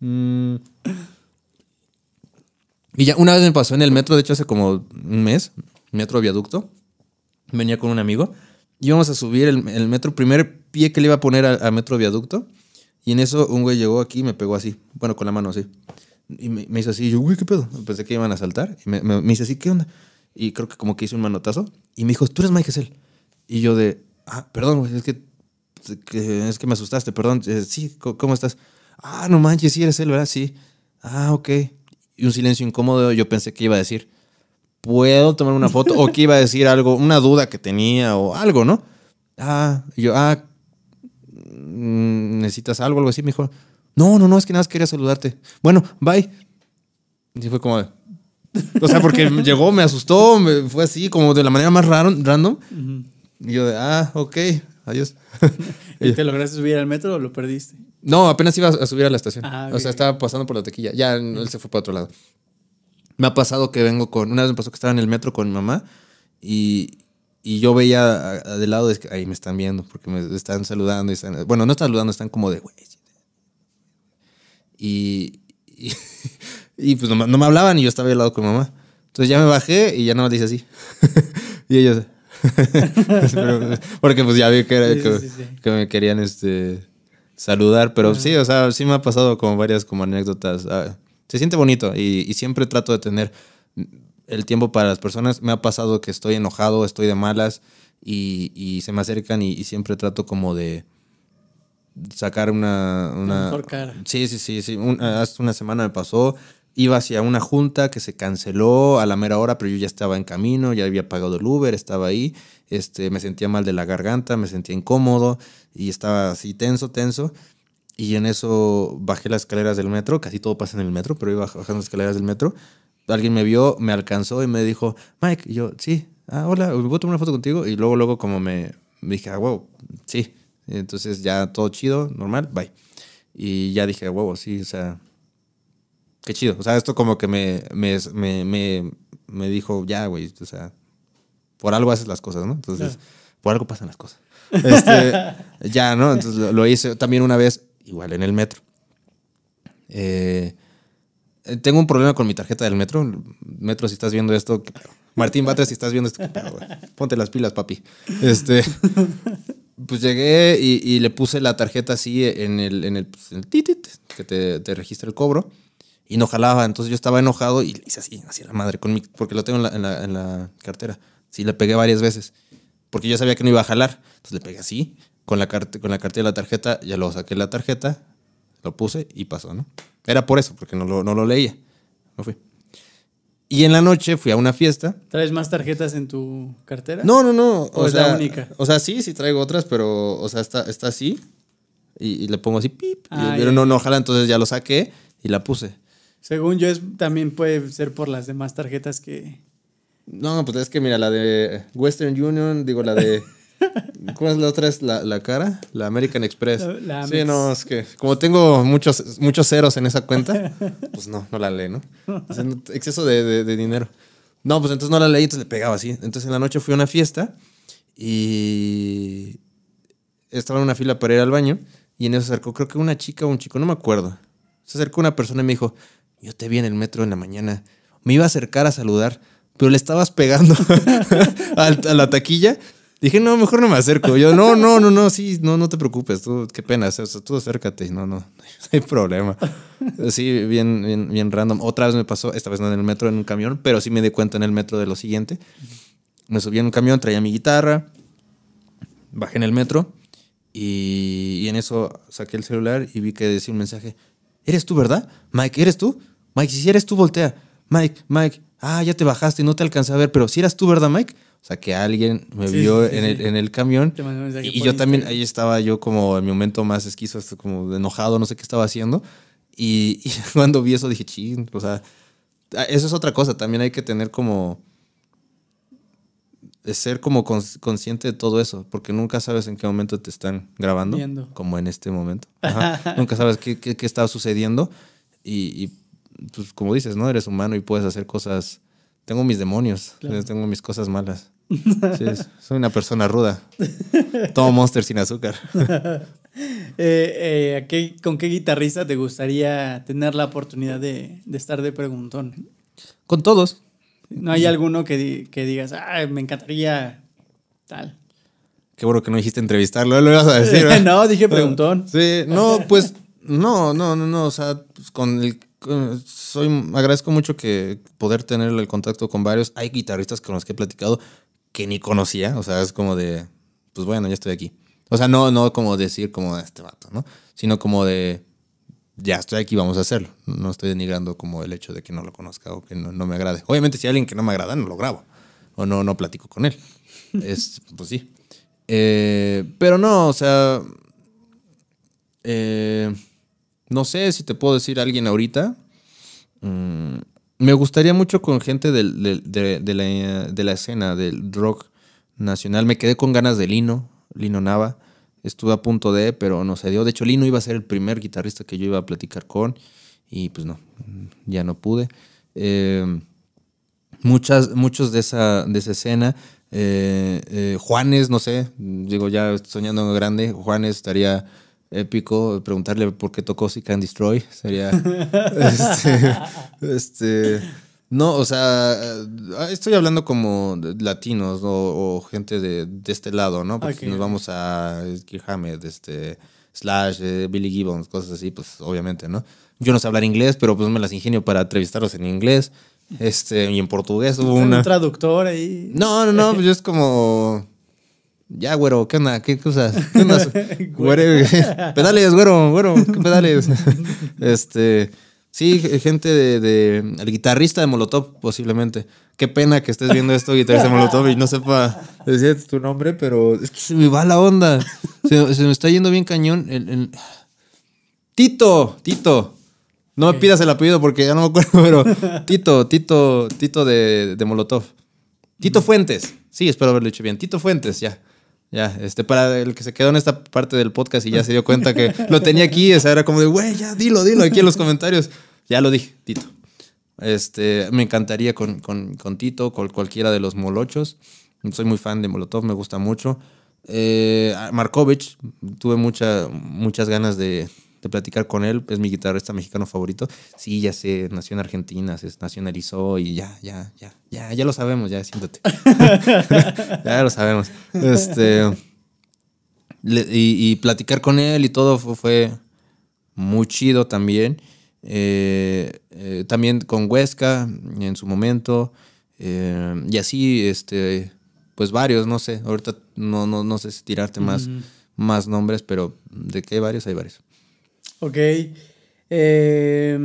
Mmm, y ya una vez me pasó en el metro, de hecho hace como un mes, metro viaducto. Venía con un amigo. Íbamos a subir el, metro, primer pie que le iba a poner al metro viaducto. Y en eso un güey llegó aquí y me pegó así. Bueno, con la mano así. Y me, hizo así. Y yo, güey, ¿qué pedo? Pensé que iban a saltar. Y me, me, hizo así, ¿qué onda? Y creo que como que hice un manotazo. Y me dijo, tú eres Mike Y yo de, ah, perdón, es que, es que me asustaste, perdón. Eh, sí, ¿cómo estás? Ah, no manches, sí eres él, ¿verdad? Sí. Ah, ok y un silencio incómodo, yo pensé que iba a decir, ¿puedo tomar una foto? o que iba a decir algo, una duda que tenía o algo, ¿no? Ah, yo, ah, mm, ¿necesitas algo? Algo así, mejor no, no, no, es que nada más quería saludarte. Bueno, bye. Y fue como, o sea, porque llegó, me asustó, me, fue así, como de la manera más raro, random. Y yo de, ah, ok, adiós. ¿Y te lograste subir al metro o lo perdiste? No, apenas iba a subir a la estación. Ah, o sea, estaba pasando por la tequilla. Ya él se fue para otro lado. Me ha pasado que vengo con. Una vez me pasó que estaba en el metro con mamá y, yo veía de del lado de. Ahí me están viendo porque me están saludando. Y bueno, no están saludando, están como de. güey. Y, y, pues no, me hablaban y yo estaba al lado con mamá. Entonces ya me bajé y ya no más dice así. y ellos. porque pues ya vi que, que me querían este saludar, pero sí, o sea, sí me ha pasado como varias como anécdotas. Ah, se siente bonito y, siempre trato de tener el tiempo para las personas. Me ha pasado que estoy enojado, estoy de malas y, se me acercan y, siempre trato como de sacar una... una mejor cara. Sí, sí, sí. sí. hace una semana me pasó. Iba hacia una junta que se canceló a la mera hora, pero yo ya estaba en camino, ya había pagado el Uber, estaba ahí. Este, me sentía mal de la garganta, me sentía incómodo y estaba así tenso, tenso. Y en eso bajé las escaleras del metro, casi todo pasa en el metro, pero iba bajando las escaleras del metro. Alguien me vio, me alcanzó y me dijo, Mike, y yo, sí, ah, hola, voy a tomar una foto contigo? Y luego, luego como me, dije, ah, wow, sí. Entonces ya todo chido, normal, bye. Y ya dije, ah, wow, sí, o sea, qué chido. O sea, esto como que me, me, me, me dijo, ya, güey, o sea, por algo haces las cosas, ¿no? Entonces, por algo pasan las cosas. Este, ya, ¿no? Entonces lo, hice también una vez, igual en el metro. Eh, tengo un problema con mi tarjeta del metro. Metro, si estás viendo esto, Martín Batres, si estás viendo esto, Ponte las pilas, papi. Este, pues llegué y, le puse la tarjeta así en el, en el, titit, pues, que te, registra el cobro. Y no jalaba, entonces yo estaba enojado y le hice así, así a la madre, con porque lo tengo en la, en la cartera. Sí, le pegué varias veces porque ya sabía que no iba a jalar. Entonces le pegué así, con la, con la cartilla de la tarjeta, ya lo saqué la tarjeta, lo puse y pasó, ¿no? Era por eso, porque no lo, no lo leía. No fui. Y en la noche fui a una fiesta. ¿Traes más tarjetas en tu cartera? No, no, no. ¿O, es la única? O sea, sí, sí traigo otras, pero, o sea, está, está así. Y, le pongo así, pip. Ah, pero no, no jala, entonces ya lo saqué y la puse. Según yo, es, también puede ser por las demás tarjetas que, no, pues es que mira, la de Western Union, digo, la de. ¿Cuál es la otra? la, cara? La American Express. sí, no, es que como tengo muchos, muchos ceros en esa cuenta, pues no, no la leí, ¿no? exceso de, de, dinero. No, pues entonces no la leí, entonces le pegaba así. Entonces en la noche fui a una fiesta y estaba en una fila para ir al baño y en eso se acercó, creo que una chica o un chico, no me acuerdo. Se acercó una persona y me dijo, yo te vi en el metro en la mañana, me iba a acercar a saludar pero le estabas pegando a la taquilla. Dije, no, mejor no me acerco. Yo, no, no, no, no, sí, no, no te preocupes, tú, qué pena, tú acércate, no, no, no hay problema. Sí, bien, bien, bien random. Otra vez me pasó, esta vez no en el metro, en un camión, pero sí me di cuenta en el metro de lo siguiente. Me subí en un camión, traía mi guitarra, bajé en el metro y, y en eso saqué el celular y vi que decía un mensaje, ¿eres tú, verdad? Mike, ¿eres tú? Mike, si eres tú, voltea. Mike, Mike, ah, ya te bajaste, y no te alcancé a ver, pero si eras tú, ¿verdad, Mike? O sea, que alguien me vio en, el, en, el, camión. Y, yo también, ahí estaba yo como en mi momento más esquizo, como enojado, no sé qué estaba haciendo. Y, cuando vi eso dije, ching, o sea, ah, eso es otra cosa, también hay que tener como eh, ser como consciente de todo eso, porque nunca sabes en qué momento te están grabando, como en este momento. nunca sabes qué, qué, está sucediendo y, pues, como dices, ¿no? Eres humano y puedes hacer cosas. Tengo mis demonios, eh, tengo mis cosas malas. soy una persona ruda. Todo monster sin azúcar. Eh, eh, ¿Con qué guitarrista te gustaría tener la oportunidad de, estar de preguntón? Con todos. ¿No hay alguno que, digas, Ay, me encantaría tal? Qué bueno que no dijiste entrevistarlo, lo ibas a decir. no, dije preguntón. Sí, no, pues no, no, no, no, o sea, pues, con el soy, agradezco mucho que poder tener el contacto con varios. Hay guitarristas con los que he platicado que ni conocía, o sea, es como de, pues bueno, ya estoy aquí. O sea, no, no como decir como este vato, ¿no? Sino como de, ya estoy aquí, vamos a hacerlo. No estoy denigrando como el hecho de que no lo conozca o que no, me agrade. Obviamente, si hay alguien que no me agrada, no lo grabo. O no, no platico con él. es, pues sí. Eh, pero no, o sea... Eh, no sé si te puedo decir alguien ahorita. Mm, me gustaría mucho con gente de, de, la, de, la, escena del rock nacional. Me quedé con ganas de Lino, Lino Nava. Estuve a punto de, pero no se dio. De hecho, Lino iba a ser el primer guitarrista que yo iba a platicar con. Y pues no, ya no pude. Eh, muchas, muchos de esa, de esa escena. Eh, eh, Juanes, no sé, digo ya soñando soñando grande. Juanes estaría épico. Preguntarle por qué tocó si Can Destroy sería. Este, este, no, o sea, eh, estoy hablando como latinos o, gente de, este lado, ¿no? Porque nos vamos a Kirhamed, este, Slash, eh, Billy Gibbons, cosas así, pues obviamente, ¿no? Yo no sé hablar inglés, pero pues me las ingenio para entrevistarlos en inglés. Este, y en portugués hubo una. un traductor ahí? No, no, no, pues, yo es como ya, güero, ¿qué onda? ¿Qué cosas? ¿Qué pedales, güero, güero, ¿qué pedales? este, sí, gente de, el guitarrista de Molotov, posiblemente. Qué pena que estés viendo esto, guitarrista de Molotov, y no sepa decir tu nombre, pero es que se me va la onda. Se, me está yendo bien cañón. Tito, Tito. No me pidas el apellido porque ya no me acuerdo, pero Tito, Tito, Tito de, de Molotov. Tito Fuentes. Sí, espero haberlo dicho bien. Tito Fuentes, ya. Ya, este, para el que se quedó en esta parte del podcast y ya se dio cuenta que lo tenía aquí, o sea, era como de, güey, ya dilo, dilo aquí en los comentarios. Ya lo dije, Tito. Este, me encantaría con, Tito, con cualquiera de los molochos. Soy muy fan de Molotov, me gusta mucho. Eh, Markovich, tuve muchas muchas ganas de, de platicar con él. Es mi guitarrista mexicano favorito. Sí, ya sé, nació en Argentina, se nacionalizó y ya, ya, ya, ya, ya lo sabemos, ya siéntate. ya lo sabemos. Este, y, platicar con él y todo fue, muy chido también. Eh, eh, también con Huesca en su momento. Eh, y así, este, pues varios, no sé. Ahorita no, no, no sé si tirarte más, más nombres, pero de que hay varios, hay varios. Ok. Eh,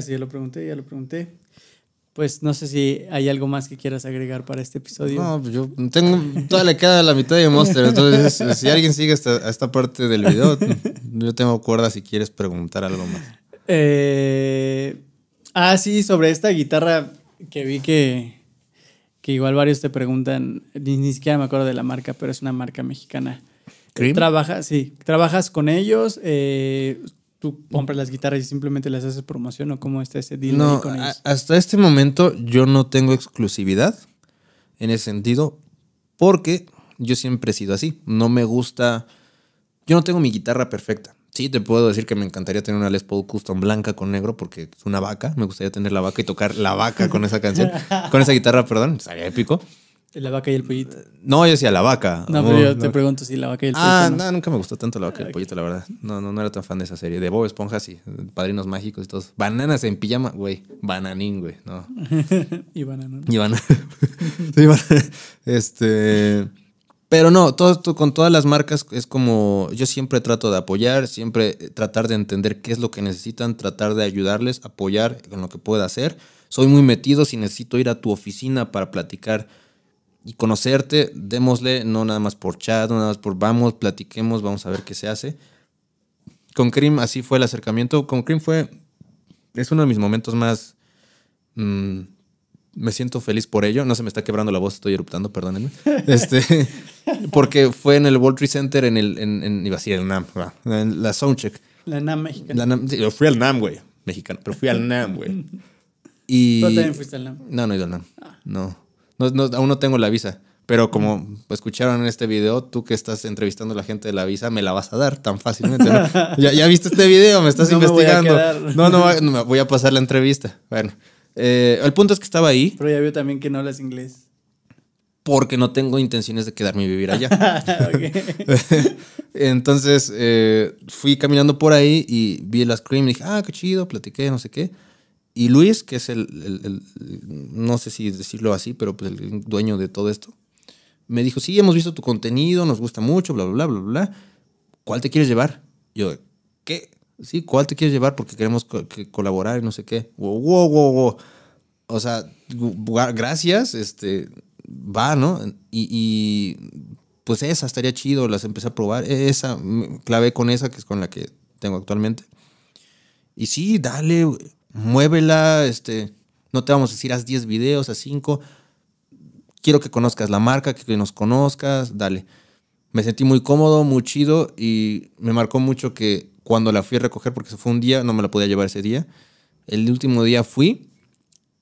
sí, ya lo pregunté, ya lo pregunté. Pues no sé si hay algo más que quieras agregar para este episodio. No, pues yo tengo, toda la queda la mitad de Monster. Entonces, eh, si alguien sigue hasta esta parte del video, yo tengo cuerda si quieres preguntar algo más. Eh, ah, sí, sobre esta guitarra que vi que, que igual varios te preguntan, ni siquiera me acuerdo de la marca, pero es una marca mexicana. Trabajas, sí, trabajas con ellos. Eh, tú compras las guitarras y simplemente las haces promoción o cómo está ese deal Hasta este momento yo no tengo exclusividad en ese sentido porque yo siempre he sido así. No me gusta. Yo no tengo mi guitarra perfecta. Sí, te puedo decir que me encantaría tener una Les Paul Custom blanca con negro porque es una vaca. Me gustaría tener la vaca y tocar la vaca con esa canción, con esa guitarra, perdón, sería épico. La vaca y el pollito. No, yo decía la vaca. No, pero yo te pregunto si la vaca y el pollito. Ah, no. nunca me gustó tanto la vaca y el pollito, la verdad. No, no, no era tan fan de esa serie. De Bob Esponja, sí. Padrinos mágicos y todos. Bananas en pijama, güey. Bananín, güey. No. y banana Y banana Este. Pero no, con todas las marcas es como yo siempre trato de apoyar, siempre eh, tratar de entender qué es lo que necesitan, tratar de ayudarles, apoyar con lo que pueda hacer. Soy muy metido si necesito ir a tu oficina para platicar y conocerte, démosle, no nada más por chat, no nada más por vamos, platiquemos, vamos a ver qué se hace. Con Cream así fue el acercamiento. Con Cream fue, es uno de mis momentos más... Mm, me siento feliz por ello. No se me está quebrando la voz, estoy eruptando, perdónenme. Este, porque fue en el World Trade Center, en el, en, iba a decir el NAM, en la Soundcheck. La NAM mexicana. La NAM, yo fui al NAM, güey, mexicano, pero fui al NAM, güey. también fuiste al NAM? No, no he al NAM. Ah. No. No, aún no tengo la visa. Pero como escucharon en este video, tú que estás entrevistando a la gente de la visa, me la vas a dar tan fácilmente. ¿Ya, viste este video, me estás no investigando. no, no, voy a pasar la entrevista. Bueno, eh, el punto es que estaba ahí. Pero ya vio también que no hablas inglés. Porque no tengo intenciones de quedarme y vivir allá. Entonces eh, fui caminando por ahí y vi la screen y dije, ah, qué chido, platiqué, no sé qué y Luis, que es el, no sé si decirlo así, pero pues el dueño de todo esto, me dijo, sí, hemos visto tu contenido, nos gusta mucho, bla, bla, bla, bla, bla. ¿Cuál te quieres llevar? Yo, ¿qué? Sí, ¿cuál te quieres llevar? Porque queremos colaborar y no sé qué. Wow, wow, wow, wow. O sea, gracias, este, va, ¿no? Y, pues esa estaría chido, las empecé a probar. E, esa, clavé con esa, que es con la que tengo actualmente. Y sí, dale, muévela, este, no te vamos a decir haz 10 videos, haz 5, quiero que conozcas la marca, que nos conozcas, dale. Me sentí muy cómodo, muy chido y me marcó mucho que cuando la fui a recoger, porque se fue un día, no me la podía llevar ese día, el último día fui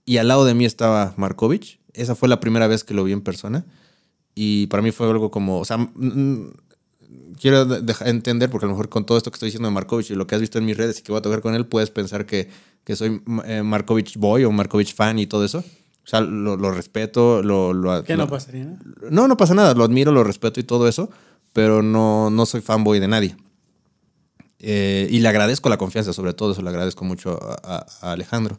y al lado de mí estaba Markovich. Esa fue la primera vez que lo vi en persona y para mí fue algo como, o sea, quiero entender, porque a lo mejor con todo esto que estoy diciendo de Markovich y lo que has visto en mis redes y que voy a tocar con él, puedes pensar que que soy mm, eh, Markovich boy o Markovich fan y todo eso. O sea, lo, respeto, lo, lo... ¿Qué no pasaría? ¿no? no, pasa nada. Lo admiro, lo respeto y todo eso, pero no, no soy fanboy de nadie. Eh, y le agradezco la confianza, sobre todo eso le agradezco mucho a, Alejandro.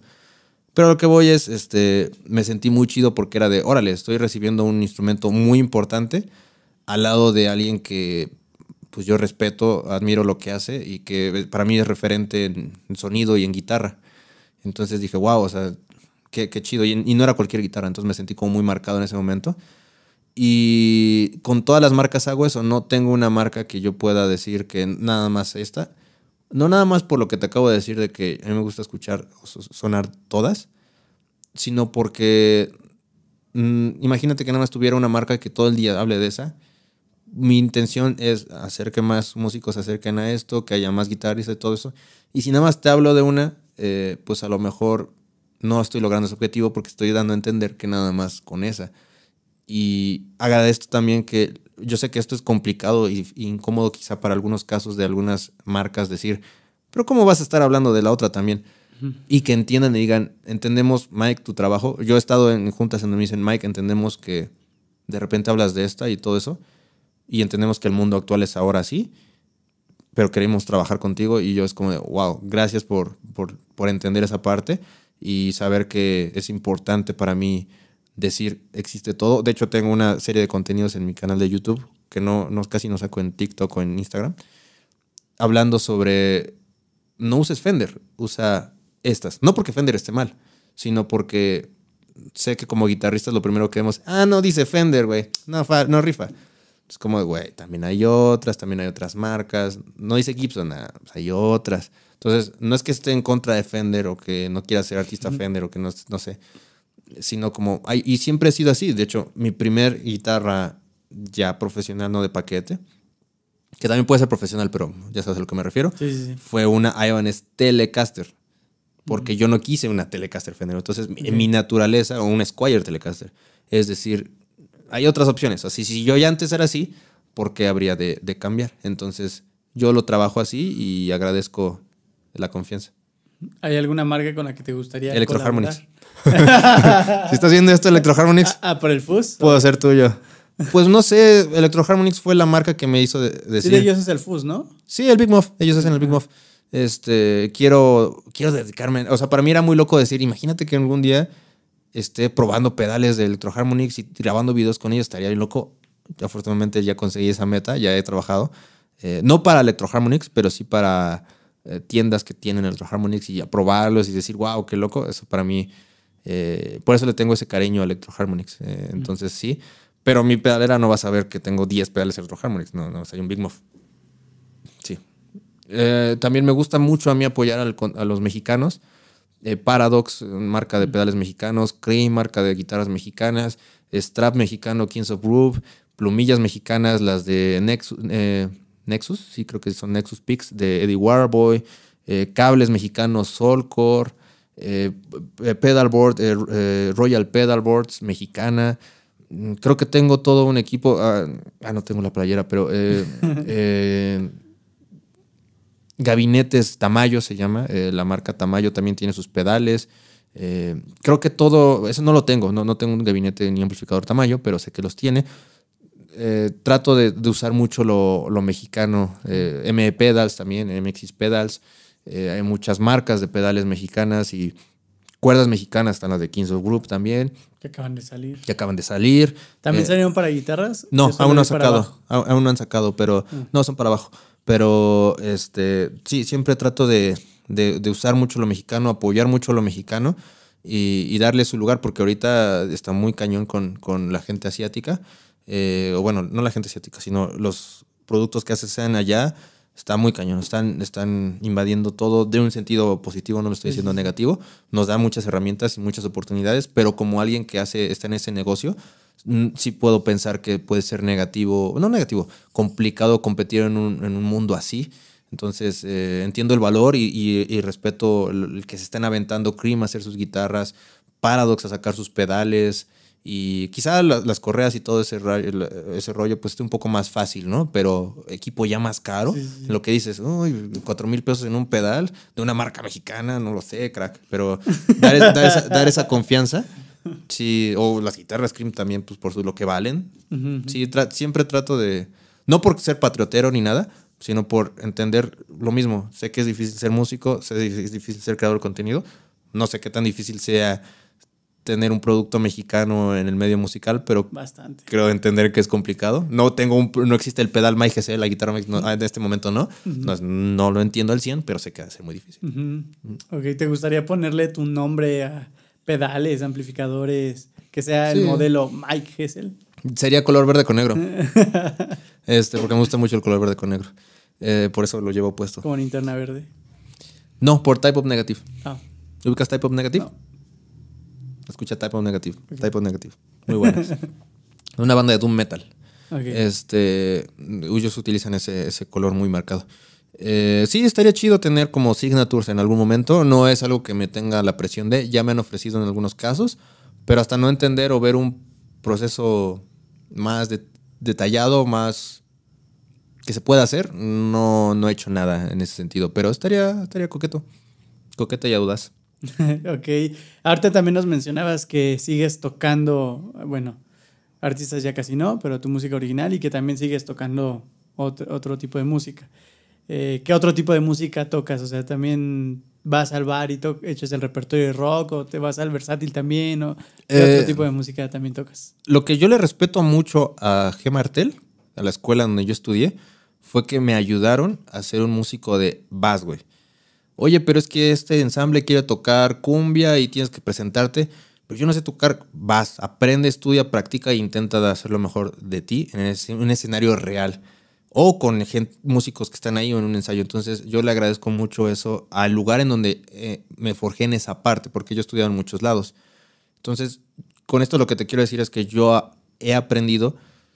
Pero lo que voy es, este, me sentí muy chido porque era de, órale, estoy recibiendo un instrumento muy importante al lado de alguien que pues yo respeto, admiro lo que hace y que eh, para mí es referente en sonido y en guitarra. Entonces dije, wow, o sea, qué, qué chido. Y, no era cualquier guitarra, entonces me sentí como muy marcado en ese momento. Y con todas las marcas hago eso, no tengo una marca que yo pueda decir que nada más esta. No nada más por lo que te acabo de decir de que a mí me gusta escuchar sonar todas, sino porque mm, imagínate que nada más tuviera una marca que todo el día hable de esa mi intención es hacer que más músicos se acerquen a esto, que haya más guitarristas y todo eso. Y si nada más te hablo de una, eh, pues a lo mejor no estoy logrando ese objetivo porque estoy dando a entender que nada más con esa. Y agradezco también que yo sé que esto es complicado y, incómodo quizá para algunos casos de algunas marcas decir, pero ¿cómo vas a estar hablando de la otra también? Y que entiendan y digan, entendemos, Mike, tu trabajo. Yo he estado en juntas en donde me dicen, Mike, entendemos que de repente hablas de esta y todo eso, y entendemos que el mundo actual es ahora así, pero queremos trabajar contigo y yo es como, wow, gracias por, por, entender esa parte y saber que es importante para mí decir, existe todo. De hecho, tengo una serie de contenidos en mi canal de YouTube que no, no casi no saco en TikTok o en Instagram, hablando sobre, no uses Fender, usa estas. No porque Fender esté mal, sino porque sé que como guitarristas lo primero que vemos, ah, no dice Fender, güey, no, no rifa. Es como, güey, también hay otras, también hay otras marcas. No dice Gibson, ah, pues hay otras. Entonces, no es que esté en contra de Fender o que no quiera ser artista Fender o que no, sé, sino como, hay, y siempre he sido así. De hecho, mi primer guitarra ya profesional, no de paquete, que también puede ser profesional, pero ya sabes a lo que me refiero, fue una Ibanez Telecaster. Porque yo no quise una Telecaster Fender. Entonces, en mi naturaleza, o una Squire Telecaster. Es decir, hay otras opciones. Así, si yo ya antes era así, ¿por qué habría de, cambiar? Entonces, yo lo trabajo así y agradezco la confianza. ¿Hay alguna marca con la que te gustaría Electroharmonix. si estás viendo esto, Electroharmonix. Ah, ah, por el FUS. Puedo ser tuyo. Pues no sé, Electroharmonix fue la marca que me hizo decir. Sí, ellos hacen el FUS, ¿no? Sí, el Big Muff. Ellos hacen el Big Muff. Este, quiero, quiero dedicarme. O sea, para mí era muy loco decir, imagínate que algún día esté probando pedales de Electro y grabando videos con ellos, estaría bien loco. Afortunadamente ya conseguí esa meta, ya he trabajado. Eh, no para Electro pero sí para eh, tiendas que tienen Electro y aprobarlos y decir, wow, qué loco. Eso para mí, eh, por eso le tengo ese cariño a Electro Harmonix. entonces sí, pero mi pedalera no va a saber que tengo 10 pedales Electro Harmonix, no, no, soy un Big Muff. Sí. también me gusta mucho a mí apoyar a los mexicanos eh, Paradox, marca de pedales mexicanos, Cream, marca de guitarras mexicanas, Strap mexicano, Kings of Groove, plumillas mexicanas, las de Nexus, eh, Nexus sí creo que son Nexus Picks, de Eddie Warboy, eh, cables mexicanos, Solcore, Pedalboard, Royal Pedalboards mexicana. Mm, creo que tengo todo un equipo. Ah, ah no tengo la playera, pero Gabinetes Tamayo se llama, eh, la marca Tamayo también tiene sus pedales. Eh, creo que todo, eso no lo tengo, no, no tengo un gabinete ni amplificador Tamayo, pero sé que los tiene. Eh, trato de, usar mucho lo, mexicano, ME Pedals también, MX Pedals. hay muchas marcas de pedales mexicanas y cuerdas mexicanas, están las de Kings Group también. Que acaban de salir. Que acaban de salir. ¿También salieron para guitarras? No, aún no han sacado. Aún no han sacado, pero ah. no, son para abajo. Pero este, sí, siempre trato de, usar mucho lo mexicano, apoyar mucho lo mexicano y, darle su lugar, porque ahorita está muy cañón con, la gente asiática. Eh, o bueno, no la gente asiática, sino los productos que hacen allá está muy cañón. Están, están invadiendo todo de un sentido positivo, no lo estoy diciendo negativo. Nos da muchas herramientas y muchas oportunidades, pero como alguien que hace, está en ese negocio, sí puedo pensar que puede ser negativo, no negativo, complicado competir en un, en un mundo así. Entonces eh, entiendo el valor y, y, respeto el que se estén aventando Cream a hacer sus guitarras, Paradox a sacar sus pedales y quizá las correas y todo ese, ese rollo pues esté un poco más fácil, ¿no? Pero equipo ya más caro, lo que dices, uy, cuatro mil pesos en un pedal de una marca mexicana, no lo sé, crack, pero dar esa confianza Sí, o las guitarras Scream también, pues por lo que valen. Sí, siempre trato de. No por ser patriotero ni nada, sino por entender lo mismo. Sé que es difícil ser músico, sé que es difícil ser creador de contenido. No sé qué tan difícil sea tener un producto mexicano en el medio musical, pero Bastante. creo entender que es complicado. No tengo un, no existe el pedal MyGC la guitarra MyGC, en este momento no. no. lo entiendo al 100, pero sé que va a ser muy difícil. Ok, ¿te gustaría ponerle tu nombre a, pedales, amplificadores, que sea el modelo Mike Hessel. Sería color verde con negro. este, porque me gusta mucho el color verde con negro. Eh, por eso lo llevo puesto. ¿Con interna verde? No, por Type of Negative. Ah. ¿Ubicas Type of Negative? Escucha Type of Negative. Type of Negative. Muy buenas. Una banda de Doom Metal. Este, ellos utilizan ese, ese color muy marcado. Eh, sí, estaría chido tener como signatures en algún momento. No es algo que me tenga la presión de. Ya me han ofrecido en algunos casos. Pero hasta no entender o ver un proceso más detallado, más que se pueda hacer, no, no he hecho nada en ese sentido. Pero estaría, estaría coqueto. Coqueta y audaz. ok. Ahorita también nos mencionabas que sigues tocando, bueno, artistas ya casi no, pero tu música original y que también sigues tocando otro tipo de música. Eh, ¿qué otro tipo de música tocas? O sea, también vas al bar y echas el repertorio de rock o te vas al versátil también o qué otro eh, tipo de música también tocas. Lo que yo le respeto mucho a G. Martel, a la escuela donde yo estudié, fue que me ayudaron a ser un músico de bass, güey. Oye, pero es que este ensamble quiere tocar cumbia y tienes que presentarte, pero yo no sé tocar bass. Aprende, estudia, practica e intenta hacer lo mejor de ti en, un escenario real o con músicos que están ahí en un ensayo. Entonces yo le agradezco mucho eso al lugar en donde eh, me forjé en esa parte, porque yo he estudiado en muchos lados. Entonces, con esto lo que te quiero decir es que yo he aprendido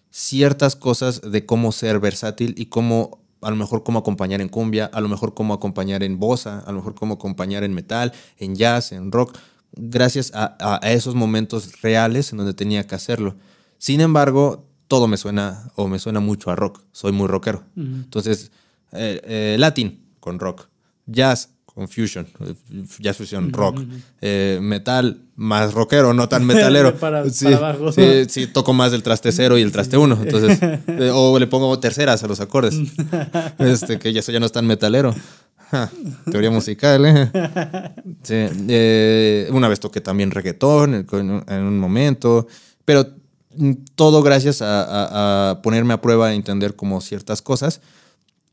ciertas cosas de cómo ser versátil y cómo, a lo mejor cómo acompañar en cumbia, a lo mejor cómo acompañar en bosa... a lo mejor cómo acompañar en metal, en jazz, en rock, gracias a esos momentos reales en donde tenía que hacerlo. Sin embargo, todo me suena o me suena mucho a rock. Soy muy rockero. Entonces, eh, eh, latin con rock, jazz con fusion, jazz fusion, rock, eh, metal más rockero, no tan metalero. para, sí, toco más el traste cero y el traste uno. Entonces, o le pongo terceras a los acordes, este, que ya, eso ya no es tan metalero. teoría musical, eh, una vez toqué también reggaetón en un momento, pero todo gracias a, ponerme a prueba, a e entender como ciertas cosas.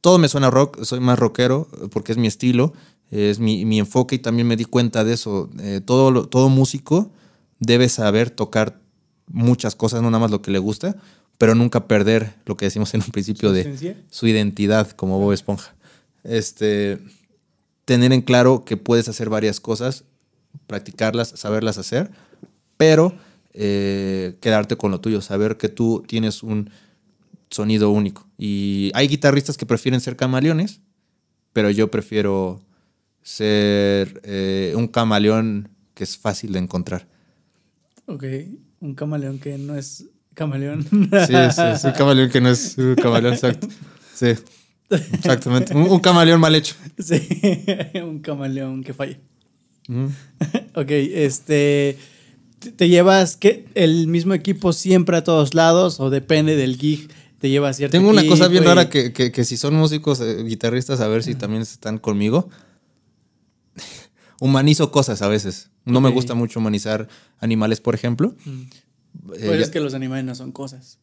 Todo me suena rock, soy más rockero eh, porque es mi estilo, es mi, mi enfoque y también me di cuenta de eso. Eh, todo, todo músico debe saber tocar muchas cosas, no nada más lo que le gusta, pero nunca perder lo que decimos en un principio de su identidad como Bob Esponja. Este, tener en claro que puedes hacer varias cosas, practicarlas, saberlas hacer, pero eh, quedarte con lo tuyo, saber que tú tienes un sonido único. Y hay guitarristas que prefieren ser camaleones, pero yo prefiero ser eh, un camaleón que es fácil de encontrar. Ok, un camaleón que no es camaleón. Sí, sí, un camaleón que no es un camaleón, exacto. Sí, exactamente. Un, camaleón mal hecho. Sí, un camaleón que falla. ok, este. ¿Te llevas que el mismo equipo siempre a todos lados o depende del gig? Te llevas cierto Tengo una cosa bien rara que, si son músicos, eh, guitarristas, a ver si también están conmigo. Humanizo cosas a veces. No me gusta mucho humanizar animales, por ejemplo. Mm. Eh, pues es que los animales no son cosas.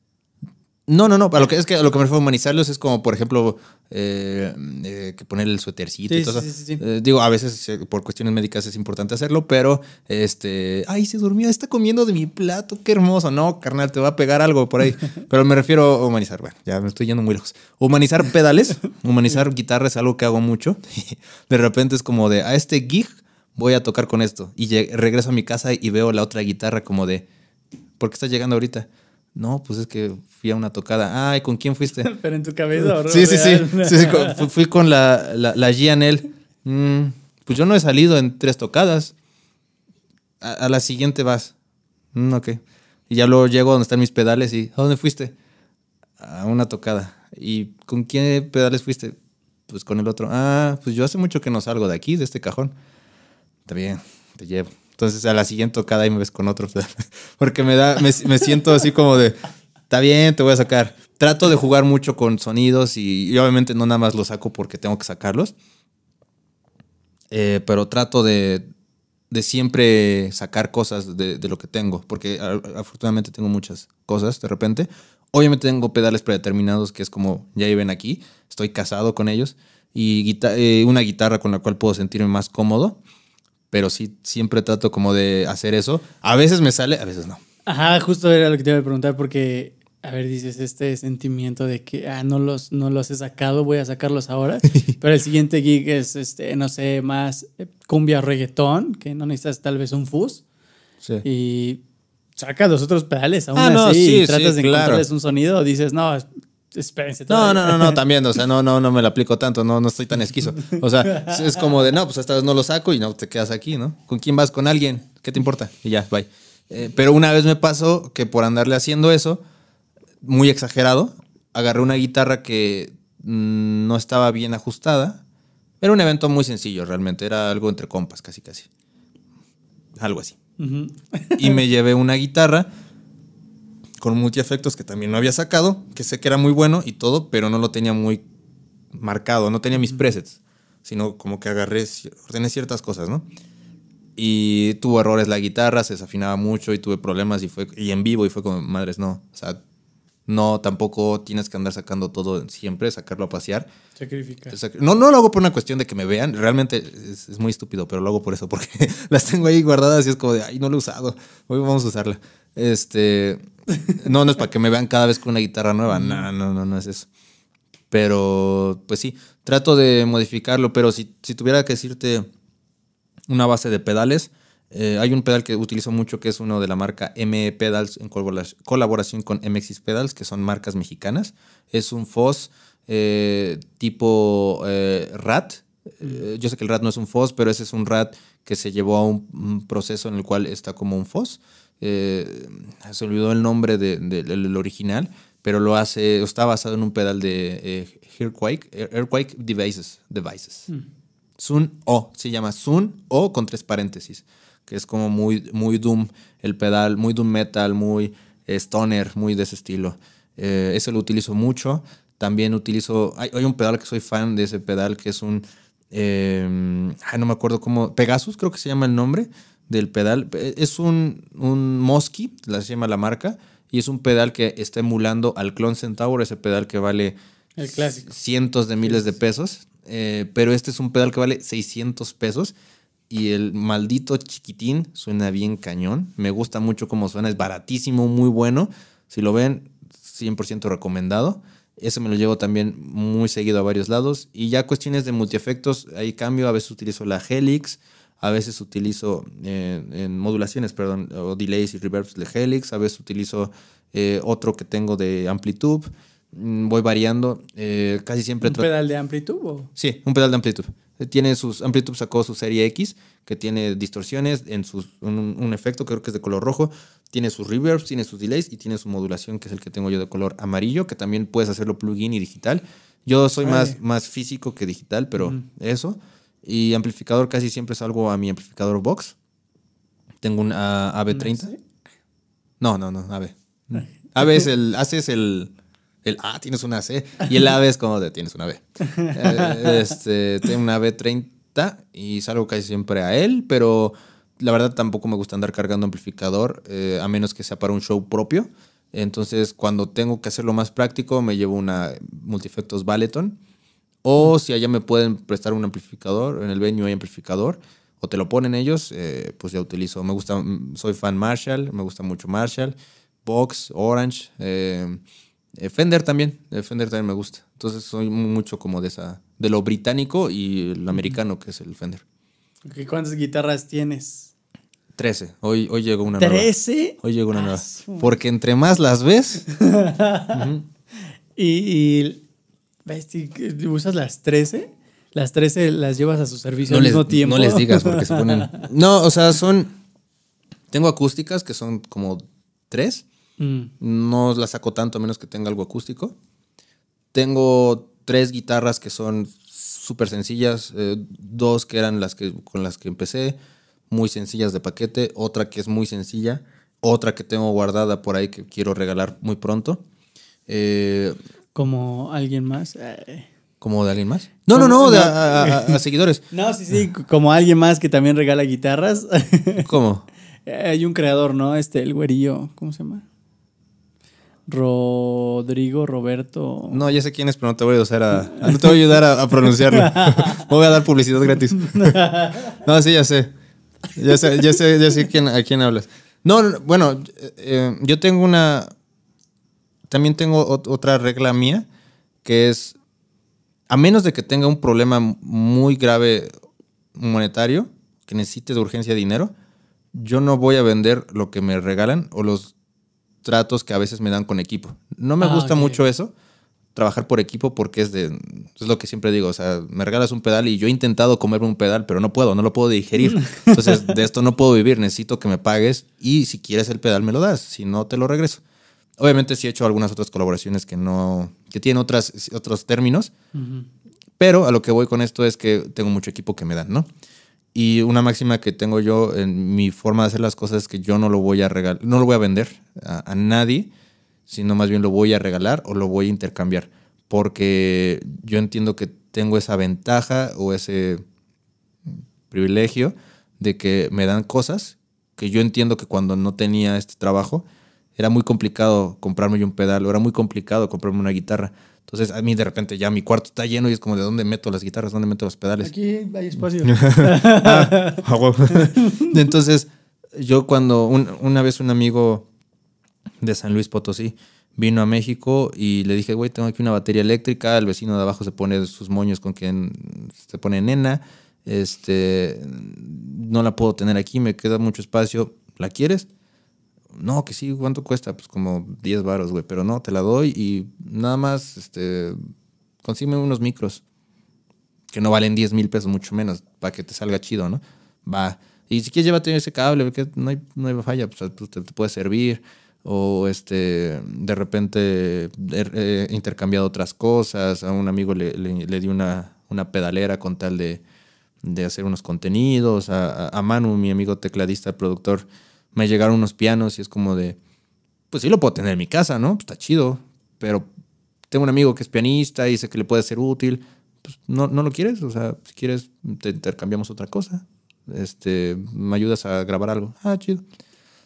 No, no, no. lo que, es que, lo que me refiero a humanizarlos es como, por ejemplo, eh, eh, que poner el suétercito y todo sí, eh, digo, a veces por cuestiones médicas es importante hacerlo, pero este. Ay, se durmió, está comiendo de mi plato, qué hermoso. No, carnal, te va a pegar algo por ahí. pero me refiero a humanizar. Bueno, ya me estoy yendo muy lejos. Humanizar pedales, humanizar guitarras es algo que hago mucho. de repente es como de a este gig voy a tocar con esto. Y regreso a mi casa y veo la otra guitarra como de. ¿Por qué está llegando ahorita? No, pues es que fui a una tocada. Ay, ¿con quién fuiste? Pero en tu cabeza, sí, sí, sí, sí, Fui con la, la, la Gianel. Mm, pues yo no he salido en tres tocadas. A, la siguiente vas. Mm, ok. Y ya luego llego a donde están mis pedales y ¿a dónde fuiste? A una tocada. ¿Y con qué pedales fuiste? Pues con el otro. Ah, pues yo hace mucho que no salgo de aquí, de este cajón. Está bien, te llevo. Entonces a la siguiente cada y me ves con otro Porque me da, me, siento así como de, está bien, te voy a sacar. Trato de jugar mucho con sonidos y, obviamente no nada más los saco porque tengo que sacarlos. Eh, pero trato de, siempre sacar cosas de, lo que tengo, porque afortunadamente tengo muchas cosas de repente. Obviamente tengo pedales predeterminados que es como ya viven aquí, estoy casado con ellos y eh, una guitarra con la cual puedo sentirme más cómodo, pero sí siempre trato como de hacer eso. A veces me sale, a veces no. Ajá, justo era lo que te iba a preguntar porque, a ver, dices este sentimiento de que, ah, no los, no los he sacado, voy a sacarlos ahora, pero el siguiente gig es, este, no sé, más eh, cumbia reggaetón, que no necesitas tal vez un fus Sí. Y saca los otros pedales aún ah, así y tratas de encontrarles un sonido, dices, no, no, no, no, no, también, o sea, no, no, no me lo aplico tanto, no, no estoy tan esquizo. O sea, es como de, no, pues esta vez no lo saco y no, te quedas aquí, ¿no? ¿Con quién vas? ¿Con alguien? ¿Qué te importa? Y ya, bye. Eh, pero una vez me pasó que por andarle haciendo eso, muy exagerado, agarré una guitarra que mm, no estaba bien ajustada. Era un evento muy sencillo realmente, era algo entre compas, casi, casi. Algo así. y me llevé una guitarra con multiefectos que también no había sacado, que sé que era muy bueno y todo, pero no lo tenía muy marcado, no tenía mis presets, sino como que agarré, ordené ciertas cosas, ¿no? Y tuvo errores la guitarra, se desafinaba mucho y tuve problemas y fue y en vivo y fue como, madres, no, o sea, no, tampoco tienes que andar sacando todo siempre, sacarlo a pasear. Sacrificar. No, no lo hago por una cuestión de que me vean, realmente es, es muy estúpido, pero lo hago por eso, porque las tengo ahí guardadas y es como de, ay, no lo he usado, hoy vamos a usarla. Este, no, no es para que me vean cada vez con una guitarra nueva. No, no, no, es eso. Pero, pues sí, trato de modificarlo, pero si, tuviera que decirte una base de pedales, eh, hay un pedal que utilizo mucho que es uno de la marca ME Pedals en colaboración con MXis Pedals, que son marcas mexicanas. Es un Foss eh, tipo eh, RAT. yo sé que el RAT no es un FOS, pero ese es un RAT que se llevó a un, proceso en el cual está como un FOS eh, se olvidó el nombre del de, original, pero lo hace, está basado en un pedal de eh, Earthquake, Earthquake Devices. devices. Mm. Sun O, se llama Sun O con tres paréntesis, que es como muy, muy Doom, el pedal, muy Doom Metal, muy eh, Stoner, muy de ese estilo. Eh, ese lo utilizo mucho. También utilizo, hay, un pedal que soy fan de ese pedal, que es un, no me acuerdo cómo, Pegasus creo que se llama el nombre, del pedal. Eh, es un, un Mosky, la se llama la marca, y es un pedal que está emulando al Clone Centaur, ese pedal que vale cientos de miles de pesos. Eh, pero este es un pedal que vale 600 pesos y el maldito chiquitín suena bien cañón. Me gusta mucho cómo suena, es baratísimo, muy bueno. Si lo ven, 100% recomendado. Ese me lo llevo también muy seguido a varios lados. Y ya cuestiones de multiefectos, ahí cambio, a veces utilizo la Helix a veces utilizo eh, en modulaciones, perdón, o delays y reverbs de Helix, a veces utilizo eh, otro que tengo de amplitud, mm, voy variando, eh, casi siempre... ¿Un pedal de amplitud? ¿o? Sí, un pedal de amplitud. Tiene sus, Amplitude sacó su serie X, que tiene distorsiones, en sus, un, efecto creo que es de color rojo, tiene sus reverbs, tiene sus delays y tiene su modulación, que es el que tengo yo de color amarillo, que también puedes hacerlo plugin y digital. Yo soy más, más físico que digital, pero eso. Y amplificador casi siempre salgo a mi amplificador box. Tengo un AB30. Ah, no, no, no, AB. AB ah. es el, AC es el, el A, tienes una C. Y el AB es como de tienes una B. Eh, este, tengo un AB30 y salgo casi siempre a él, pero la verdad tampoco me gusta andar cargando amplificador, eh, a menos que sea para un show propio. Entonces, cuando tengo que hacerlo más práctico, me llevo una Multifectos Valeton o si allá me pueden prestar un amplificador, en el venue hay amplificador, o te lo ponen ellos, eh, pues ya utilizo. Me gusta, mm, soy fan Marshall, me gusta mucho Marshall, Vox, Orange, eh, eh, Fender también, Fender también me gusta. Entonces soy mucho como de esa, de lo británico y el americano que es el Fender. ¿Cuántas guitarras tienes? Trece. Hoy, hoy llegó una nueva. ¿Trece? Hoy llegó una nueva. Ah, Porque entre más las ves. y usas las 13, las 13 las llevas a su servicio no les, tiempo. No les digas porque se ponen. No, o sea, son. Tengo acústicas que son como tres. Mm. No las saco tanto a menos que tenga algo acústico. Tengo tres guitarras que son súper sencillas. Eh, dos que eran las que con las que empecé, muy sencillas de paquete. Otra que es muy sencilla. Otra que tengo guardada por ahí que quiero regalar muy pronto. Eh, como alguien más. ¿Como de alguien más? No, no, no, a, seguidores. No, sí, sí, como alguien más que también regala guitarras. ¿Cómo? Hay un creador, ¿no? Este, el güerillo, ¿cómo se llama? Rodrigo Roberto. No, ya sé quién es, pero no te voy a a. ayudar a, pronunciarlo. Me voy a dar publicidad gratis. no, sí, ya sé. Ya sé, ya sé, ya sé quién, a quién hablas. No, bueno, eh, eh, yo tengo una, también tengo otra regla mía, que es, a menos de que tenga un problema muy grave monetario, que necesite de urgencia dinero, yo no voy a vender lo que me regalan o los tratos que a veces me dan con equipo. No me ah, gusta mucho eso, trabajar por equipo, porque es, de, es lo que siempre digo, o sea, me regalas un pedal y yo he intentado comerme un pedal, pero no puedo, no lo puedo digerir. Entonces, de esto no puedo vivir, necesito que me pagues y si quieres el pedal me lo das, si no, te lo regreso. Obviamente sí he hecho algunas otras colaboraciones que no, que tienen otras, otros términos, pero a lo que voy con esto es que tengo mucho equipo que me dan, ¿no? Y una máxima que tengo yo en mi forma de hacer las cosas es que yo no lo voy a regalar, no lo voy a vender a, a, nadie, sino más bien lo voy a regalar o lo voy a intercambiar, porque yo entiendo que tengo esa ventaja o ese privilegio de que me dan cosas que yo entiendo que cuando no tenía este trabajo, era muy complicado comprarme un pedal, era muy complicado comprarme una guitarra. Entonces, a mí de repente ya mi cuarto está lleno y es como, ¿de dónde meto las guitarras? ¿Dónde meto los pedales? Aquí hay espacio. Ah, Entonces, yo cuando una vez un amigo de San Luis Potosí vino a México y le dije, güey, tengo aquí una batería eléctrica, el vecino de abajo se pone sus moños con quien se pone nena, este, no la puedo tener aquí, me queda mucho espacio, ¿la quieres? no, que sí, ¿cuánto cuesta? Pues como 10 varos, güey, pero no, te la doy y nada más, este, consigue unos micros que no valen 10 mil pesos, mucho menos, para que te salga chido, ¿no? Va. Y si quieres, llévate ese cable, porque no hay, no falla, pues, pues te, puede servir. O este, de repente eh, he, intercambiado otras cosas. A un amigo le, le, di una, pedalera con tal de, de hacer unos contenidos. A, a, Manu, mi amigo tecladista, productor, me llegaron unos pianos y es como de, pues sí lo puedo tener en mi casa, ¿no? Pues está chido, pero tengo un amigo que es pianista y sé que le puede ser útil, pues no, no lo quieres, o sea, si quieres te intercambiamos otra cosa, este, me ayudas a grabar algo, ah, chido.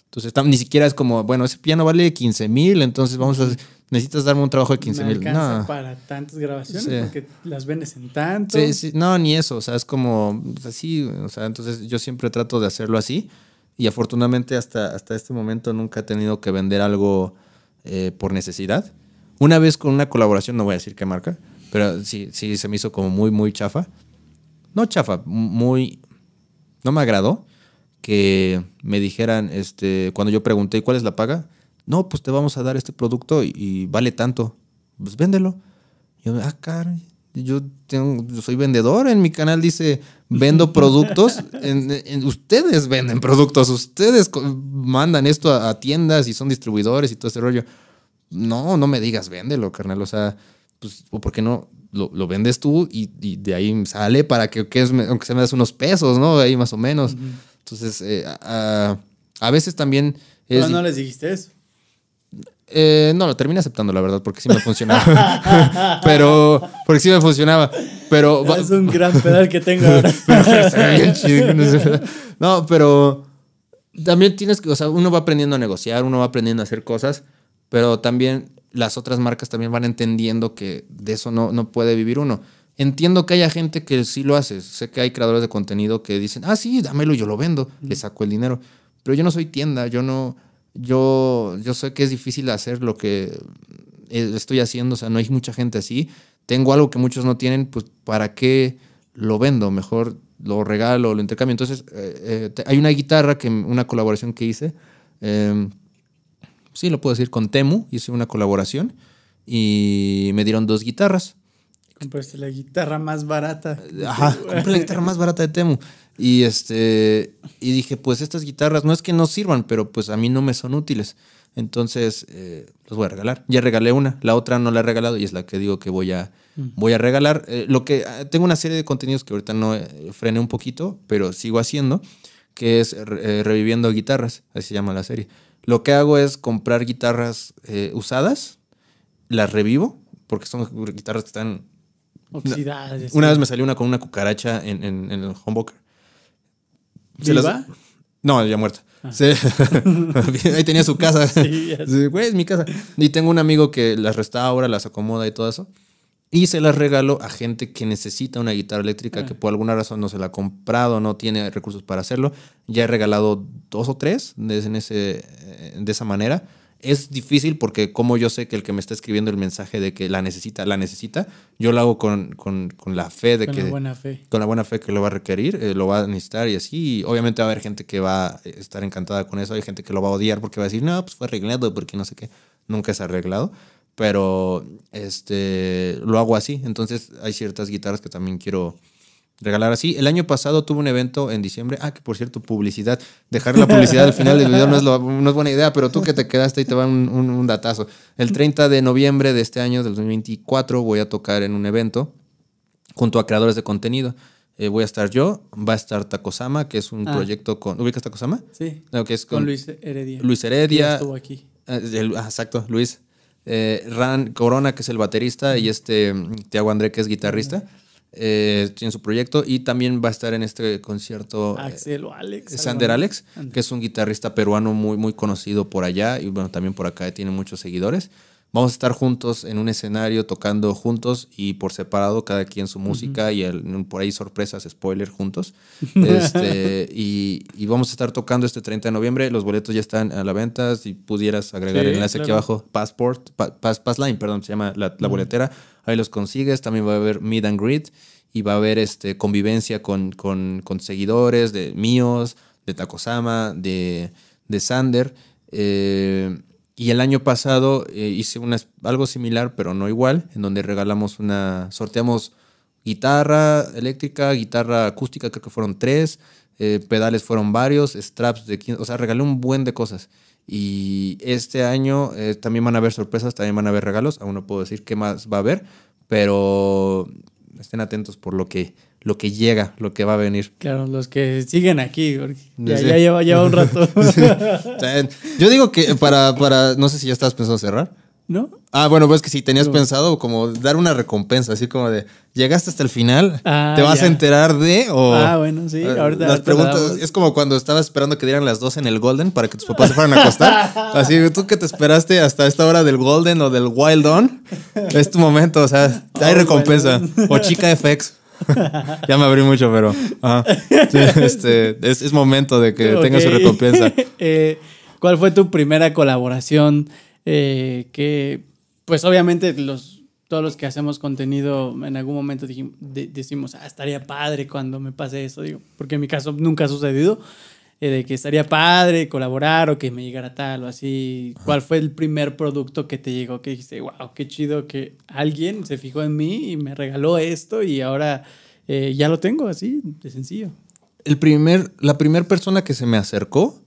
Entonces ni siquiera es como, bueno, ese piano vale 15 mil, entonces vamos a, necesitas darme un trabajo de 15 mil. No, para tantas grabaciones, porque las vendes en tanto. Sí, sí, no, ni eso, o sea, es como, así, pues o sea, entonces yo siempre trato de hacerlo así y afortunadamente hasta, hasta este momento nunca he tenido que vender algo eh, por necesidad. Una vez con una colaboración, no voy a decir qué marca, pero sí, sí se me hizo como muy, muy chafa. No chafa, muy... No me agradó que me dijeran, este, cuando yo pregunté cuál es la paga, no, pues te vamos a dar este producto y, vale tanto, pues véndelo. Yo, ah, caray, yo, tengo, yo soy vendedor, en mi canal dice vendo productos, ustedes venden productos, ustedes mandan esto a, tiendas y son distribuidores y todo ese rollo. No, no me digas, véndelo, carnal. O sea, pues, ¿por qué no lo, vendes tú y, de ahí sale para que, aunque se me des unos pesos, ¿no? Ahí más o menos. Entonces, eh, a, veces también... Es, no les dijiste eso? Eh, no, lo terminé aceptando, la verdad, porque sí me funcionaba. pero, porque sí me funcionaba. Pero. Es un gran pedal que tengo no, pero también tienes que, o sea, uno va aprendiendo a negociar, uno va aprendiendo a hacer cosas, pero también las otras marcas también van entendiendo que de eso no, puede vivir uno. Entiendo que haya gente que sí lo hace. Sé que hay creadores de contenido que dicen, ah, sí, dámelo, yo lo vendo, le saco el dinero. Pero yo no soy tienda, yo no yo, yo sé que es difícil hacer lo que eh, estoy haciendo, o sea, no hay mucha gente así. Tengo algo que muchos no tienen, pues ¿para qué lo vendo? Mejor lo regalo, lo intercambio. Entonces, eh, eh, hay una guitarra, que una colaboración que hice, em, sí, lo puedo decir, con Temu, hice una colaboración y me dieron dos guitarras. Compraste la guitarra más barata. Ajá, compré la guitarra más barata de Temu. Y este y dije, pues estas guitarras no es que no sirvan, pero pues a mí no me son útiles. Entonces, eh, los voy a regalar. Ya regalé una, la otra no la he regalado y es la que digo que voy a, voy a regalar. Eh, lo que ah, tengo una serie de contenidos que ahorita no eh, frené un poquito, pero sigo haciendo, que es eh, reviviendo guitarras, así se llama la serie. Lo que hago es comprar guitarras usadas, las revivo, porque son guitarras que están una vez me salió una con una cucaracha en, en, el humbucker. ¿Se ¿Viva? Las... No, ya muerta. Ah. Ahí tenía su casa. Sí, es mi casa. Y tengo un amigo que las restaura, las acomoda y todo eso. Y se las regalo a gente que necesita una guitarra eléctrica ah. que por alguna razón no se la ha comprado, no tiene recursos para hacerlo. Ya he regalado dos o tres en ese, eh, de esa manera es difícil porque como yo sé que el que me está escribiendo el mensaje de que la necesita, la necesita, yo lo hago con, la fe de que... Con la buena fe. Con la buena fe que lo va a requerir, eh, lo va a necesitar y así. obviamente va a haber gente que va a estar encantada con eso, hay gente que lo va a odiar porque va a decir, no, pues fue arreglado porque no sé qué, nunca es arreglado. Pero este, lo hago así, entonces hay ciertas guitarras que también quiero regalar así. El año pasado tuve un evento en diciembre. Ah, que por cierto, publicidad. Dejar la publicidad al final del video no es, buena idea, pero tú que te quedaste y te va un, un, datazo. El 30 de noviembre de este año, del 2024, voy a tocar en un evento junto a creadores de contenido. Eh, voy a estar yo, va a estar Takosama, que es un ah. proyecto con. ¿Ubicas Takosama? Sí. lo que es con, Luis Heredia. Luis Heredia. aquí. Ah, ah, exacto, Luis. Eh, Ran Corona, que es el baterista, y este mm, Tiago André, que es guitarrista eh, en su proyecto y también va a estar en este concierto eh, Axel Alex, Sander Alex, que es un guitarrista peruano muy, muy conocido por allá y bueno, también por acá eh, tiene muchos seguidores. Vamos a estar juntos en un escenario tocando juntos y por separado, cada quien su música y por ahí sorpresas, spoiler, juntos. Este, y, vamos a estar tocando este 30 de noviembre. Los boletos ya están a la venta. Si pudieras agregar el enlace aquí abajo, Passport, Passline, perdón, se llama la, boletera ahí los consigues, también va a haber meet and greet y va a haber este, convivencia con, con, seguidores de míos, de Takosama, de, de Sander. Eh, y el año pasado eh, hice una, algo similar, pero no igual, en donde regalamos una, sorteamos guitarra eléctrica, guitarra acústica, creo que fueron tres, eh, pedales fueron varios, straps de o sea, regalé un buen de cosas. Y este año eh, también van a haber sorpresas, también van a haber regalos. Aún no puedo decir qué más va a haber, pero estén atentos por lo que, lo que llega, lo que va a venir. Claro, los que siguen aquí, ya, lleva, un rato. Yo digo que para, para, no sé si ya estás pensando cerrar. ¿No? Ah, bueno, pues que si tenías pensado como dar una recompensa, así como de llegaste hasta el final, ah, te vas a enterar de o Ah, bueno, sí, ah, ahorita las preguntas es como cuando estaba esperando que dieran las dos en el Golden para que tus papás se fueran a acostar. así tú que te esperaste hasta esta hora del Golden o del Wild On, es tu momento, o sea, hay oh, recompensa o chica FX. ya me abrí mucho, pero este, es, momento de que tengas tenga su recompensa. Eh, ¿Cuál fue tu primera colaboración eh, que pues obviamente los, todos los que hacemos contenido en algún momento decimos, ah, estaría padre cuando me pase eso, digo, porque en mi caso nunca ha sucedido, eh, de que estaría padre colaborar o que me llegara tal o así. ¿Cuál fue el primer producto que te llegó que dijiste, wow, qué chido que alguien se fijó en mí y me regaló esto y ahora eh, ya lo tengo así, de sencillo? El primer, la primera persona que se me acercó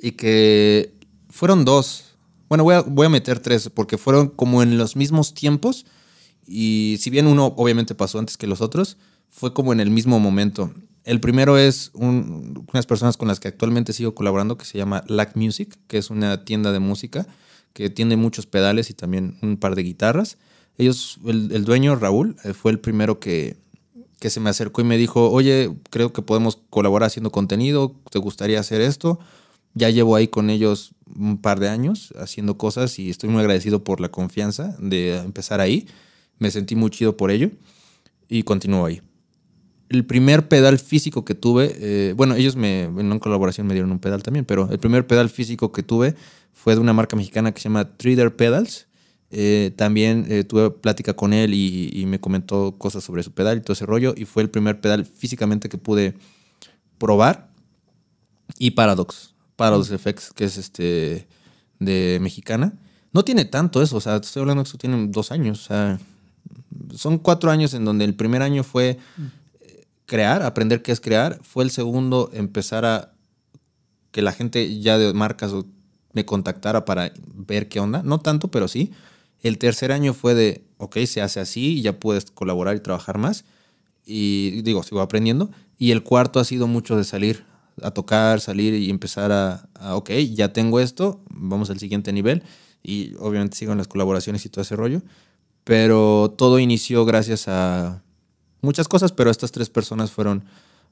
y que fueron dos, bueno, voy a, meter tres porque fueron como en los mismos tiempos y si bien uno obviamente pasó antes que los otros, fue como en el mismo momento. El primero es unas personas con las que actualmente sigo colaborando que se llama Lack Music, que es una tienda de música que tiene muchos pedales y también un par de guitarras. Ellos, el, dueño Raúl eh, fue el primero que, que se me acercó y me dijo, oye, creo que podemos colaborar haciendo contenido, ¿te gustaría hacer esto? Ya llevo ahí con ellos un par de años haciendo cosas y estoy muy agradecido por la confianza de empezar ahí. Me sentí muy chido por ello y continúo ahí. El primer pedal físico que tuve, eh, bueno, ellos me, en colaboración me dieron un pedal también, pero el primer pedal físico que tuve fue de una marca mexicana que se llama Trader Pedals. Eh, también eh, tuve plática con él y, y, me comentó cosas sobre su pedal y todo ese rollo. Y fue el primer pedal físicamente que pude probar. Y Paradox para los effects que es este de mexicana. No tiene tanto eso, o sea, estoy hablando que eso tiene dos años, son cuatro años en donde el primer año fue eh, crear, aprender qué es crear, fue el segundo empezar a que la gente ya de marcas me contactara para ver qué onda, no tanto, pero sí. El tercer año fue de, ok, se hace así, ya puedes colaborar y trabajar más. Y digo, sigo aprendiendo. Y el cuarto ha sido mucho de salir a tocar, salir y empezar a, ok, ya tengo esto, vamos al siguiente nivel. Y obviamente sigo en las colaboraciones y todo ese rollo. Pero todo inició gracias a muchas cosas, pero estas tres personas fueron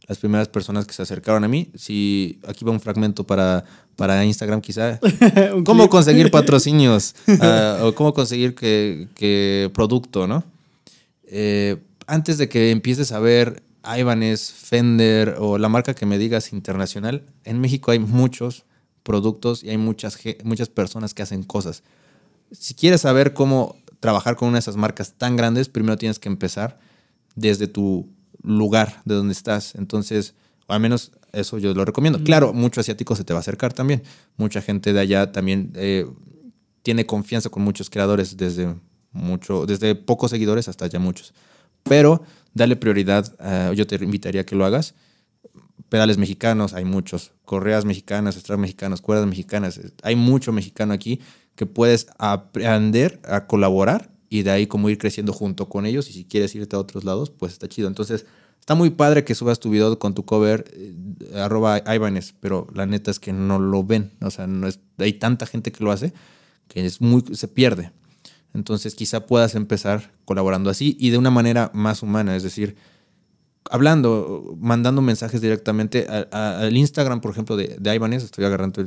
las primeras personas que se acercaron a mí. Si aquí va un fragmento para, para Instagram, quizá. ¿Cómo conseguir patrocinios? Ah, o cómo conseguir que, que producto, ¿no? Eh, antes de que empieces a ver Ibanez, Fender o la marca que me digas internacional, en México hay muchos productos y hay muchas, muchas personas que hacen cosas. Si quieres saber cómo trabajar con una de esas marcas tan grandes, primero tienes que empezar desde tu lugar, de donde estás. Entonces, al menos eso yo lo recomiendo. Claro, mucho asiático se te va a acercar también. Mucha gente de allá también eh, tiene confianza con muchos creadores desde mucho, desde pocos seguidores hasta ya muchos. Pero dale prioridad, eh, yo te invitaría a que lo hagas. Pedales mexicanos, hay muchos. Correas mexicanas, estradas mexicanos, cuerdas mexicanas. Hay mucho mexicano aquí que puedes aprender a colaborar y de ahí como ir creciendo junto con ellos. Y si quieres irte a otros lados, pues está chido. Entonces, está muy padre que subas tu video con tu cover, eh, arroba Ibanez, pero la neta es que no lo ven. O sea, no hay tanta gente que lo hace que es muy, se pierde. Entonces quizá puedas empezar colaborando así y de una manera más humana, es decir, hablando, mandando mensajes directamente al Instagram, por ejemplo, de, de Ibanez, estoy agarrando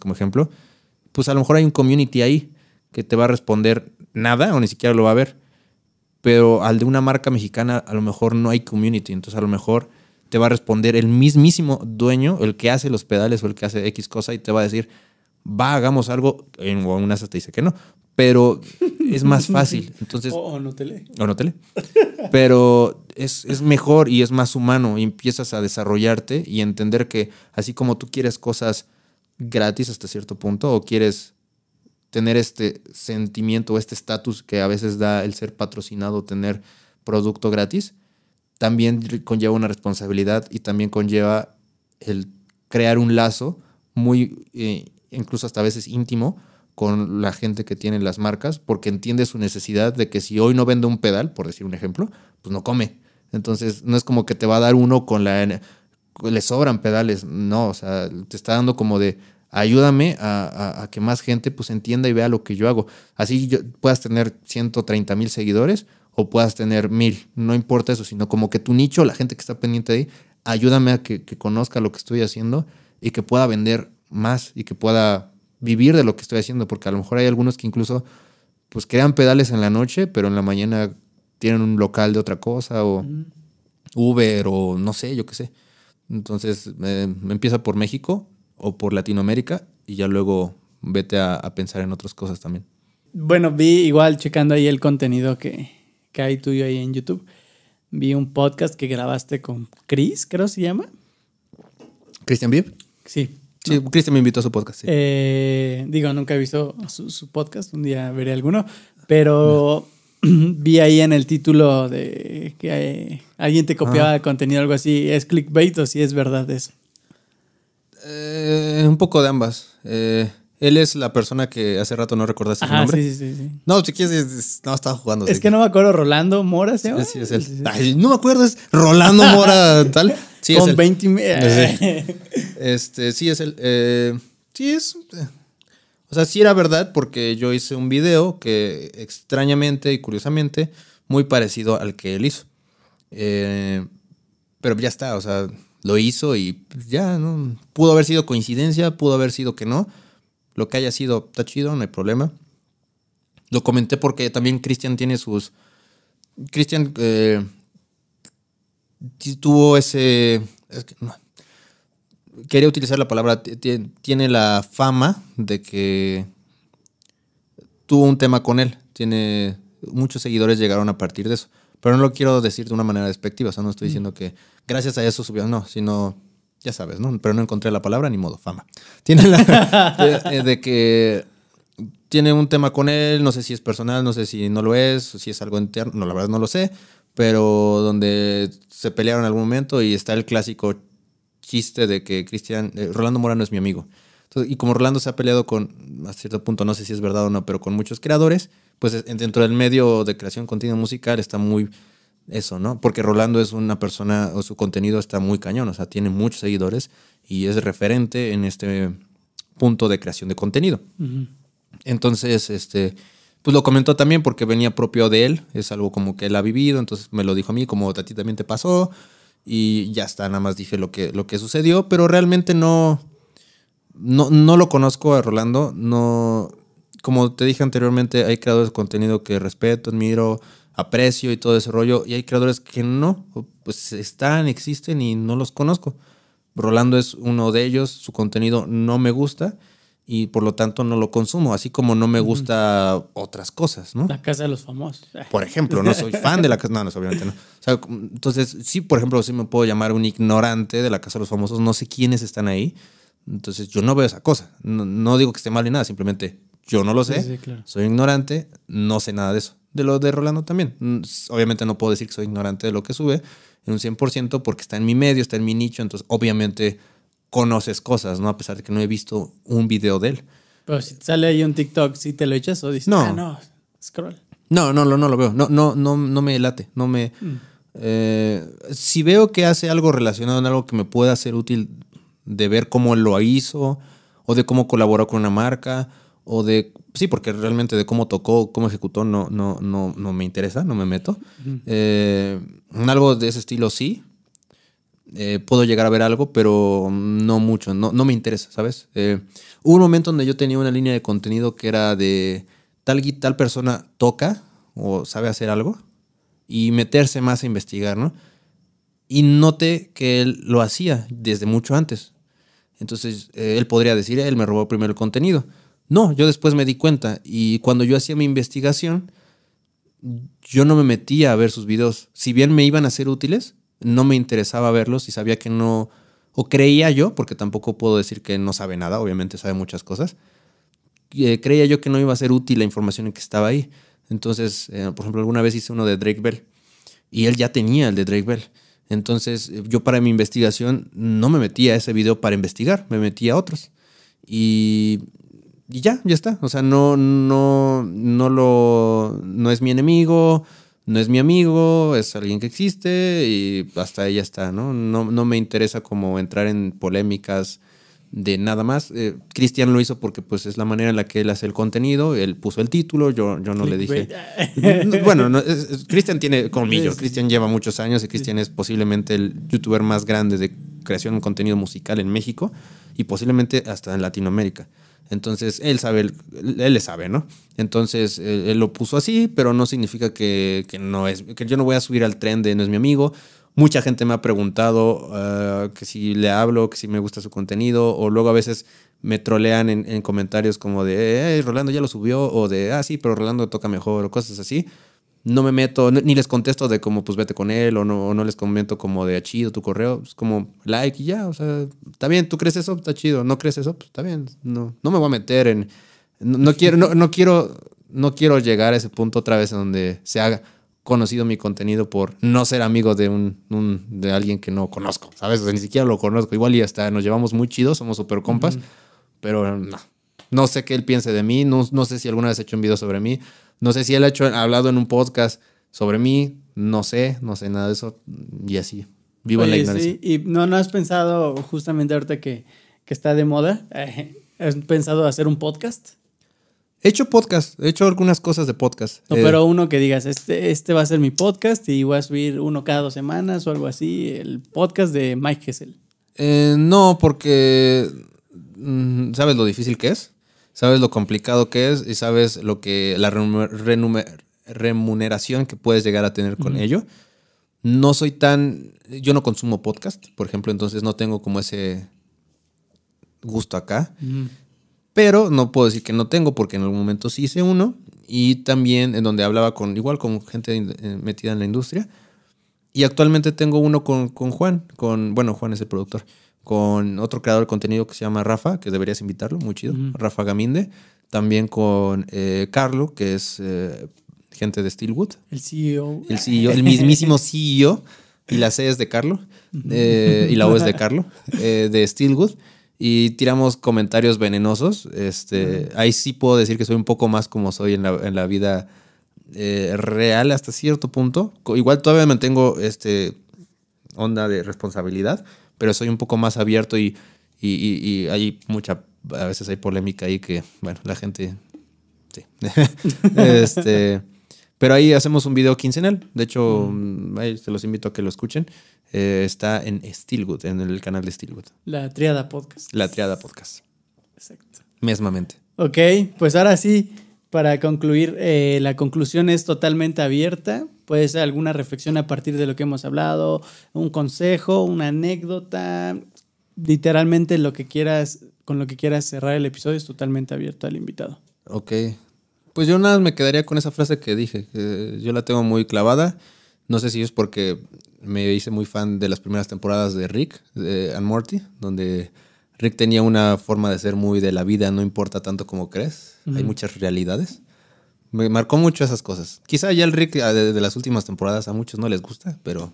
como ejemplo, pues a lo mejor hay un community ahí que te va a responder nada o ni siquiera lo va a ver, pero al de una marca mexicana a lo mejor no hay community, entonces a lo mejor te va a responder el mismísimo dueño, el que hace los pedales o el que hace X cosa y te va a decir, va, hagamos algo, en, o te dice que no, pero es más fácil. Entonces, o, no te lee. O no te lee. Pero es, es, mejor y es más humano empiezas a desarrollarte y entender que así como tú quieres cosas gratis hasta cierto punto o quieres tener este sentimiento o este estatus que a veces da el ser patrocinado, tener producto gratis, también conlleva una responsabilidad y también conlleva el crear un lazo muy, eh, incluso hasta a veces íntimo, con la gente que tiene las marcas porque entiende su necesidad de que si hoy no vende un pedal, por decir un ejemplo, pues no come. Entonces no es como que te va a dar uno con la... Le sobran pedales, no, o sea, te está dando como de ayúdame a, que más gente pues entienda y vea lo que yo hago. Así puedas tener 130 mil seguidores o puedas tener mil, no importa eso, sino como que tu nicho, la gente que está pendiente de ahí, ayúdame a que conozca lo que estoy haciendo y que pueda vender más y que pueda vivir de lo que estoy haciendo, porque a lo mejor hay algunos que incluso pues crean pedales en la noche, pero en la mañana tienen un local de otra cosa o Uber o no sé, yo qué sé. Entonces empieza por México o por Latinoamérica y ya luego vete a, pensar en otras cosas también. Bueno, vi igual checando ahí el contenido que, que hay tuyo ahí en YouTube. Vi un podcast que grabaste con Chris, creo se llama. ¿Christian Bibb? Sí. Sí, Cristian me invitó a su podcast. Eh, digo, nunca he visto su, podcast, un día veré alguno, pero vi ahí en el título de que alguien te copiaba el contenido, algo así. ¿Es clickbait o si es verdad eso? Eh, un poco de ambas. Eh, él es la persona que hace rato no recordaste su nombre. Sí, sí, sí. No, si quieres, no estaba jugando. Es que, no me acuerdo, Rolando Mora, Sí, es no me acuerdo, es Rolando Mora, tal. Con 20 Este, sí es el. Eh, sí es. Eh, o sea, sí era verdad porque yo hice un video que extrañamente y curiosamente muy parecido al que él hizo. Eh, pero ya está, o sea, lo hizo y ya, ¿no? Pudo haber sido coincidencia, pudo haber sido que no. Lo que haya sido está chido, no hay problema. Lo comenté porque también Cristian tiene sus. Cristian eh, tuvo ese. Es que, quería utilizar la palabra, tiene la fama de que tuvo un tema con él, tiene muchos seguidores llegaron a partir de eso, pero no lo quiero decir de una manera despectiva, o sea, no estoy mm. diciendo que gracias a eso subió, no, sino, ya sabes, ¿no? Pero no encontré la palabra ni modo, fama. Tiene la de, que tiene un tema con él, no sé si es personal, no sé si no lo es, si es algo interno, no, la verdad no lo sé, pero donde se pelearon en algún momento y está el clásico chiste de que Cristian, eh, Rolando Morano es mi amigo. y como Rolando se ha peleado con, a cierto punto, no sé si es verdad o no, pero con muchos creadores, pues eh, dentro del medio de creación de continua musical está muy eso, ¿no? Porque Rolando es una persona, o su contenido está muy cañón, o sea, tiene muchos seguidores y es referente en este punto de creación de contenido. Entonces, este, pues lo comentó también porque venía propio de él, es algo como que él ha vivido, entonces me lo dijo a mí, como a ti también te pasó, y ya está, nada más dije lo que, lo que sucedió, pero realmente no, no, lo conozco a Rolando, no, como te dije anteriormente, hay creadores de contenido que respeto, admiro, aprecio y todo ese rollo, y hay creadores que no, pues están, existen y no los conozco. Rolando es uno de ellos, su contenido no me gusta, y por lo tanto no lo consumo, así como no me gusta otras cosas, ¿no? La casa de los famosos. Por ejemplo, no soy fan de la casa, no, no, obviamente no. entonces, sí, por ejemplo, sí me puedo llamar un ignorante de la casa de los famosos, no sé quiénes están ahí, entonces yo no veo esa cosa, no, no digo que esté mal ni nada, simplemente yo no lo sé, sí, claro. soy ignorante, no sé nada de eso. De lo de Rolando también, mm, obviamente no puedo decir que soy ignorante de lo que sube en un 100% porque está en mi medio, está en mi nicho, entonces obviamente conoces cosas, ¿no? A pesar de que no he visto un video de él. Pero si sale ahí un TikTok, si ¿sí te lo echas o dices, no, ah, no, scroll. No, no, no, no lo veo. No, no, no, no me late. No me. Mm. Eh, si veo que hace algo relacionado en algo que me pueda ser útil de ver cómo lo hizo, o de cómo colaboró con una marca, o de. Sí, porque realmente de cómo tocó, cómo ejecutó, no, no, no, no me interesa, no me meto. Eh, en algo de ese estilo sí, eh, puedo llegar a ver algo, pero no mucho, no, no me interesa, ¿sabes? Eh, hubo un momento donde yo tenía una línea de contenido que era de tal, tal persona toca o sabe hacer algo y meterse más a investigar, ¿no? Y noté que él lo hacía desde mucho antes. Entonces eh, él podría decir, él me robó primero el contenido. No, yo después me di cuenta y cuando yo hacía mi investigación, yo no me metía a ver sus videos. Si bien me iban a ser útiles, no me interesaba verlos y sabía que no, o creía yo, porque tampoco puedo decir que no sabe nada, obviamente sabe muchas cosas, creía yo que no iba a ser útil la información en que estaba ahí. Entonces, eh, por ejemplo, alguna vez hice uno de Drake Bell y él ya tenía el de Drake Bell. Entonces, eh, yo para mi investigación no me metía a ese video para investigar, me metía a otros. Y, ya, ya está. O sea, no, no, no lo, no es mi enemigo, no es mi amigo, es alguien que existe y hasta ahí ya está, ¿no? No, no me interesa como entrar en polémicas de nada más. Eh, Cristian lo hizo porque pues es la manera en la que él hace el contenido, él puso el título, yo, yo no le dije... bueno, no, Cristian tiene conmigo Cristian lleva muchos años y Cristian es posiblemente el youtuber más grande de creación de contenido musical en México y posiblemente hasta en Latinoamérica. Entonces, él sabe, él le sabe, ¿no? Entonces, él, lo puso así, pero no significa que, no es, que yo no voy a subir al tren de no es mi amigo. Mucha gente me ha preguntado ah, que si le hablo, que si me gusta su contenido, o luego a veces me trolean en, en comentarios como de, hey, eh, eh, Rolando ya lo subió, o de, ah, sí, pero Rolando toca mejor, o cosas así no me meto, ni les contesto de como, pues vete con él, o no, no les comento como de ah, chido tu correo, es pues, como like y ya, o sea, está bien, tú crees eso, está chido, no crees eso, pues está bien, no, no me voy a meter en, no, quiero, no, quiero, no quiero llegar a ese punto otra vez en donde se haga conocido mi contenido por no ser amigo de un, de alguien que no conozco, ¿sabes? ni siquiera lo conozco, igual y hasta nos llevamos muy chidos, somos super compas, pero no, no sé qué él piense de mí, no, no sé si alguna vez he hecho un video sobre mí, no sé si él ha, hablado en un podcast sobre mí, no sé, no sé nada de eso y así. Vivo en la ignorancia. Sí. ¿Y no, no has pensado justamente ahorita que, está de moda? Eh, ¿Has pensado hacer un podcast? He hecho podcast, he hecho algunas cosas de podcast. Eh, pero uno que digas, este, este va a ser mi podcast y voy a subir uno cada dos semanas o algo así, el podcast de Mike Hessel. Eh, no, porque mm, ¿sabes lo difícil que es? sabes lo complicado que es y sabes lo que la remuneración que puedes llegar a tener con ello. No soy tan, yo no consumo podcast, por ejemplo, entonces no tengo como ese gusto acá. Pero no puedo decir que no tengo porque en algún momento sí hice uno y también en donde hablaba con igual con gente eh, metida en la industria. Y actualmente tengo uno con, con Juan, con, bueno, Juan es el productor con otro creador de contenido que se llama Rafa, que deberías invitarlo, muy chido, Rafa Gaminde. También con eh, Carlo, que es eh, gente de Steelwood. El CEO. El CEO, el mismísimo CEO. Y la C es de Carlo. Eh, y la O es de Carlo, de Steelwood. Y tiramos comentarios venenosos. Este, Ahí sí puedo decir que soy un poco más como soy en la, en la vida real hasta cierto punto. Igual todavía mantengo este onda de responsabilidad, pero soy un poco más abierto y, y, hay mucha, a veces hay polémica ahí que, bueno, la gente, sí. este, pero ahí hacemos un video quincenal, de hecho, mm. ahí se los invito a que lo escuchen. Eh, está en Steelwood, en el canal de Steelwood. La Triada Podcast. La Triada Podcast. Exacto. Mesmamente. Ok, pues ahora sí, para concluir, eh, la conclusión es totalmente abierta. Puede ser alguna reflexión a partir de lo que hemos hablado, un consejo, una anécdota, literalmente lo que quieras, con lo que quieras cerrar el episodio es totalmente abierto al invitado. Ok. Pues yo nada más me quedaría con esa frase que dije, yo la tengo muy clavada. No sé si es porque me hice muy fan de las primeras temporadas de Rick, de Morty, donde Rick tenía una forma de ser muy de la vida, no importa tanto como crees, hay muchas realidades. Me marcó mucho esas cosas. Quizá ya el Rick eh, de, las últimas temporadas a muchos no les gusta, pero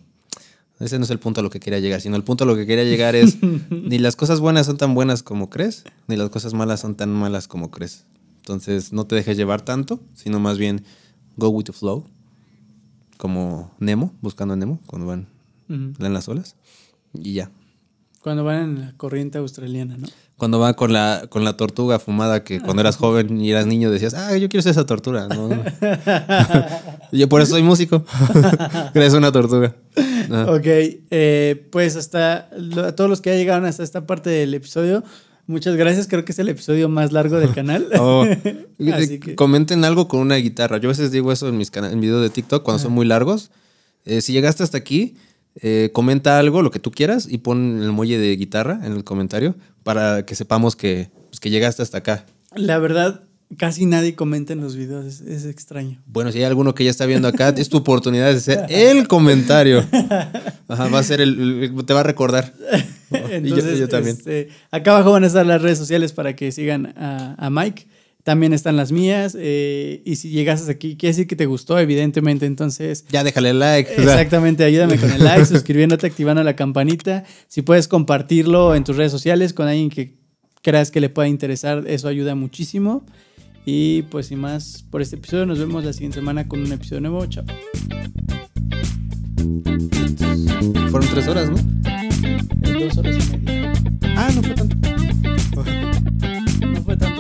ese no es el punto a lo que quería llegar, sino el punto a lo que quería llegar es ni las cosas buenas son tan buenas como crees, ni las cosas malas son tan malas como crees. Entonces no te dejes llevar tanto, sino más bien go with the flow, como Nemo, buscando a Nemo, cuando van, en las olas, y ya, cuando van en la corriente australiana, ¿no? Cuando van con la, con la tortuga fumada que cuando eras joven y eras niño decías, ah, yo quiero ser esa tortuga. No, yo por eso soy músico. Eres una tortuga. Ok, eh, pues hasta a todos los que ya llegaron hasta esta parte del episodio, Muchas gracias, creo que es el episodio más largo del canal. Oh, comenten algo con una guitarra. Yo a veces digo eso en mis, en videos de TikTok cuando son muy largos. Eh, si llegaste hasta aquí, eh, comenta algo, lo que tú quieras, y pon el muelle de guitarra en el comentario para que sepamos pues, que, llegaste hasta acá. La verdad, casi nadie comenta en los videos, es, extraño. Bueno, si hay alguno que ya está viendo acá, es tu oportunidad de hacer el comentario. va a ser el, te va a recordar. y yo, también. Este, acá abajo van a estar las redes sociales para que sigan a Mike también están las mías. Eh, y si llegas aquí, quiere decir que te gustó, evidentemente. Entonces. Ya déjale like. Exactamente, ayúdame con el like, suscribiéndote, activando la campanita. Si puedes compartirlo en tus redes sociales con alguien que creas que le pueda interesar, eso ayuda muchísimo. Y pues sin más por este episodio, nos vemos la siguiente semana con un episodio nuevo. Chao. Fueron tres horas, ¿no? Dos horas y media. Ah, no fue tanto. No fue tanto.